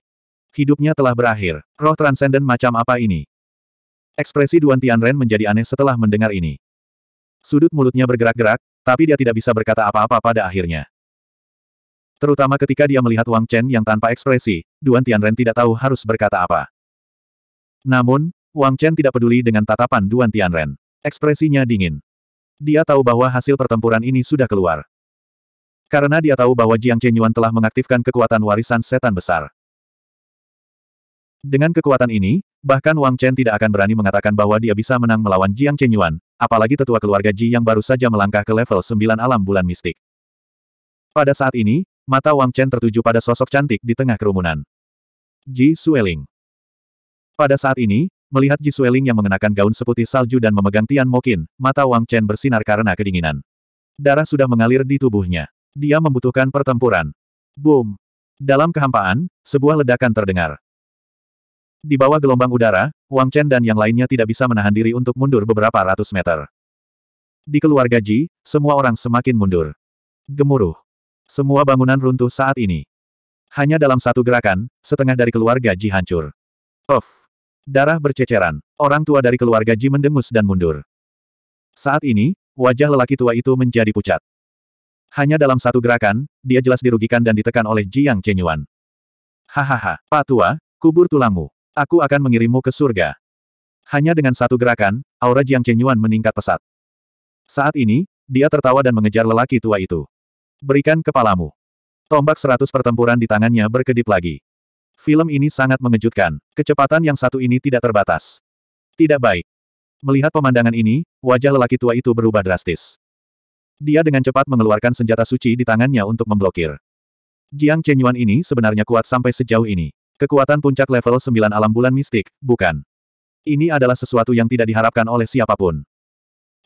[SPEAKER 1] Hidupnya telah berakhir. Roh transenden macam apa ini? Ekspresi Duan Tianren menjadi aneh setelah mendengar ini. Sudut mulutnya bergerak-gerak, tapi dia tidak bisa berkata apa-apa pada akhirnya. Terutama ketika dia melihat Wang Chen yang tanpa ekspresi, Duan Tianren tidak tahu harus berkata apa. Namun, Wang Chen tidak peduli dengan tatapan Duan Tianren. Ekspresinya dingin. Dia tahu bahwa hasil pertempuran ini sudah keluar. Karena dia tahu bahwa Jiang Chen Yuan telah mengaktifkan kekuatan warisan setan besar. Dengan kekuatan ini, Bahkan Wang Chen tidak akan berani mengatakan bahwa dia bisa menang melawan Jiang Chen Yuan, apalagi tetua keluarga Ji yang baru saja melangkah ke level 9 alam bulan mistik. Pada saat ini, mata Wang Chen tertuju pada sosok cantik di tengah kerumunan. Ji Sueling. Pada saat ini, melihat Ji Sueling yang mengenakan gaun seputih salju dan memegang Tian Mokin, mata Wang Chen bersinar karena kedinginan. Darah sudah mengalir di tubuhnya. Dia membutuhkan pertempuran. Boom! Dalam kehampaan, sebuah ledakan terdengar. Di bawah gelombang udara, Wang Chen dan yang lainnya tidak bisa menahan diri untuk mundur beberapa ratus meter. Di keluarga Ji, semua orang semakin mundur. Gemuruh. Semua bangunan runtuh saat ini. Hanya dalam satu gerakan, setengah dari keluarga Ji hancur. Of. Darah berceceran. Orang tua dari keluarga Ji mendengus dan mundur. Saat ini, wajah lelaki tua itu menjadi pucat. Hanya dalam satu gerakan, dia jelas dirugikan dan ditekan oleh Ji Yang Chenyuan. Hahaha, Pak Tua, kubur tulangmu. Aku akan mengirimmu ke surga. Hanya dengan satu gerakan, aura Jiang Chenyuan meningkat pesat. Saat ini, dia tertawa dan mengejar lelaki tua itu. Berikan kepalamu. Tombak seratus pertempuran di tangannya berkedip lagi. Film ini sangat mengejutkan. Kecepatan yang satu ini tidak terbatas. Tidak baik. Melihat pemandangan ini, wajah lelaki tua itu berubah drastis. Dia dengan cepat mengeluarkan senjata suci di tangannya untuk memblokir. Jiang Chenyuan ini sebenarnya kuat sampai sejauh ini. Kekuatan puncak level 9 alam bulan mistik, bukan. Ini adalah sesuatu yang tidak diharapkan oleh siapapun.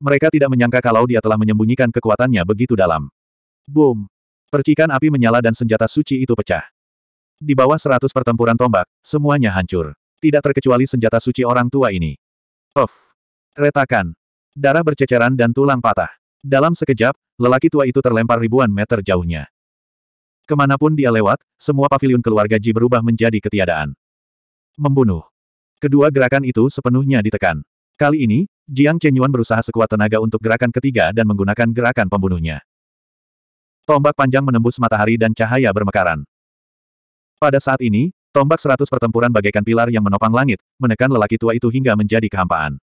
[SPEAKER 1] Mereka tidak menyangka kalau dia telah menyembunyikan kekuatannya begitu dalam. Boom! Percikan api menyala dan senjata suci itu pecah. Di bawah seratus pertempuran tombak, semuanya hancur. Tidak terkecuali senjata suci orang tua ini. Of! Retakan! Darah berceceran dan tulang patah. Dalam sekejap, lelaki tua itu terlempar ribuan meter jauhnya. Kemanapun dia lewat, semua pavilion keluarga Ji berubah menjadi ketiadaan. Membunuh. Kedua gerakan itu sepenuhnya ditekan. Kali ini, Jiang Chenyuan berusaha sekuat tenaga untuk gerakan ketiga dan menggunakan gerakan pembunuhnya. Tombak panjang menembus matahari dan cahaya bermekaran. Pada saat ini, tombak seratus pertempuran bagaikan pilar yang menopang langit, menekan lelaki tua itu hingga menjadi kehampaan.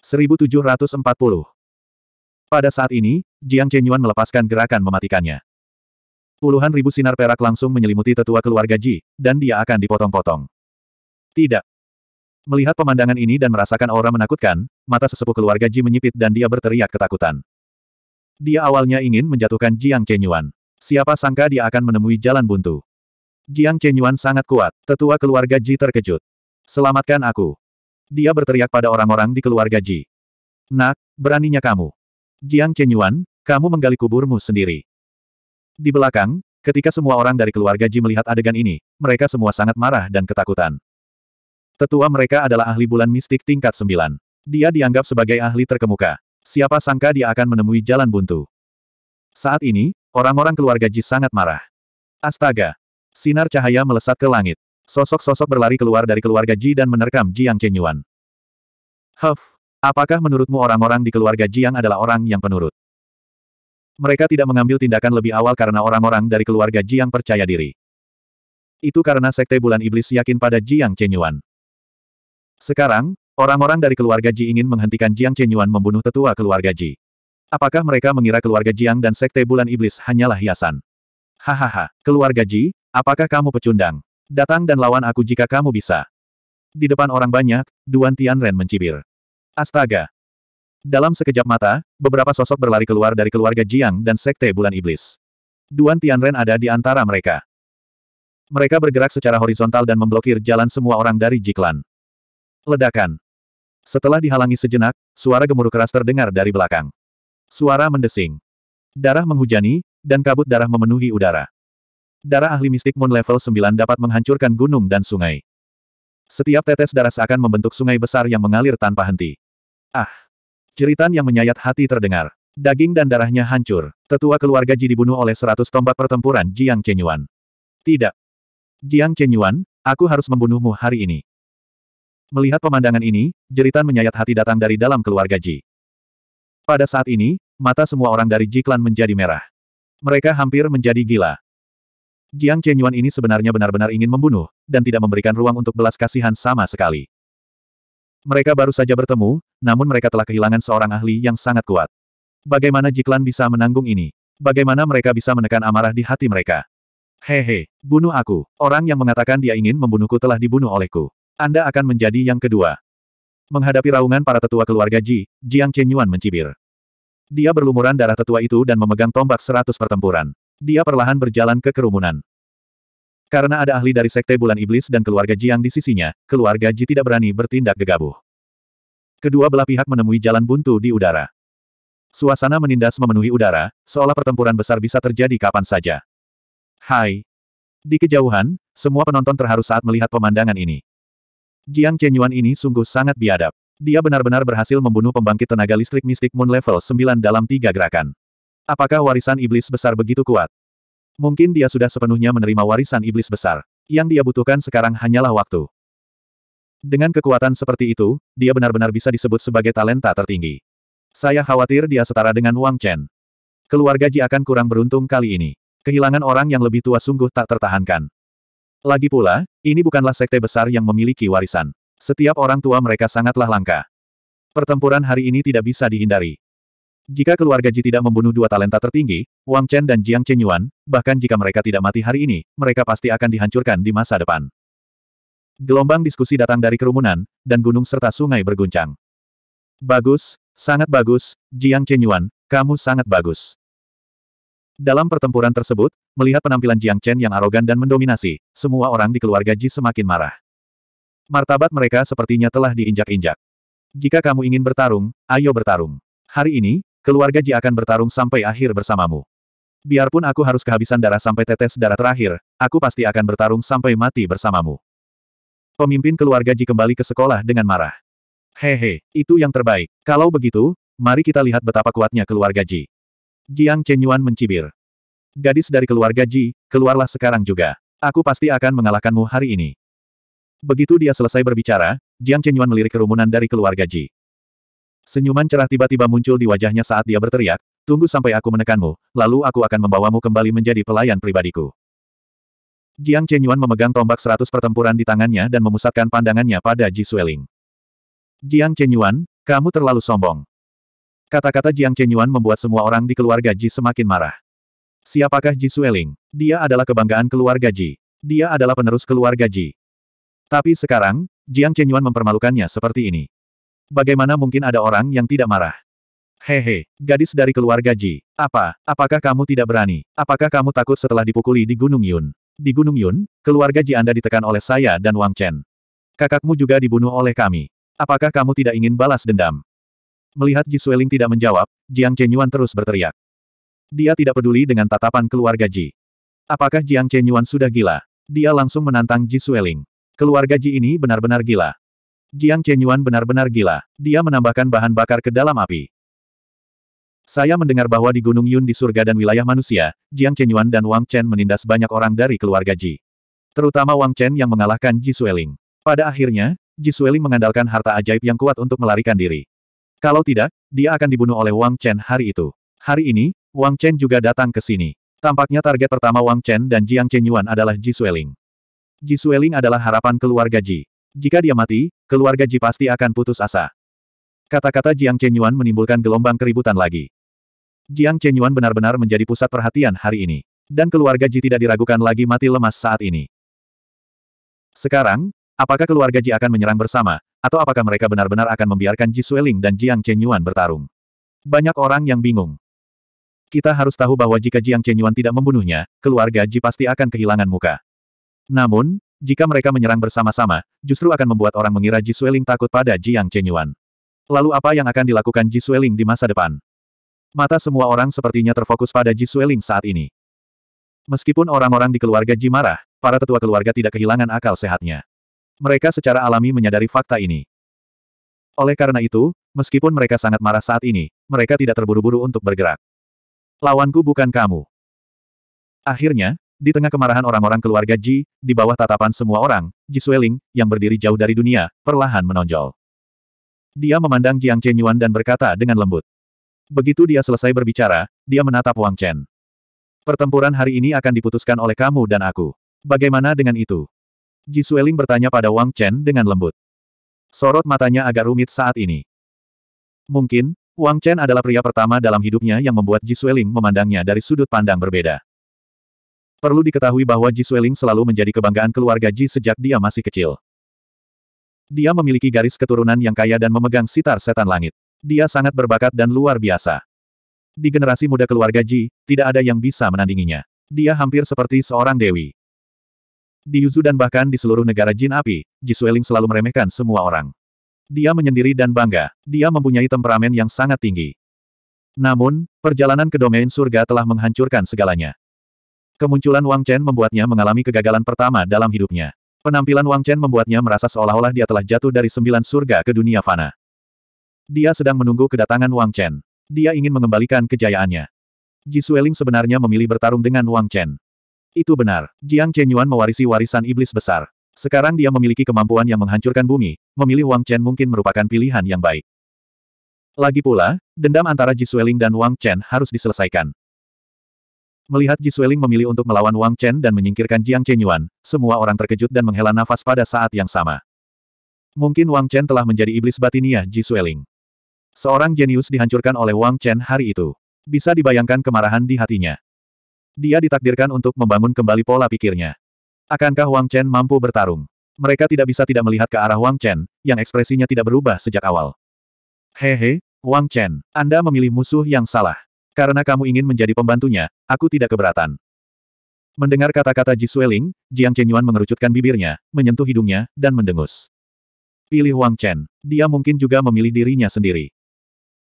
[SPEAKER 1] 1740 Pada saat ini, Jiang Chenyuan melepaskan gerakan mematikannya. Puluhan ribu sinar perak langsung menyelimuti tetua keluarga Ji, dan dia akan dipotong-potong. Tidak. Melihat pemandangan ini dan merasakan aura menakutkan, mata sesepuh keluarga Ji menyipit dan dia berteriak ketakutan. Dia awalnya ingin menjatuhkan Jiang Chenyuan. Siapa sangka dia akan menemui jalan buntu. Jiang Chenyuan sangat kuat, tetua keluarga Ji terkejut. Selamatkan aku. Dia berteriak pada orang-orang di keluarga Ji. Nak, beraninya kamu. Jiang Chenyuan, kamu menggali kuburmu sendiri. Di belakang, ketika semua orang dari keluarga Ji melihat adegan ini, mereka semua sangat marah dan ketakutan. Tetua mereka adalah ahli bulan mistik tingkat sembilan. Dia dianggap sebagai ahli terkemuka. Siapa sangka dia akan menemui jalan buntu. Saat ini, orang-orang keluarga Ji sangat marah. Astaga! Sinar cahaya melesat ke langit. Sosok-sosok berlari keluar dari keluarga Ji dan menerkam Jiang Chenyuan. Huff! Apakah menurutmu orang-orang di keluarga Jiang adalah orang yang penurut? Mereka tidak mengambil tindakan lebih awal karena orang-orang dari keluarga Jiang percaya diri. Itu karena Sekte Bulan Iblis yakin pada Jiang Chenyuan. Sekarang, orang-orang dari keluarga Ji ingin menghentikan Jiang Chenyuan membunuh tetua keluarga Ji. Apakah mereka mengira keluarga Jiang dan Sekte Bulan Iblis hanyalah hiasan? Hahaha, keluarga Ji, apakah kamu pecundang? Datang dan lawan aku jika kamu bisa. Di depan orang banyak, Duan Tianren mencibir. Astaga, dalam sekejap mata, beberapa sosok berlari keluar dari keluarga Jiang dan Sekte Bulan Iblis. Duan Tianren ada di antara mereka. Mereka bergerak secara horizontal dan memblokir jalan semua orang dari Jiklan. Ledakan. Setelah dihalangi sejenak, suara gemuruh keras terdengar dari belakang. Suara mendesing. Darah menghujani, dan kabut darah memenuhi udara. Darah ahli mistik Moon level 9 dapat menghancurkan gunung dan sungai. Setiap tetes darah seakan membentuk sungai besar yang mengalir tanpa henti. Ah! Jeritan yang menyayat hati terdengar. Daging dan darahnya hancur. Tetua keluarga Ji dibunuh oleh seratus tombak pertempuran Jiang Chenyuan. Tidak. Jiang Chenyuan, aku harus membunuhmu hari ini. Melihat pemandangan ini, jeritan menyayat hati datang dari dalam keluarga Ji. Pada saat ini, mata semua orang dari Ji Klan menjadi merah. Mereka hampir menjadi gila. Jiang Chenyuan ini sebenarnya benar-benar ingin membunuh, dan tidak memberikan ruang untuk belas kasihan sama sekali. Mereka baru saja bertemu, namun mereka telah kehilangan seorang ahli yang sangat kuat. Bagaimana Jiklan bisa menanggung ini? Bagaimana mereka bisa menekan amarah di hati mereka? Hehe, bunuh aku. Orang yang mengatakan dia ingin membunuhku telah dibunuh olehku. Anda akan menjadi yang kedua. Menghadapi raungan para tetua keluarga Ji, Jiang Chenyuan mencibir. Dia berlumuran darah tetua itu dan memegang tombak seratus pertempuran. Dia perlahan berjalan ke kerumunan. Karena ada ahli dari Sekte Bulan Iblis dan keluarga Jiang di sisinya, keluarga Ji tidak berani bertindak gegabah. Kedua belah pihak menemui jalan buntu di udara. Suasana menindas memenuhi udara, seolah pertempuran besar bisa terjadi kapan saja. Hai! Di kejauhan, semua penonton terharu saat melihat pemandangan ini. Jiang Chenyuan ini sungguh sangat biadab. Dia benar-benar berhasil membunuh pembangkit tenaga listrik mistik Moon level 9 dalam tiga gerakan. Apakah warisan iblis besar begitu kuat? Mungkin dia sudah sepenuhnya menerima warisan iblis besar. Yang dia butuhkan sekarang hanyalah waktu. Dengan kekuatan seperti itu, dia benar-benar bisa disebut sebagai talenta tertinggi. Saya khawatir dia setara dengan Wang Chen. Keluarga Ji akan kurang beruntung kali ini. Kehilangan orang yang lebih tua sungguh tak tertahankan. Lagi pula, ini bukanlah sekte besar yang memiliki warisan. Setiap orang tua mereka sangatlah langka. Pertempuran hari ini tidak bisa dihindari. Jika keluarga Ji tidak membunuh dua talenta tertinggi, Wang Chen dan Jiang Chen Yuan, bahkan jika mereka tidak mati hari ini, mereka pasti akan dihancurkan di masa depan. Gelombang diskusi datang dari kerumunan, dan gunung serta sungai berguncang. Bagus, sangat bagus, Jiang Chen Yuan, kamu sangat bagus. Dalam pertempuran tersebut, melihat penampilan Jiang Chen yang arogan dan mendominasi, semua orang di keluarga Ji semakin marah. Martabat mereka sepertinya telah diinjak-injak. Jika kamu ingin bertarung, ayo bertarung. Hari ini, keluarga Ji akan bertarung sampai akhir bersamamu. Biarpun aku harus kehabisan darah sampai tetes darah terakhir, aku pasti akan bertarung sampai mati bersamamu. Pemimpin keluarga Ji kembali ke sekolah dengan marah. Hehe, itu yang terbaik. Kalau begitu, mari kita lihat betapa kuatnya keluarga Ji. Jiang Chenyuan mencibir. Gadis dari keluarga Ji, keluarlah sekarang juga. Aku pasti akan mengalahkanmu hari ini. Begitu dia selesai berbicara, Jiang Chenyuan melirik kerumunan dari keluarga Ji. Senyuman cerah tiba-tiba muncul di wajahnya saat dia berteriak, tunggu sampai aku menekanmu, lalu aku akan membawamu kembali menjadi pelayan pribadiku. Jiang Chenyuan memegang tombak seratus pertempuran di tangannya dan memusatkan pandangannya pada Ji Sueling. Jiang Chenyuan, kamu terlalu sombong. Kata-kata Jiang Chenyuan membuat semua orang di keluarga Ji semakin marah. Siapakah Ji Sueling? Dia adalah kebanggaan keluarga Ji. Dia adalah penerus keluarga Ji. Tapi sekarang, Jiang Chenyuan mempermalukannya seperti ini. Bagaimana mungkin ada orang yang tidak marah? Hehe, gadis dari keluarga Ji. Apa, apakah kamu tidak berani? Apakah kamu takut setelah dipukuli di Gunung Yun? Di Gunung Yun, keluarga Ji Anda ditekan oleh saya dan Wang Chen. Kakakmu juga dibunuh oleh kami. Apakah kamu tidak ingin balas dendam? Melihat Ji Sueling tidak menjawab, Jiang Chen Yuan terus berteriak. Dia tidak peduli dengan tatapan keluarga Ji. Apakah Jiang Chen Yuan sudah gila? Dia langsung menantang Ji Sueling. Keluarga Ji ini benar-benar gila. Jiang Chenyuan benar-benar gila. Dia menambahkan bahan bakar ke dalam api. Saya mendengar bahwa di Gunung Yun di surga dan wilayah manusia, Jiang Chenyuan dan Wang Chen menindas banyak orang dari keluarga Ji. Terutama Wang Chen yang mengalahkan Ji Sueling. Pada akhirnya, Ji Sueling mengandalkan harta ajaib yang kuat untuk melarikan diri. Kalau tidak, dia akan dibunuh oleh Wang Chen hari itu. Hari ini, Wang Chen juga datang ke sini. Tampaknya target pertama Wang Chen dan Jiang Chenyuan adalah Ji Sueling. Ji Sueling adalah harapan keluarga Ji. Jika dia mati, keluarga Ji pasti akan putus asa. Kata-kata Jiang Chenyuan menimbulkan gelombang keributan lagi. Jiang Chenyuan benar-benar menjadi pusat perhatian hari ini. Dan keluarga Ji tidak diragukan lagi mati lemas saat ini. Sekarang, apakah keluarga Ji akan menyerang bersama, atau apakah mereka benar-benar akan membiarkan Ji Sueling dan Jiang Chenyuan bertarung? Banyak orang yang bingung. Kita harus tahu bahwa jika Jiang Chenyuan tidak membunuhnya, keluarga Ji pasti akan kehilangan muka. Namun, jika mereka menyerang bersama-sama, justru akan membuat orang mengira Ji Sueling takut pada Jiang Chenyuan. Lalu apa yang akan dilakukan Ji Sueling di masa depan? Mata semua orang sepertinya terfokus pada Ji Sueling saat ini. Meskipun orang-orang di keluarga Ji marah, para tetua keluarga tidak kehilangan akal sehatnya. Mereka secara alami menyadari fakta ini. Oleh karena itu, meskipun mereka sangat marah saat ini, mereka tidak terburu-buru untuk bergerak. Lawanku bukan kamu. Akhirnya, di tengah kemarahan orang-orang keluarga Ji, di bawah tatapan semua orang, Ji Sueling, yang berdiri jauh dari dunia, perlahan menonjol. Dia memandang Jiang Chen Yuan dan berkata dengan lembut. Begitu dia selesai berbicara, dia menatap Wang Chen. Pertempuran hari ini akan diputuskan oleh kamu dan aku. Bagaimana dengan itu? Ji Sueling bertanya pada Wang Chen dengan lembut. Sorot matanya agak rumit saat ini. Mungkin, Wang Chen adalah pria pertama dalam hidupnya yang membuat Ji Sueling memandangnya dari sudut pandang berbeda. Perlu diketahui bahwa Ji Sueling selalu menjadi kebanggaan keluarga Ji sejak dia masih kecil. Dia memiliki garis keturunan yang kaya dan memegang sitar setan langit. Dia sangat berbakat dan luar biasa. Di generasi muda keluarga Ji, tidak ada yang bisa menandinginya. Dia hampir seperti seorang dewi. Di Yuzu dan bahkan di seluruh negara Jin Api, Ji Sueling selalu meremehkan semua orang. Dia menyendiri dan bangga. Dia mempunyai temperamen yang sangat tinggi. Namun, perjalanan ke domain surga telah menghancurkan segalanya. Kemunculan Wang Chen membuatnya mengalami kegagalan pertama dalam hidupnya. Penampilan Wang Chen membuatnya merasa seolah-olah dia telah jatuh dari sembilan surga ke dunia fana. Dia sedang menunggu kedatangan Wang Chen. Dia ingin mengembalikan kejayaannya. Ji Sueling sebenarnya memilih bertarung dengan Wang Chen. Itu benar, Jiang Chenyuan mewarisi warisan iblis besar. Sekarang dia memiliki kemampuan yang menghancurkan bumi, memilih Wang Chen mungkin merupakan pilihan yang baik. Lagi pula, dendam antara Ji Sueling dan Wang Chen harus diselesaikan. Melihat Ji Sueling memilih untuk melawan Wang Chen dan menyingkirkan Jiang Chenyuan, semua orang terkejut dan menghela nafas pada saat yang sama. Mungkin Wang Chen telah menjadi iblis batinia Ji Sueling. Seorang jenius dihancurkan oleh Wang Chen hari itu. Bisa dibayangkan kemarahan di hatinya. Dia ditakdirkan untuk membangun kembali pola pikirnya. Akankah Wang Chen mampu bertarung? Mereka tidak bisa tidak melihat ke arah Wang Chen, yang ekspresinya tidak berubah sejak awal. Hehe, Wang Chen, Anda memilih musuh yang salah. Karena kamu ingin menjadi pembantunya, aku tidak keberatan. Mendengar kata-kata Ji Sueling, Jiang Chenyuan mengerucutkan bibirnya, menyentuh hidungnya, dan mendengus. Pilih Wang Chen. Dia mungkin juga memilih dirinya sendiri.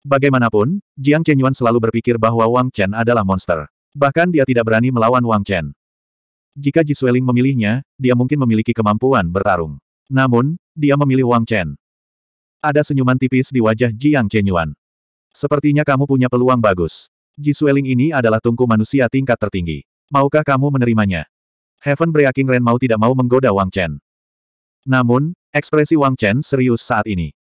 [SPEAKER 1] Bagaimanapun, Jiang Chenyuan selalu berpikir bahwa Wang Chen adalah monster. Bahkan dia tidak berani melawan Wang Chen. Jika Ji Sueling memilihnya, dia mungkin memiliki kemampuan bertarung. Namun, dia memilih Wang Chen. Ada senyuman tipis di wajah Jiang Chenyuan. Sepertinya kamu punya peluang bagus. Jisueling ini adalah tungku manusia tingkat tertinggi. Maukah kamu menerimanya? Heaven Breaking Ren mau tidak mau menggoda Wang Chen. Namun, ekspresi Wang Chen serius saat ini.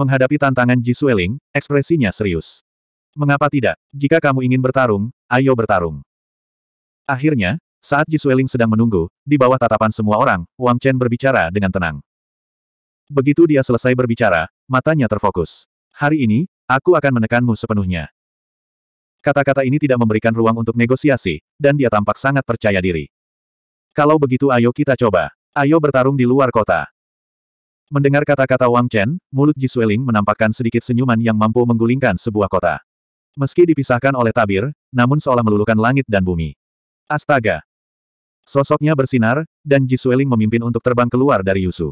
[SPEAKER 1] Menghadapi tantangan Jisueling, ekspresinya serius. Mengapa tidak? Jika kamu ingin bertarung, ayo bertarung. Akhirnya, saat Jisueling sedang menunggu, di bawah tatapan semua orang, Wang Chen berbicara dengan tenang. Begitu dia selesai berbicara, matanya terfokus. Hari ini, Aku akan menekanmu sepenuhnya. Kata-kata ini tidak memberikan ruang untuk negosiasi, dan dia tampak sangat percaya diri. Kalau begitu ayo kita coba. Ayo bertarung di luar kota. Mendengar kata-kata Wang Chen, mulut Ji Sueling menampakkan sedikit senyuman yang mampu menggulingkan sebuah kota. Meski dipisahkan oleh tabir, namun seolah meluluhkan langit dan bumi. Astaga! Sosoknya bersinar, dan Ji Sueling memimpin untuk terbang keluar dari Yusu.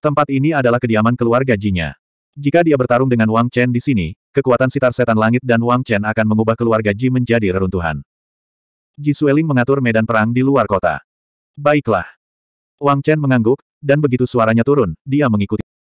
[SPEAKER 1] Tempat ini adalah kediaman keluarga Jinya. Jika dia bertarung dengan Wang Chen di sini, kekuatan sitar setan langit dan Wang Chen akan mengubah keluarga Ji menjadi reruntuhan. Ji Sueling mengatur medan perang di luar kota. Baiklah. Wang Chen mengangguk, dan begitu suaranya turun, dia mengikuti.